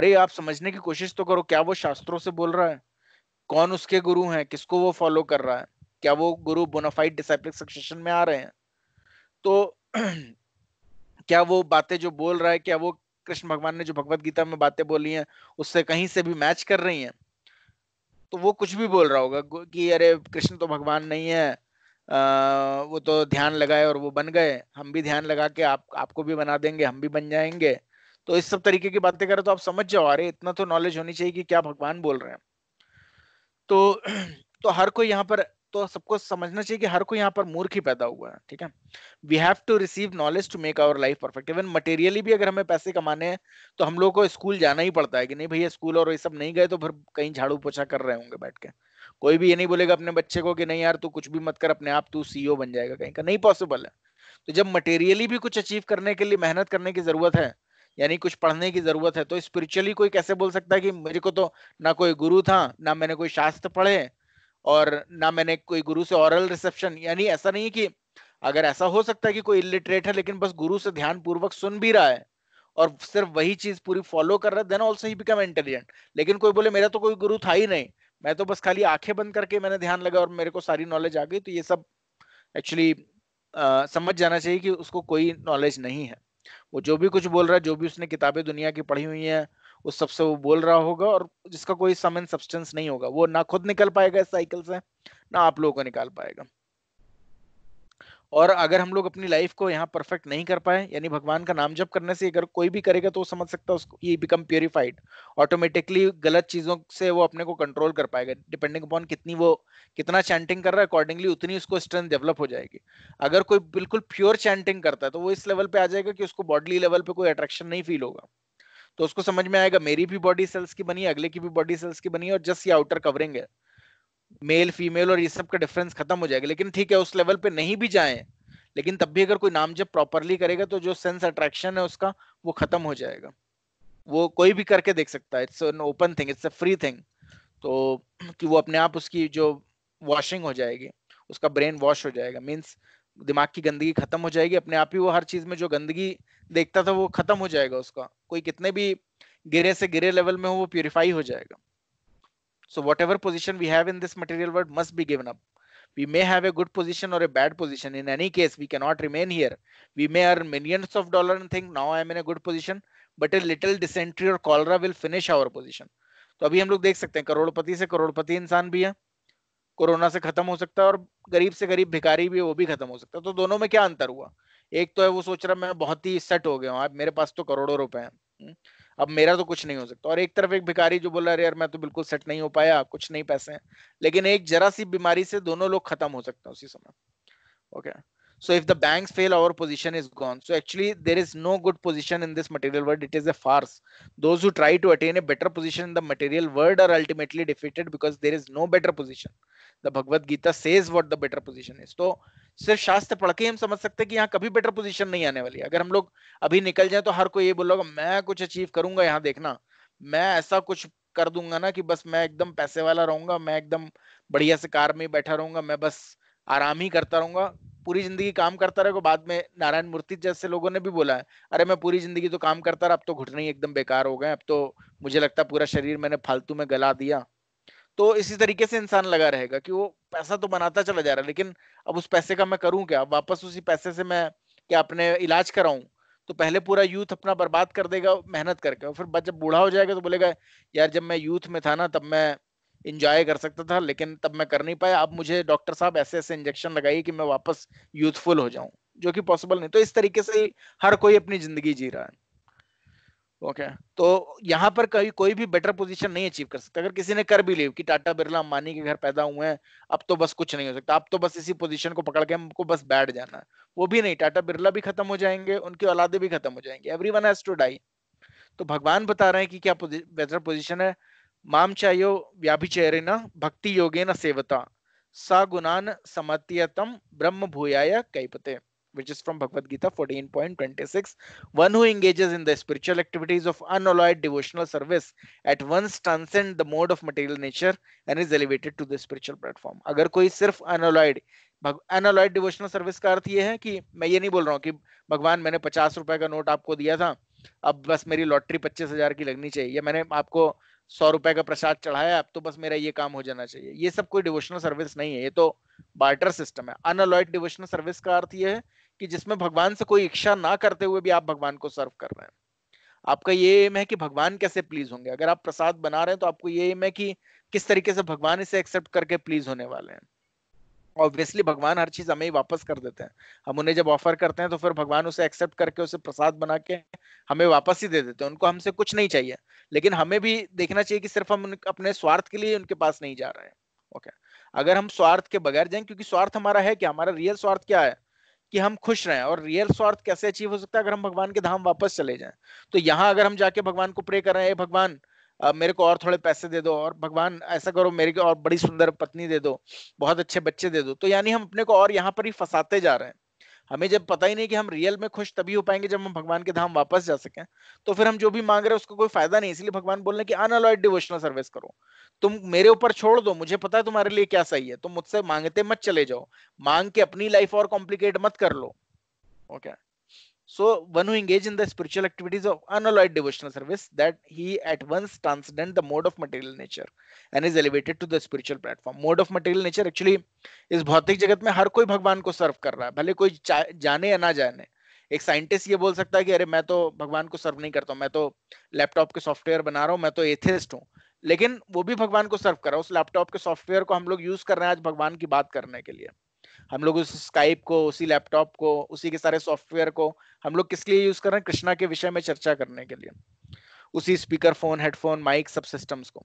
अरे आप समझने की कोशिश तो करो क्या वो शास्त्रों से बोल रहा है कौन उसके गुरु हैं किसको वो फॉलो कर रहा है क्या वो गुरु बोनाफाइड सक्सेशन में आ रहे हैं तो क्या वो बातें जो बोल रहा है क्या वो कृष्ण भगवान ने जो भगवत गीता में बातें बोली हैं उससे कहीं से भी मैच कर रही हैं तो वो कुछ भी बोल रहा होगा कि अरे कृष्ण तो भगवान नहीं है आ, वो तो ध्यान लगाए और वो बन गए हम भी ध्यान लगा के आप आपको भी बना देंगे हम भी बन जाएंगे तो इस सब तरीके की बातें करें तो आप समझ जाओ अरे इतना तो नॉलेज होनी चाहिए कि क्या भगवान बोल रहे हैं तो तो हर कोई यहाँ पर तो सबको समझना चाहिए कि हर कोई यहाँ पर मूर्ख ही पैदा हुआ है ठीक है we have to receive knowledge to make our life perfect even materially भी अगर हमें पैसे कमाने हैं तो हम लोग को स्कूल जाना ही पड़ता है कि नहीं भैया स्कूल और ये सब नहीं गए तो फिर कहीं झाड़ू पोछा कर रहे होंगे बैठ के कोई भी ये नहीं बोलेगा अपने बच्चे को कि नहीं यार तू कुछ भी मत कर अपने आप तू सीईओ e बन जाएगा कहीं का नहीं पॉसिबल है तो जब मटेरियली भी कुछ अचीव करने के लिए मेहनत करने की जरूरत है यानी कुछ पढ़ने की जरूरत है तो स्पिरिचुअली कोई कैसे बोल सकता है कि मेरे को तो ना कोई गुरु था ना मैंने कोई शास्त्र पढ़े और ना मैंने कोई गुरु से ऑरल रिसेप्शन यानी ऐसा नहीं कि अगर ऐसा हो सकता है कि कोई इलिटरेट है लेकिन बस गुरु से ध्यान पूर्वक सुन भी रहा है और सिर्फ वही चीज पूरी फॉलो कर रहा है then also he become intelligent लेकिन कोई बोले मेरा तो कोई गुरु था ही नहीं मैं तो बस खाली आंखें बंद करके मैंने ध्यान लगा और मेरे को सारी नॉलेज आ गई तो ये सब एक्चुअली समझ जाना चाहिए कि उसको कोई नॉलेज नहीं है वो जो भी कुछ बोल रहा है जो भी उसने किताबें दुनिया की पढ़ी हुई हैं उस सबसे वो बोल रहा होगा और जिसका कोई सम एंड सब्सटेंस नहीं होगा वो ना खुद निकल पाएगा इस साइकिल से ना आप लोगों को निकाल पाएगा और अगर हम लोग अपनी लाइफ को यहाँ परफेक्ट नहीं कर पाए यानी भगवान का नाम जप करने से अगर कोई भी करेगा तो समझ सकता है उसको ये बिकम प्योरिफाइड ऑटोमेटिकली गलत चीजों से वो अपने को कंट्रोल कर पाएगा डिपेंडिंग अपॉन कितनी वो कितना चैंटिंग कर रहा है अकॉर्डिंगली उतनी उसको स्ट्रेंथ डेवलप हो जाएगी अगर कोई बिल्कुल प्योर चैंटिंग करता है तो वो इस लेवल पे आ जाएगा कि उसको बॉडली लेवल पे कोई अट्रैक्शन नहीं फील होगा तो उसको समझ में आएगा मेरी भी बॉडी सेल्स की बनी है अगले की भी बॉडी सेल्स की बनी है और जस्ट ये आउटर कवरिंग है मेल फीमेल और ये सब का डिफरेंस खत्म हो जाएगा लेकिन ठीक है उस लेवल पे नहीं भी जाए लेकिन तब भी अगर कोई नाम जब प्रॉपरली करेगा तो जो सेंस अट्रैक्शन है उसका वो खत्म हो जाएगा वो कोई भी करके देख सकता है it's an open thing it's a free thing तो कि वो अपने आप उसकी जो वॉशिंग हो जाएगी उसका ब्रेन वॉश हो जाएगा मीन्स दिमाग की गंदगी खत्म हो जाएगी अपने आप ही वो हर चीज में जो गंदगी देखता था वो खत्म हो जाएगा उसका कोई कितने भी गिरे से गिरे लेवल में हो वो प्योरीफाई हो जाएगा So whatever position we have in this material world must be given up. We may have a good position or a bad position. In any case, we cannot remain here. We may earn millions of dollar and think now I am in a good position, but a little dysentery or cholera will finish our position. तो अभी हम लोग देख सकते हैं करोड़पति से करोड़पति इंसान भी है कोरोना से खत्म हो सकता है और गरीब से गरीब भिखारी भी वो भी खत्म हो सकता है तो दोनों में क्या अंतर हुआ एक तो है वो सोच रहा मैं बहुत ही सेट हो गया हूँ मेरे पास तो करोड़ों रुपए हैं अब मेरा तो कुछ नहीं हो सकता और एक तरफ एक भिखारी जो बोल यार मैं तो बिल्कुल सेट नहीं हो पाया कुछ नहीं पैसे हैं लेकिन एक जरा सी बीमारी से दोनों लोग खत्म हो सकते हैं उसी समय okay so if the bank fail our position is gone so actually there is no good position in this material world it is a farce those try to attain a better position in the material world are ultimately defeated because there is no better position the Bhagavad Gita says what the better position is so, सिर्फ शास्त्र पढ़ के हम समझ सकते हैं कि यहाँ कभी बेटर पोजीशन नहीं आने वाली अगर हम लोग अभी निकल जाए तो हर कोई ये बोलेगा मैं कुछ अचीव करूंगा यहाँ देखना मैं ऐसा कुछ कर दूंगा ना कि बस मैं एकदम पैसे वाला रहूंगा मैं एकदम बढ़िया से कार में बैठा रहूंगा मैं बस आराम ही करता रहूंगा पूरी जिंदगी काम करता रहे बाद में नारायण मूर्ति जैसे लोगों ने भी बोला है अरे मैं पूरी जिंदगी तो काम करता रहा अब तो घुटने एकदम बेकार हो गए अब तो मुझे लगता है पूरा शरीर मैंने फालतू में गला दिया तो इसी तरीके से इंसान लगा रहेगा कि वो पैसा तो बनाता चला जा रहा है लेकिन अब उस पैसे का मैं करूं क्या वापस उसी पैसे से मैं क्या अपने इलाज कराऊं तो पहले पूरा यूथ अपना बर्बाद कर देगा मेहनत करके फिर जब बूढ़ा हो जाएगा तो बोलेगा यार जब मैं यूथ में था ना तब मैं इंजॉय कर सकता था लेकिन तब मैं कर नहीं पाया अब मुझे डॉक्टर साहब ऐसे ऐसे इंजेक्शन लगाइए कि मैं वापस यूथफुल हो जाऊं जो कि पॉसिबल नहीं तो इस तरीके से हर कोई अपनी जिंदगी जी रहा है ओके okay. तो यहाँ पर कभी कोई भी बेटर पोजीशन नहीं अचीव कर सकता अगर किसी ने कर भी ली कि टाटा बिरला अंबानी के घर पैदा हुए हैं अब तो बस कुछ नहीं हो सकता अब तो बस इसी पोजीशन को पकड़ के हमको बस बैठ जाना है वो भी नहीं टाटा बिरला भी खत्म हो जाएंगे उनकी औलादे भी खत्म हो जाएंगे everyone has to die तो भगवान बता रहे हैं कि क्या बेटर पोजिशन है माम चाहो व्याभिचेरे न भक्ति योगे न सेवता सा गुणान समत्यतम ब्रह्म भूयाय कई पते which is from Bhagavad Gita 14.26. One who engages in the spiritual activities of unalloyed devotional service at once transcend the mode of material nature and is elevated to the spiritual platform. अगर कोई सिर्फ unalloyed अनलॉयड devotional service का अर्थ ये है कि मैं ये नहीं बोल रहा हूँ कि भगवान मैंने पचास रुपए का नोट आपको दिया था अब बस मेरी लॉटरी पच्चीस हजार की लगनी चाहिए या मैंने आपको सौ रुपए का प्रसाद चढ़ाया अब तो बस मेरा ये काम हो जाना चाहिए ये सब कोई डिवोशनल सर्विस नहीं है ये तो बार्टर सिस्टम है अनअलॉयड डिवोशनल सर्विस का अर्थ ये है कि जिसमें भगवान से कोई इच्छा ना करते हुए भी आप भगवान को सर्व कर रहे हैं आपका ये एम है कि भगवान कैसे प्लीज होंगे अगर आप प्रसाद बना रहे हैं तो आपको ये एम है कि किस तरीके से भगवान इसे एक्सेप्ट करके प्लीज होने वाले हैं ऑब्वियसली भगवान हर चीज हमें ही वापस कर देते हैं हम उन्हें जब ऑफर करते हैं तो फिर भगवान उसे एक्सेप्ट करके उसे प्रसाद बना के हमें वापस ही दे देते हैं उनको हमसे कुछ नहीं चाहिए लेकिन हमें भी देखना चाहिए कि सिर्फ हम अपने स्वार्थ के लिए उनके पास नहीं जा रहे हैं ओके अगर हम स्वार्थ के बगैर जाएं क्योंकि स्वार्थ हमारा है क्या हमारा रियल स्वार्थ क्या है कि हम खुश रहे और रियल स्वार्थ कैसे अचीव हो सकता है अगर हम भगवान के धाम वापस चले जाए तो यहाँ अगर हम जाके भगवान को प्रे कर रहे हैं भगवान Uh, मेरे को और थोड़े पैसे दे दो और भगवान ऐसा करो मेरे को और बड़ी सुंदर पत्नी दे दो बहुत अच्छे बच्चे दे दो तो यानी हम अपने को और यहाँ पर ही फंसाते जा रहे हैं हमें जब पता ही नहीं कि हम रियल में खुश तभी हो पाएंगे जब हम भगवान के धाम वापस जा सकें तो फिर हम जो भी मांग रहे हैं उसका कोई फायदा नहीं इसलिए भगवान बोल रहे हैं कि अनअलॉयड डिवोशनल सर्विस करो तुम मेरे ऊपर छोड़ दो मुझे पता है तुम्हारे लिए क्या सही है तुम मुझसे मांगते मत चले जाओ मांग के अपनी लाइफ और कॉम्प्लिकेट मत कर लो okay so one who engage in the spiritual activities of unalloyed devotional service that he at once transcend the mode of material nature and is elevated to the spiritual platform mode of material nature actually इस भौतिक जगत में हर कोई भगवान को सर्व कर रहा है भले कोई जाने या ना जाने एक साइंटिस्ट ये बोल सकता है कि अरे मैं तो भगवान को सर्व नहीं करता मैं तो लैपटॉप के सॉफ्टवेयर बना रहा हूँ मैं तो एथेस्ट हूँ लेकिन वो भी भगवान को सर्व कर रहा है उस लैपटॉप के सॉफ्टवेयर को हम लोग यूज कर रहे हैं आज भगवान की बात करने के लिए हम लोग उस स्काइप को उसी लैपटॉप को उसी के सारे सॉफ्टवेयर को हम लोग किस लिए यूज कर रहे हैं कृष्णा के विषय में चर्चा करने के लिए उसी स्पीकर फोन हेडफोन माइक सब सिस्टम्स को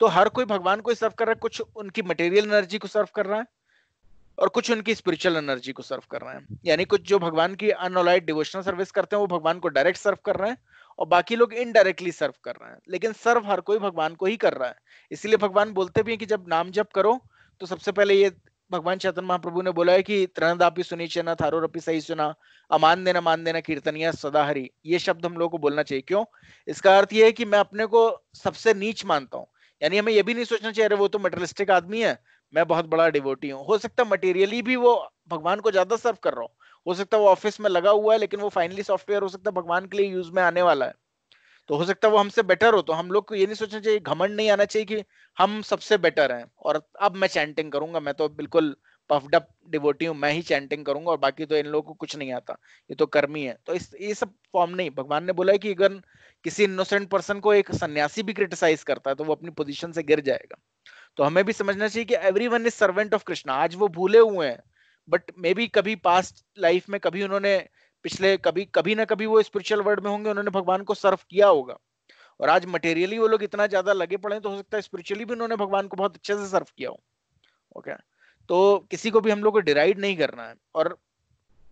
तो हर कोई भगवान को सर्व कर रहा है कुछ उनकी मटेरियल एनर्जी को सर्व कर रहा है और कुछ उनकी स्पिरिचुअल एनर्जी को सर्व कर रहे हैं यानी कुछ जो भगवान की अनऑलाइड डिवोशनल सर्विस करते हैं वो भगवान को डायरेक्ट सर्व कर रहे हैं और बाकी लोग इनडायरेक्टली सर्व कर रहे हैं लेकिन सर्व हर कोई भगवान को ही कर रहा है इसीलिए भगवान बोलते भी हैं कि जब नाम जप करो तो सबसे पहले ये भगवान चैतन महाप्रभु ने बोला है कि चेना सुनिचना थारोरपि सही सुना अमान देना मान देना कीर्तनिया सदा हरी ये शब्द हम लोग को बोलना चाहिए क्यों इसका अर्थ ये है कि मैं अपने को सबसे नीच मानता हूँ यानी हमें यह भी नहीं सोचना चाहिए अरे वो तो मेटरिस्टिक आदमी है मैं बहुत बड़ा डिवोटी हूँ हो सकता है मटेरियली भी वो भगवान को ज्यादा सर्व कर रहा हूँ हो सकता है वो ऑफिस में लगा हुआ है लेकिन वो फाइनली सॉफ्टवेयर हो सकता है भगवान के लिए यूज में आने वाला है तो हो सकता है वो हमसे बेटर हो तो हम लोग को ये नहीं सोचना चाहिए घमंड नहीं आना चाहिए कि हम सबसे बेटर हैं और अब मैं चैंटिंग करूंगा मैं तो बिल्कुल पफड अप डिवोटी हूँ मैं ही चैंटिंग करूंगा और बाकी तो इन लोगों को कुछ नहीं आता ये तो कर्मी है तो इस ये सब फॉर्म नहीं भगवान ने बोला है कि अगर किसी इनोसेंट पर्सन को एक सन्यासी भी क्रिटिसाइज करता है तो वो अपनी पोजिशन से गिर जाएगा तो हमें भी समझना चाहिए कि every one is servant of Krishna आज वो भूले हुए हैं बट मे बी कभी पास्ट लाइफ में कभी उन्होंने पिछले कभी कभी ना कभी वो स्पिरिचुअल वर्ल्ड में होंगे उन्होंने भगवान को सर्व किया होगा और आज मटेरियली वो लोग इतना ज्यादा लगे पड़े तो हो सकता है स्पिरिचुअली भी उन्होंने भगवान को बहुत अच्छे से सर्व किया हो ओके तो किसी को भी हम लोग को डिराइड नहीं करना है और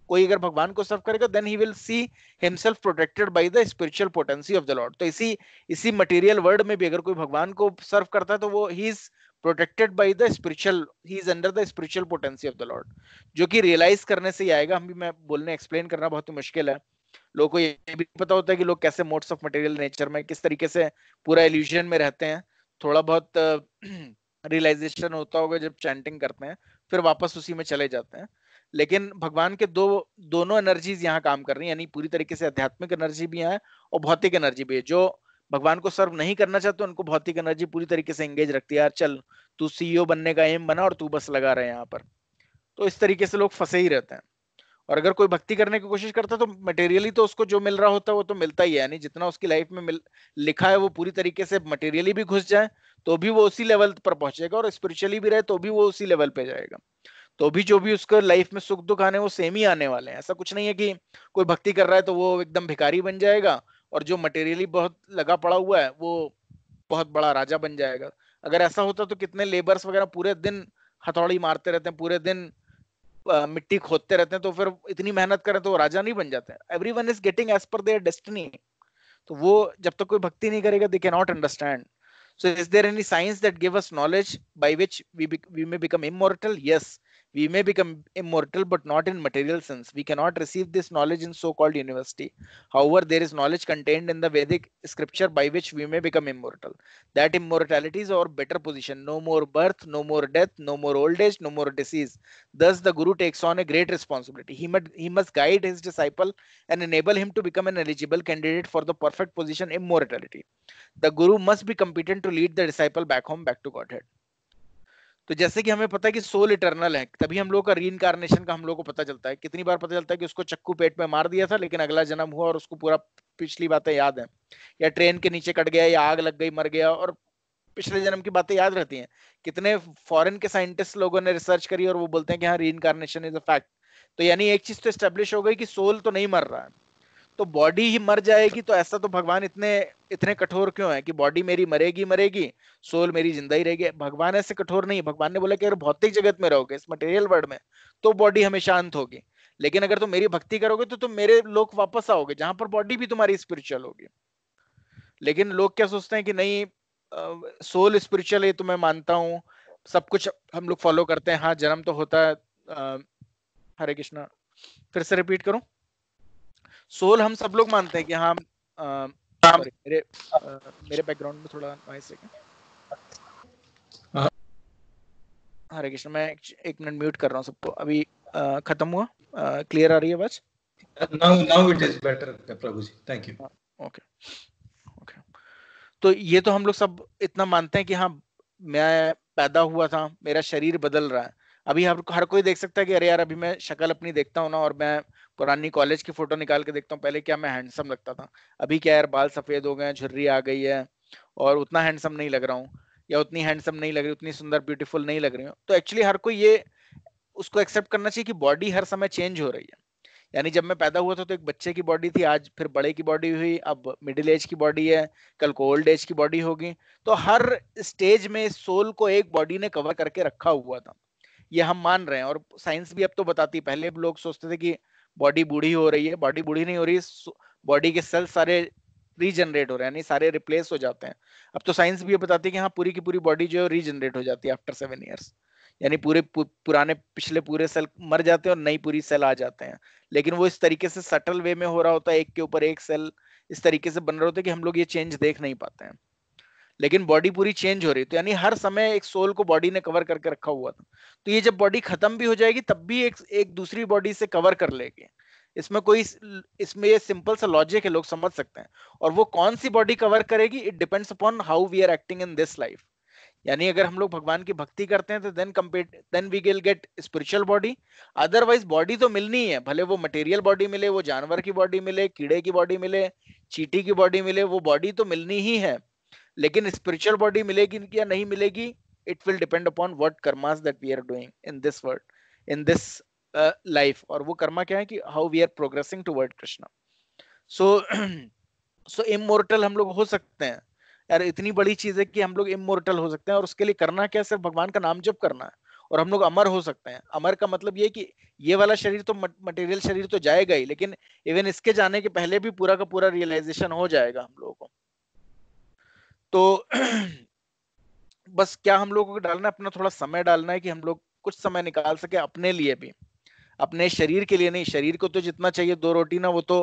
कोई अगर भगवान को सर्व करेगा then he will see himself protected by the spiritual potency of the lord तो इसी इसी मटेरियल वर्ल्ड में भी अगर कोई भगवान को सर्व करता है तो वो he is protected by the spiritual he is under the spiritual potency of the lord जो कि रियलाइज करने से ही आएगा हम भी मैं बोलने एक्सप्लेन करना बहुत ही मुश्किल है लोगों को ये भी पता होता है कि लोग कैसे मोड्स ऑफ मटेरियल नेचर में किस तरीके से पूरा एल्यूजन में रहते हैं थोड़ा बहुत रियलाइजेशन होता होगा जब चैंटिंग करते हैं फिर वापस उसी में चले जाते हैं लेकिन भगवान के दो दोनों एनर्जीज यहाँ काम कर रही है यानी पूरी तरीके से आध्यात्मिक एनर्जी भी है और भौतिक एनर्जी भी है जो भगवान को सर्व नहीं करना चाहते तो उनको भौतिक एनर्जी पूरी तरीके से एंगेज रखती है यार चल तू सीईओ बनने का एम बना और तू बस लगा रहे यहाँ पर तो इस तरीके से लोग फंसे ही रहते हैं और अगर कोई भक्ति करने की कोशिश करता है तो मटेरियली तो उसको जो मिल रहा होता है वो तो मिलता ही है यानी जितना उसकी लाइफ में मिल लिखा है वो पूरी तरीके से मटेरियली भी घुस जाए तो भी वो उसी लेवल पर पहुंचेगा और स्पिरिचुअली भी रहे तो भी वो उसी लेवल पे जाएगा तो भी जो भी उसके लाइफ में सुख दुख आने वो सेम ही आने वाले हैं ऐसा कुछ नहीं है कि कोई भक्ति कर रहा है तो वो एकदम भिखारी बन जाएगा और जो मटेरियली बहुत लगा पड़ा हुआ है वो बहुत बड़ा राजा बन जाएगा अगर ऐसा होता तो कितने लेबर्स वगैरह पूरे दिन हथौड़ी मारते रहते हैं पूरे दिन आ, मिट्टी खोदते रहते हैं तो फिर इतनी मेहनत करें तो राजा नहीं बन जाते every one is getting as per their destiny तो वो जब तक कोई भक्ति नहीं करेगा they can not understand so is there any science that give us knowledge by which we be- we may become immortal yes We may become immortal, but not in material sense. We cannot receive this knowledge in so-called university. However, there is knowledge contained in the Vedic scripture by which we may become immortal. That immortality is our better position. No more birth, no more death, no more old age, no more disease. Thus, the Guru takes on a great responsibility. He must, he must guide his disciple and enable him to become an eligible candidate for the perfect position immortality. The Guru must be competent to lead the disciple back home, back to Godhead. तो जैसे कि हमें पता है कि soul eternal है तभी हम लोग का री का हम लोग को पता चलता है कितनी बार पता चलता है कि उसको चक्कू पेट में मार दिया था लेकिन अगला जन्म हुआ और उसको पूरा पिछली बातें याद है या ट्रेन के नीचे कट गया या आग लग गई मर गया और पिछले जन्म की बातें याद रहती हैं कितने फॉरेन के साइंटिस्ट लोगों ने रिसर्च करी और वो बोलते हैं कि हाँ री इज अ फैक्ट तो यानी एक चीज तो स्टेब्लिश हो गई कि सोल तो नहीं मर रहा है तो बॉडी ही मर जाएगी तो ऐसा तो भगवान इतने इतने कठोर क्यों है कि बॉडी मेरी मरेगी मरेगी सोल मेरी जिंदा ही रहेगी भगवान ऐसे कठोर नहीं भगवान ने बोला कि अगर भौतिक जगत में रहोगे इस मटेरियल वर्ल्ड में तो बॉडी हमेशा अंत होगी लेकिन अगर तुम मेरी भक्ति करोगे तो तुम मेरे लोग वापस आओगे जहां पर बॉडी भी तुम्हारी स्पिरिचुअल होगी लेकिन लोग क्या सोचते हैं कि नहीं सोल स्पिरिचुअल है तो मैं मानता हूँ सब कुछ हम लोग फॉलो करते हैं हाँ जन्म तो होता है आ, हरे कृष्णा फिर से रिपीट करूं सोल हम सब लोग मानते हैं कि हाँ आ, मेरे आ, मेरे बैकग्राउंड में थोड़ा नॉइस है हाँ। हरे कृष्ण मैं एक, मिनट म्यूट कर रहा हूँ सबको अभी खत्म हुआ क्लियर आ रही है बस now now it is better प्रभु जी थैंक यू ओके ओके तो ये तो हम लोग सब इतना मानते हैं कि हाँ मैं पैदा हुआ था मेरा शरीर बदल रहा है अभी हर, हर कोई देख सकता है कि अरे यार अभी मैं शक्ल अपनी देखता हूँ ना और मैं कुरानी कॉलेज की फोटो निकाल के देखता हूँ पहले क्या मैं हैंडसम लगता था अभी क्या यार बाल सफेद हो गए हैं झुर्री आ गई है और उतना हैंडसम नहीं लग रहा हूँ या उतनी हैंडसम नहीं लग रही उतनी सुंदर ब्यूटीफुल नहीं लग रही हूँ तो एक्चुअली हर कोई ये उसको एक्सेप्ट करना चाहिए कि बॉडी हर समय चेंज हो रही है यानी जब मैं पैदा हुआ था तो एक बच्चे की बॉडी थी आज फिर बड़े की बॉडी हुई अब मिडिल एज की बॉडी है कल को ओल्ड एज की बॉडी होगी तो हर स्टेज में सोल को एक बॉडी ने कवर करके रखा हुआ था ये हम मान रहे हैं और साइंस भी अब तो बताती है पहले लोग सोचते थे कि बॉडी बूढ़ी हो रही है बॉडी बूढ़ी नहीं हो रही बॉडी के सेल सारे रीजनरेट हो रहे हैं यानी सारे रिप्लेस हो जाते हैं अब तो साइंस भी ये बताती है कि हाँ पूरी की पूरी बॉडी जो है रीजनरेट हो जाती है आफ्टर सेवन ईयर्स यानी पूरे पु, पुराने पिछले पूरे सेल मर जाते हैं और नई पूरी सेल आ जाते हैं लेकिन वो इस तरीके से सटल वे में हो रहा होता है एक के ऊपर एक सेल इस तरीके से बन रहे होते हैं कि हम लोग ये चेंज देख नहीं पाते हैं लेकिन बॉडी पूरी चेंज हो रही तो यानी हर समय एक सोल को बॉडी ने कवर करके रखा हुआ था तो ये जब बॉडी खत्म भी हो जाएगी तब भी एक एक दूसरी बॉडी से कवर कर लेगी इसमें कोई इसमें ये सिंपल सा लॉजिक है लोग समझ सकते हैं और वो कौन सी बॉडी कवर करेगी it depends upon how we are acting in this life यानी अगर हम लोग भगवान की भक्ति करते हैं तो then compete then we will get spiritual body otherwise body तो मिलनी है भले वो मटेरियल बॉडी मिले वो जानवर की बॉडी मिले कीड़े की बॉडी मिले चीटी की बॉडी मिले वो बॉडी तो मिलनी ही है लेकिन स्पिरिचुअल बॉडी मिलेगी या नहीं मिलेगी it will depend upon what karmas that we are doing in this world in this life और वो कर्मा क्या है कि how we are progressing toward Krishna so so immortal हम लोग हो सकते हैं यार इतनी बड़ी चीज है कि हम लोग इमोर्टल हो सकते हैं और उसके लिए करना क्या सिर्फ भगवान का नाम जप करना है और हम लोग अमर हो सकते हैं अमर का मतलब ये कि ये वाला शरीर तो मटेरियल शरीर तो जाएगा ही लेकिन इवन इसके जाने के पहले भी पूरा का पूरा रियलाइजेशन हो जाएगा हम लोगों को तो बस क्या हम लोगों को डालना है अपना थोड़ा समय डालना है कि हम लोग कुछ समय निकाल सके अपने लिए भी अपने शरीर के लिए नहीं शरीर को तो जितना चाहिए दो रोटी ना वो तो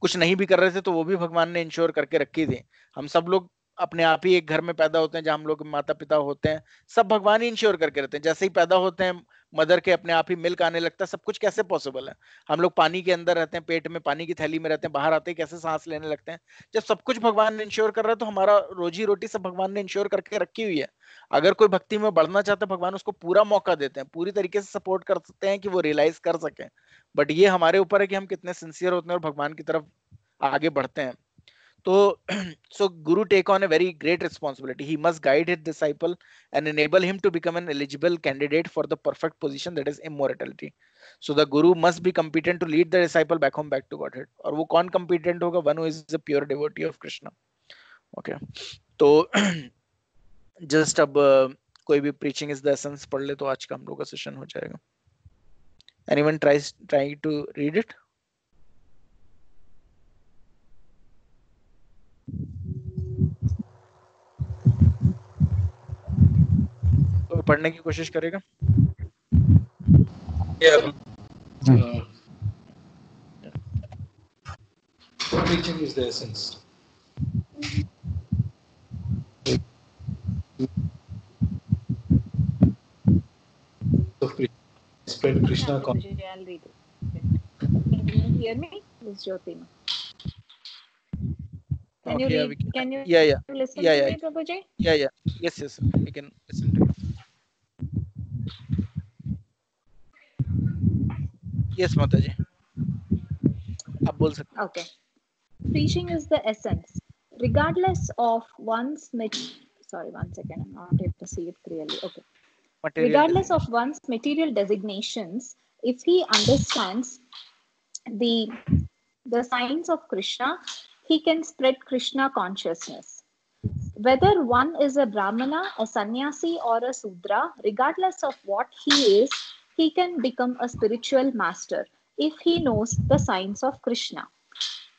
कुछ नहीं भी कर रहे थे तो वो भी भगवान ने इंश्योर करके रखी थी हम सब लोग अपने आप ही एक घर में पैदा होते हैं जहाँ हम लोग माता पिता होते हैं सब भगवान ही इंश्योर करके रहते हैं जैसे ही पैदा होते हैं मदर के अपने आप ही मिल्क आने लगता है सब कुछ कैसे पॉसिबल है हम लोग पानी के अंदर रहते हैं पेट में पानी की थैली में रहते हैं बाहर आते ही कैसे सांस लेने लगते हैं जब सब कुछ भगवान ने इंश्योर कर रहा है तो हमारा रोजी रोटी सब भगवान ने इंश्योर करके रखी हुई है अगर कोई भक्ति में बढ़ना चाहता है भगवान उसको पूरा मौका देते हैं पूरी तरीके से सपोर्ट कर सकते हैं कि वो रियलाइज कर सके बट ये हमारे ऊपर है कि हम कितने सिंसियर होते हैं और भगवान की तरफ आगे बढ़ते हैं So, so Guru take on a very great responsibility. He must guide his disciple and enable him to become an eligible candidate for the perfect position that is immortality. So the Guru must be competent to lead the disciple back home, back to Godhead. और वो कौन competent होगा? One who is a pure devotee of Krishna. Okay. तो just अब uh, कोई भी preaching is the essence पढ़ ले तो आज का हम लोग का session हो जाएगा. Anyone tries trying to read it? पढ़ने की कोशिश करेगा yeah. uh, can you Can okay, you read, yeah, can you yeah, yeah, yeah, yeah, yeah, yeah, yeah, yes, yes, we can listen to. yes Mataji. okay preaching is the essence regardless of one's sorry one second i'm not able to see it clearly okay material regardless of one's material designations if he understands the the science of krishna he can spread krishna consciousness whether one is a brahmana a sannyasi or a sudra regardless of what he is he can become a spiritual master if he knows the science of Krishna.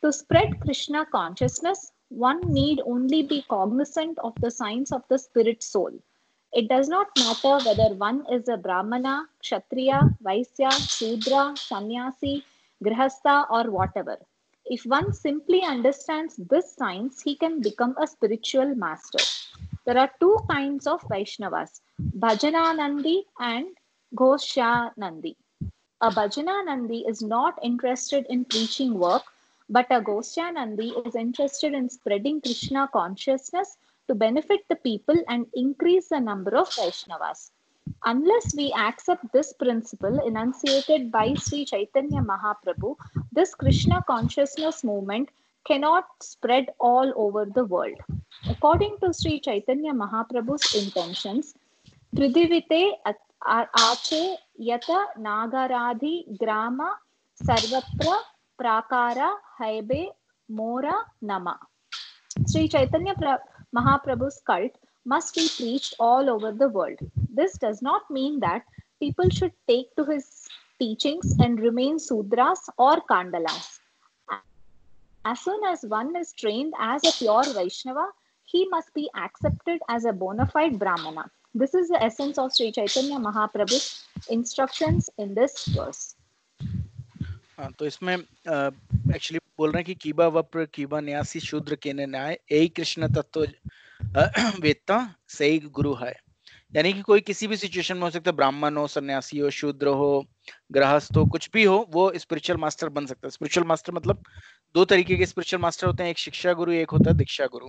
To spread Krishna consciousness, one need only be cognizant of the science of the spirit soul. It does not matter whether one is a Brahmana, Kshatriya, Vaisya, Sudra, Sannyasi, Grihastha, or whatever. If one simply understands this science, he can become a spiritual master. There are two kinds of Vaishnavas, Bhajananandi and Nandi, A Nandi is not interested in preaching work, but a Nandi is interested in spreading Krishna consciousness to benefit the people and increase the number of Vaishnavas. Unless we accept this principle enunciated by Sri Chaitanya Mahaprabhu, this Krishna consciousness movement cannot spread all over the world. According to Sri Chaitanya Mahaprabhu's intentions, Pridivite ಆಚೆ ಯತ ನಾಗರಾಧಿ ಗ್ರಾಮ ಸರ್ವತ್ರ ಪ್ರಾಕಾರ ಹೈಬೆ ಮೋರ ನಮ ಶ್ರೀ ಚೈತನ್ಯ ಮಹಾಪ್ರಭು's cult must be preached all over the world. This does not mean that people should take to his teachings and remain sudras or kandalas. As soon as one is trained as a pure Vaishnava, he must be accepted as a bona fide Brahmana. This is the essence of Sri Chaitanya mahaprabhu instructions in this verse. हाँ तो इसमें actually बोल रहे हैं कि कीबा वप्र कीबा न्यासी शूद्र के न्याय यही कृष्ण तत्व वेत्ता सही गुरु है यानी कि कोई किसी भी सिचुएशन में हो सकता है ब्राह्मण हो सन्यासी हो शूद्र हो ग्रहस्थ हो कुछ भी हो वो स्पिरिचुअल मास्टर बन सकता है स्पिरिचुअल मास्टर मतलब दो तरीके के स्पिरिचुअल मास्टर होते हैं एक शिक्षा गुरु एक होता है दीक्षा गुरु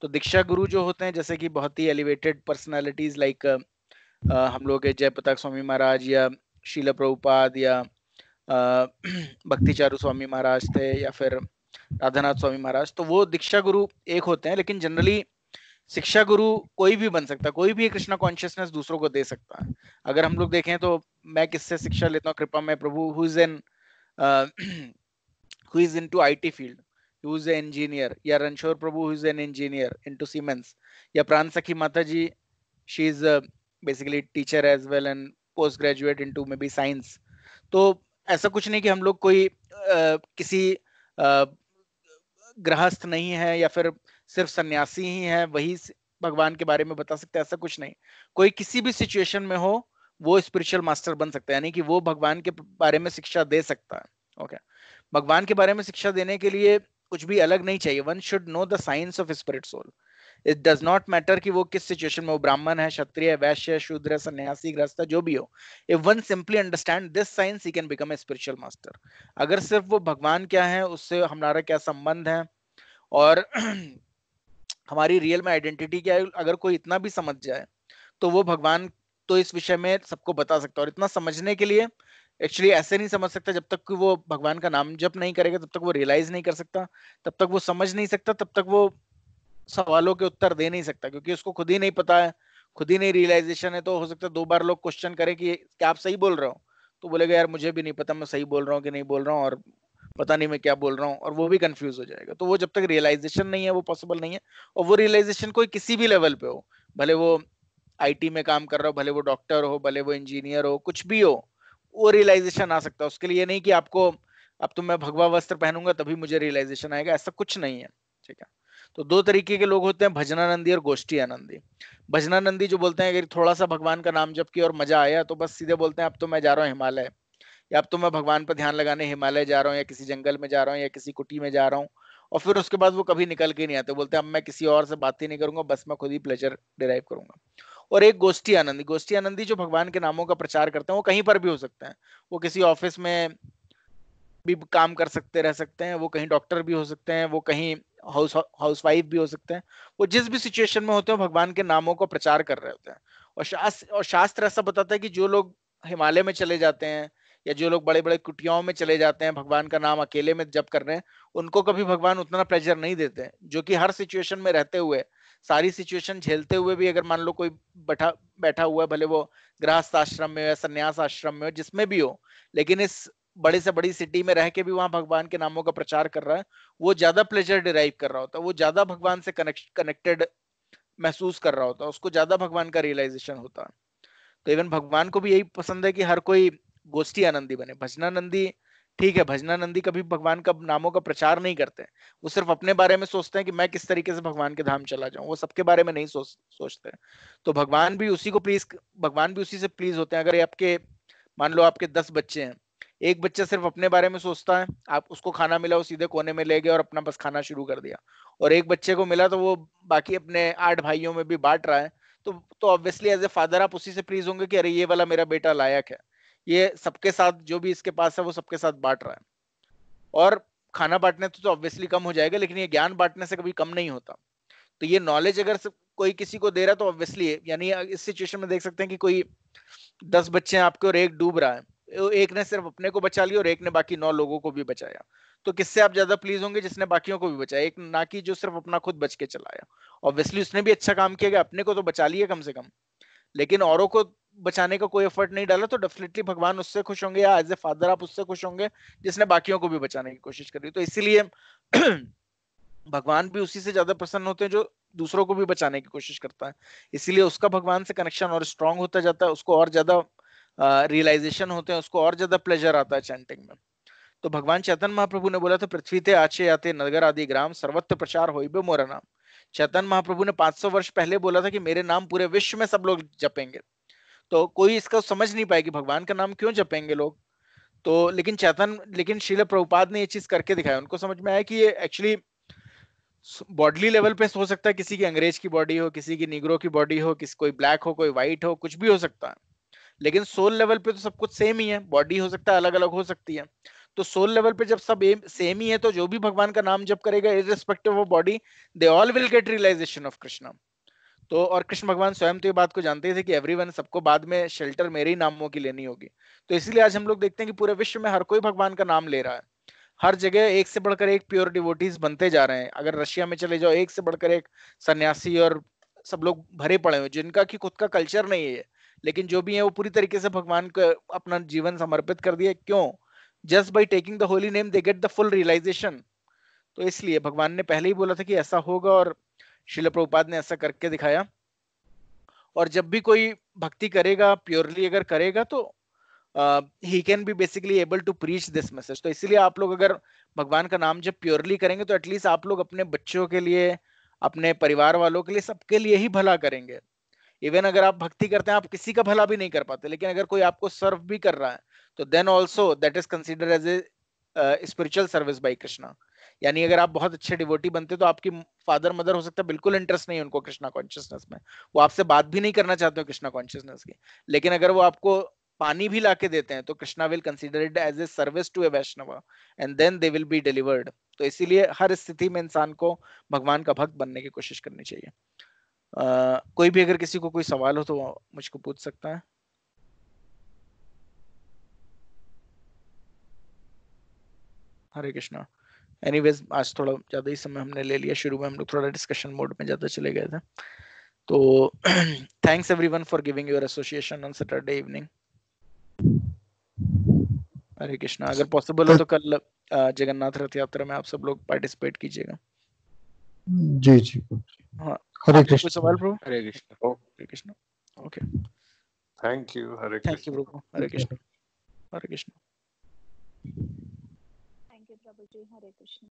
तो दीक्षा गुरु जो होते हैं जैसे कि बहुत ही एलिवेटेड पर्सनैलिटीज लाइक हम लोग जय प्रताप स्वामी महाराज या शीला प्रभुपाद या भक्ति चारू स्वामी महाराज थे या फिर राधानाथ स्वामी महाराज तो वो दीक्षा गुरु एक होते हैं लेकिन जनरली शिक्षा गुरु कोई भी बन सकता है कोई भी कृष्णा कॉन्शियसनेस दूसरों को दे सकता है अगर हम लोग देखें तो मैं किससे शिक्षा लेता हूँ कृपा में प्रभु who is an who is into IT field who an engineer या रनशोर प्रभु who is an engineer into Siemens या प्राण सखी माता ji she is basically teacher as well and post graduate into maybe science तो ऐसा कुछ नहीं कि हम लोग कोई आ, uh, किसी आ, uh, ग्रहस्थ नहीं है या फिर सिर्फ सन्यासी ही है वही भगवान के बारे में बता सकते हैं ऐसा कुछ नहीं कोई किसी भी सिचुएशन में हो वो स्पिरिचुअल मास्टर बन सकता है यानी कि वो भगवान के बारे में शिक्षा दे सकता है ओके भगवान के बारे में शिक्षा देने के लिए कुछ भी अलग नहीं चाहिए one should know the science of spirit soul it does not matter कि वो किस सिचुएशन में वो ब्राह्मण है क्षत्रिय वैश्य शूद्र सन्यासी ग्रस्त जो भी हो if one simply understand this science he can become a spiritual master अगर सिर्फ वो भगवान क्या है उससे हमारा क्या संबंध है और हमारी रियल में आइडेंटिटी क्या है अगर कोई इतना भी समझ जाए तो वो भगवान तो इस विषय में सबको बता सकता है और इतना समझने के लिए एक्चुअली ऐसे नहीं समझ सकता जब तक कि वो भगवान का नाम जप नहीं करेगा तब तक वो रियलाइज नहीं कर सकता तब तक वो समझ नहीं सकता तब तक वो सवालों के उत्तर दे नहीं सकता क्योंकि उसको खुद ही नहीं पता है खुद ही नहीं रियलाइजेशन है तो हो सकता है दो बार लोग क्वेश्चन करें कि क्या आप सही बोल रहे हो तो बोलेगा यार मुझे भी नहीं पता मैं सही बोल रहा हूँ कि नहीं बोल रहा हूँ और पता नहीं मैं क्या बोल रहा हूँ और वो भी कंफ्यूज हो जाएगा तो वो जब तक रियलाइजेशन नहीं है वो पॉसिबल नहीं है और वो रियलाइजेशन कोई किसी भी लेवल पे हो भले वो आईटी में काम कर रहा हो भले वो डॉक्टर हो भले वो इंजीनियर हो कुछ भी हो वो रियलाइजेशन आ सकता है उसके लिए नहीं कि आपको अब तो मैं भगवा वस्त्र पहनूंगा तभी मुझे रियलाइजेशन आएगा ऐसा कुछ नहीं है ठीक है तो दो तरीके के लोग होते हैं भजनानंदी और गोष्ठी आनंदी भजनानंदी जो बोलते हैं अगर थोड़ा सा भगवान का नाम जब किया और मजा आया तो बस सीधे बोलते हैं अब तो मैं जा रहा हूँ हिमालय कि अब तो मैं भगवान पर ध्यान लगाने हिमालय जा रहा हूँ या किसी जंगल में जा रहा हूँ या किसी कुटी में जा रहा हूँ और फिर उसके बाद वो कभी निकल के नहीं आते बोलते अब मैं किसी और से बात ही नहीं करूंगा बस मैं खुद ही प्लेजर डिराइव करूंगा और एक गोष्ठी आनंदी गोष्ठी आनंदी जो भगवान के नामों का प्रचार करते हैं वो कहीं पर भी हो सकते हैं वो किसी ऑफिस में भी काम कर सकते रह सकते हैं वो कहीं डॉक्टर भी हो सकते हैं वो कहीं हाउस हाउसवाइफ भी हो सकते हैं वो जिस भी सिचुएशन में होते हैं भगवान के नामों का प्रचार कर रहे होते हैं और शास्त्र और शास्त्र ऐसा बताता है कि जो लोग हिमालय में चले जाते हैं या जो लोग बड़े बड़े कुटियाओं में चले जाते हैं भगवान का नाम अकेले में जब कर रहे हैं उनको कभी भगवान उतना प्रेशर नहीं देते हैं जो कि हर सिचुएशन में रहते हुए सारी सिचुएशन झेलते हुए भी अगर मान लो कोई बैठा बैठा हुआ है भले वो गृहस्थ आश्रम में हो या संन्यास आश्रम में हो जिसमें भी हो लेकिन इस बड़े से बड़ी सिटी में रह के भी वहां भगवान के नामों का प्रचार कर रहा है वो ज्यादा प्लेजर डिराइव कर रहा होता है वो ज्यादा भगवान से कनेक्टेड महसूस कर रहा होता है उसको ज्यादा भगवान का रियलाइजेशन होता है तो इवन भगवान को भी यही पसंद है कि हर कोई गोष्ठी आनंदी बने भजनानंदी ठीक है भजनानंदी कभी भगवान का नामों का प्रचार नहीं करते वो सिर्फ अपने बारे में सोचते हैं कि मैं किस तरीके से भगवान के धाम चला जाऊं वो सबके बारे में नहीं सोच सोचते तो भगवान भी उसी को प्लीज भगवान भी उसी से प्लीज होते हैं अगर आपके मान लो आपके दस बच्चे हैं एक बच्चा सिर्फ अपने बारे में सोचता है आप उसको खाना मिला वो सीधे कोने में ले गए और अपना बस खाना शुरू कर दिया और एक बच्चे को मिला तो वो बाकी अपने आठ भाइयों में भी बांट रहा है तो तो ऑब्वियसली एज ए फादर आप उसी से प्लीज होंगे कि अरे ये वाला मेरा बेटा लायक है ये सबके साथ जो भी इसके पास है वो सबके साथ बांट रहा है और खाना बांटने तो ऑब्वियसली तो कम हो जाएगा लेकिन ये ज्ञान बांटने से कभी कम नहीं होता तो ये नॉलेज अगर कोई किसी को दे रहा है तो ऑब्वियसली यानी इस सिचुएशन में देख सकते हैं कि कोई दस बच्चे हैं आपके और एक डूब रहा है एक ने सिर्फ अपने को बचा लिया और एक ने बाकी नौ लोगों को भी बचाया तो किससे आप ज्यादा प्लीज होंगे जिसने बाकियों को भी बचाया एक ना कि जो सिर्फ अपना खुद बच के चलाया ऑब्वियसली उसने भी अच्छा काम किया गया अपने को तो बचा लिया कम से कम लेकिन औरों को बचाने का कोई एफर्ट नहीं डाला तो डेफिनेटली भगवान उससे खुश होंगे या एज ए फादर आप उससे खुश होंगे जिसने बाकियों को भी बचाने की कोशिश करी तो इसीलिए भगवान भी उसी से ज्यादा प्रसन्न होते हैं जो दूसरों को भी बचाने की कोशिश करता है इसीलिए उसका भगवान से कनेक्शन और स्ट्रांग होता जाता है उसको और ज्यादा रियलाइजेशन होते हैं उसको और ज्यादा प्लेजर आता है चैंटिंग में तो भगवान चैतन महाप्रभु ने बोला था पृथ्वी थे आचे आते नगर आदि ग्राम सर्वत्र प्रचार हो मोरा नाम चैतन महाप्रभु ने 500 वर्ष पहले बोला था कि मेरे नाम पूरे विश्व में सब लोग जपेंगे तो कोई इसका समझ नहीं पाएगी भगवान का नाम क्यों जपेंगे लोग तो लेकिन चैतन लेकिन शिल प्रभुपाद ने ये चीज करके दिखाया उनको समझ में आया कि ये एक्चुअली बॉडली लेवल पे हो सकता है किसी की अंग्रेज की बॉडी हो किसी की निग्रो की बॉडी हो किसी कोई ब्लैक हो कोई व्हाइट हो कुछ भी हो सकता है लेकिन सोल लेवल पे तो सब कुछ सेम ही है बॉडी हो सकता है अलग अलग हो सकती है तो सोल लेवल पे जब सब सेम ही है तो जो भी भगवान का नाम जब करेगा irrespective of body they all will get realization of Krishna तो और कृष्ण भगवान स्वयं तो ये बात को जानते थे कि एवरीवन सबको बाद में शेल्टर मेरे ही नामों की लेनी होगी तो इसलिए आज हम लोग देखते हैं कि पूरे विश्व में हर कोई भगवान का नाम ले रहा है हर जगह एक से बढ़कर एक प्योर डिवोटीज बनते जा रहे हैं अगर रशिया में चले जाओ एक से बढ़कर एक सन्यासी और सब लोग भरे पड़े हुए जिनका की खुद का कल्चर नहीं है लेकिन जो भी है वो पूरी तरीके से भगवान को अपना जीवन समर्पित कर दिया क्यों just by taking the holy name they get the full realization तो इसलिए भगवान ने पहले ही बोला था कि ऐसा होगा और शिल प्रभुपाद ने ऐसा करके दिखाया और जब भी कोई भक्ति करेगा प्योरली अगर करेगा तो he can be basically able to preach this message तो इसीलिए आप लोग अगर भगवान का नाम जब प्योरली करेंगे तो एटलीस्ट आप लोग अपने बच्चों के लिए अपने परिवार वालों के लिए सबके लिए ही भला करेंगे इवन अगर आप भक्ति करते हैं आप किसी का भला भी नहीं कर पाते लेकिन अगर कोई आपको सर्व भी कर रहा है तो then also that is consider as a spiritual service by Krishna यानी अगर आप बहुत अच्छे डिवोटी बनते तो आपकी फादर मदर हो सकता है बिल्कुल इंटरेस्ट नहीं है उनको कृष्णा कॉन्शियसनेस में वो आपसे बात भी नहीं करना चाहते हो कृष्णा कॉन्शियसनेस की लेकिन अगर वो आपको पानी भी लाके देते हैं तो Krishna will consider it as a service to a Vaishnava and then they will be delivered तो इसीलिए हर स्थिति में इंसान को भगवान का भक्त बनने की कोशिश करनी चाहिए Uh, कोई भी अगर किसी को कोई सवाल हो तो मुझको पूछ सकता है हरे कृष्णा एनीवेज आज थोड़ा ज़्यादा ही समय हमने ले लिया शुरू में हम लोग थोड़ा डिस्कशन मोड में ज़्यादा चले गए थे तो thanks everyone for giving your association on Saturday evening Hare Krishna अगर पॉसिबल हो तो कल जगन्नाथ रथ यात्रा में आप सब लोग पार्टिसिपेट कीजिएगा जी जी हाँ हरे कृष्ण सवाल प्रभु Hare Krishna Hare Krishna okay thank you Hare thank you प्रभु Hare Krishna Hare Krishna Babaji. Hare Krishna.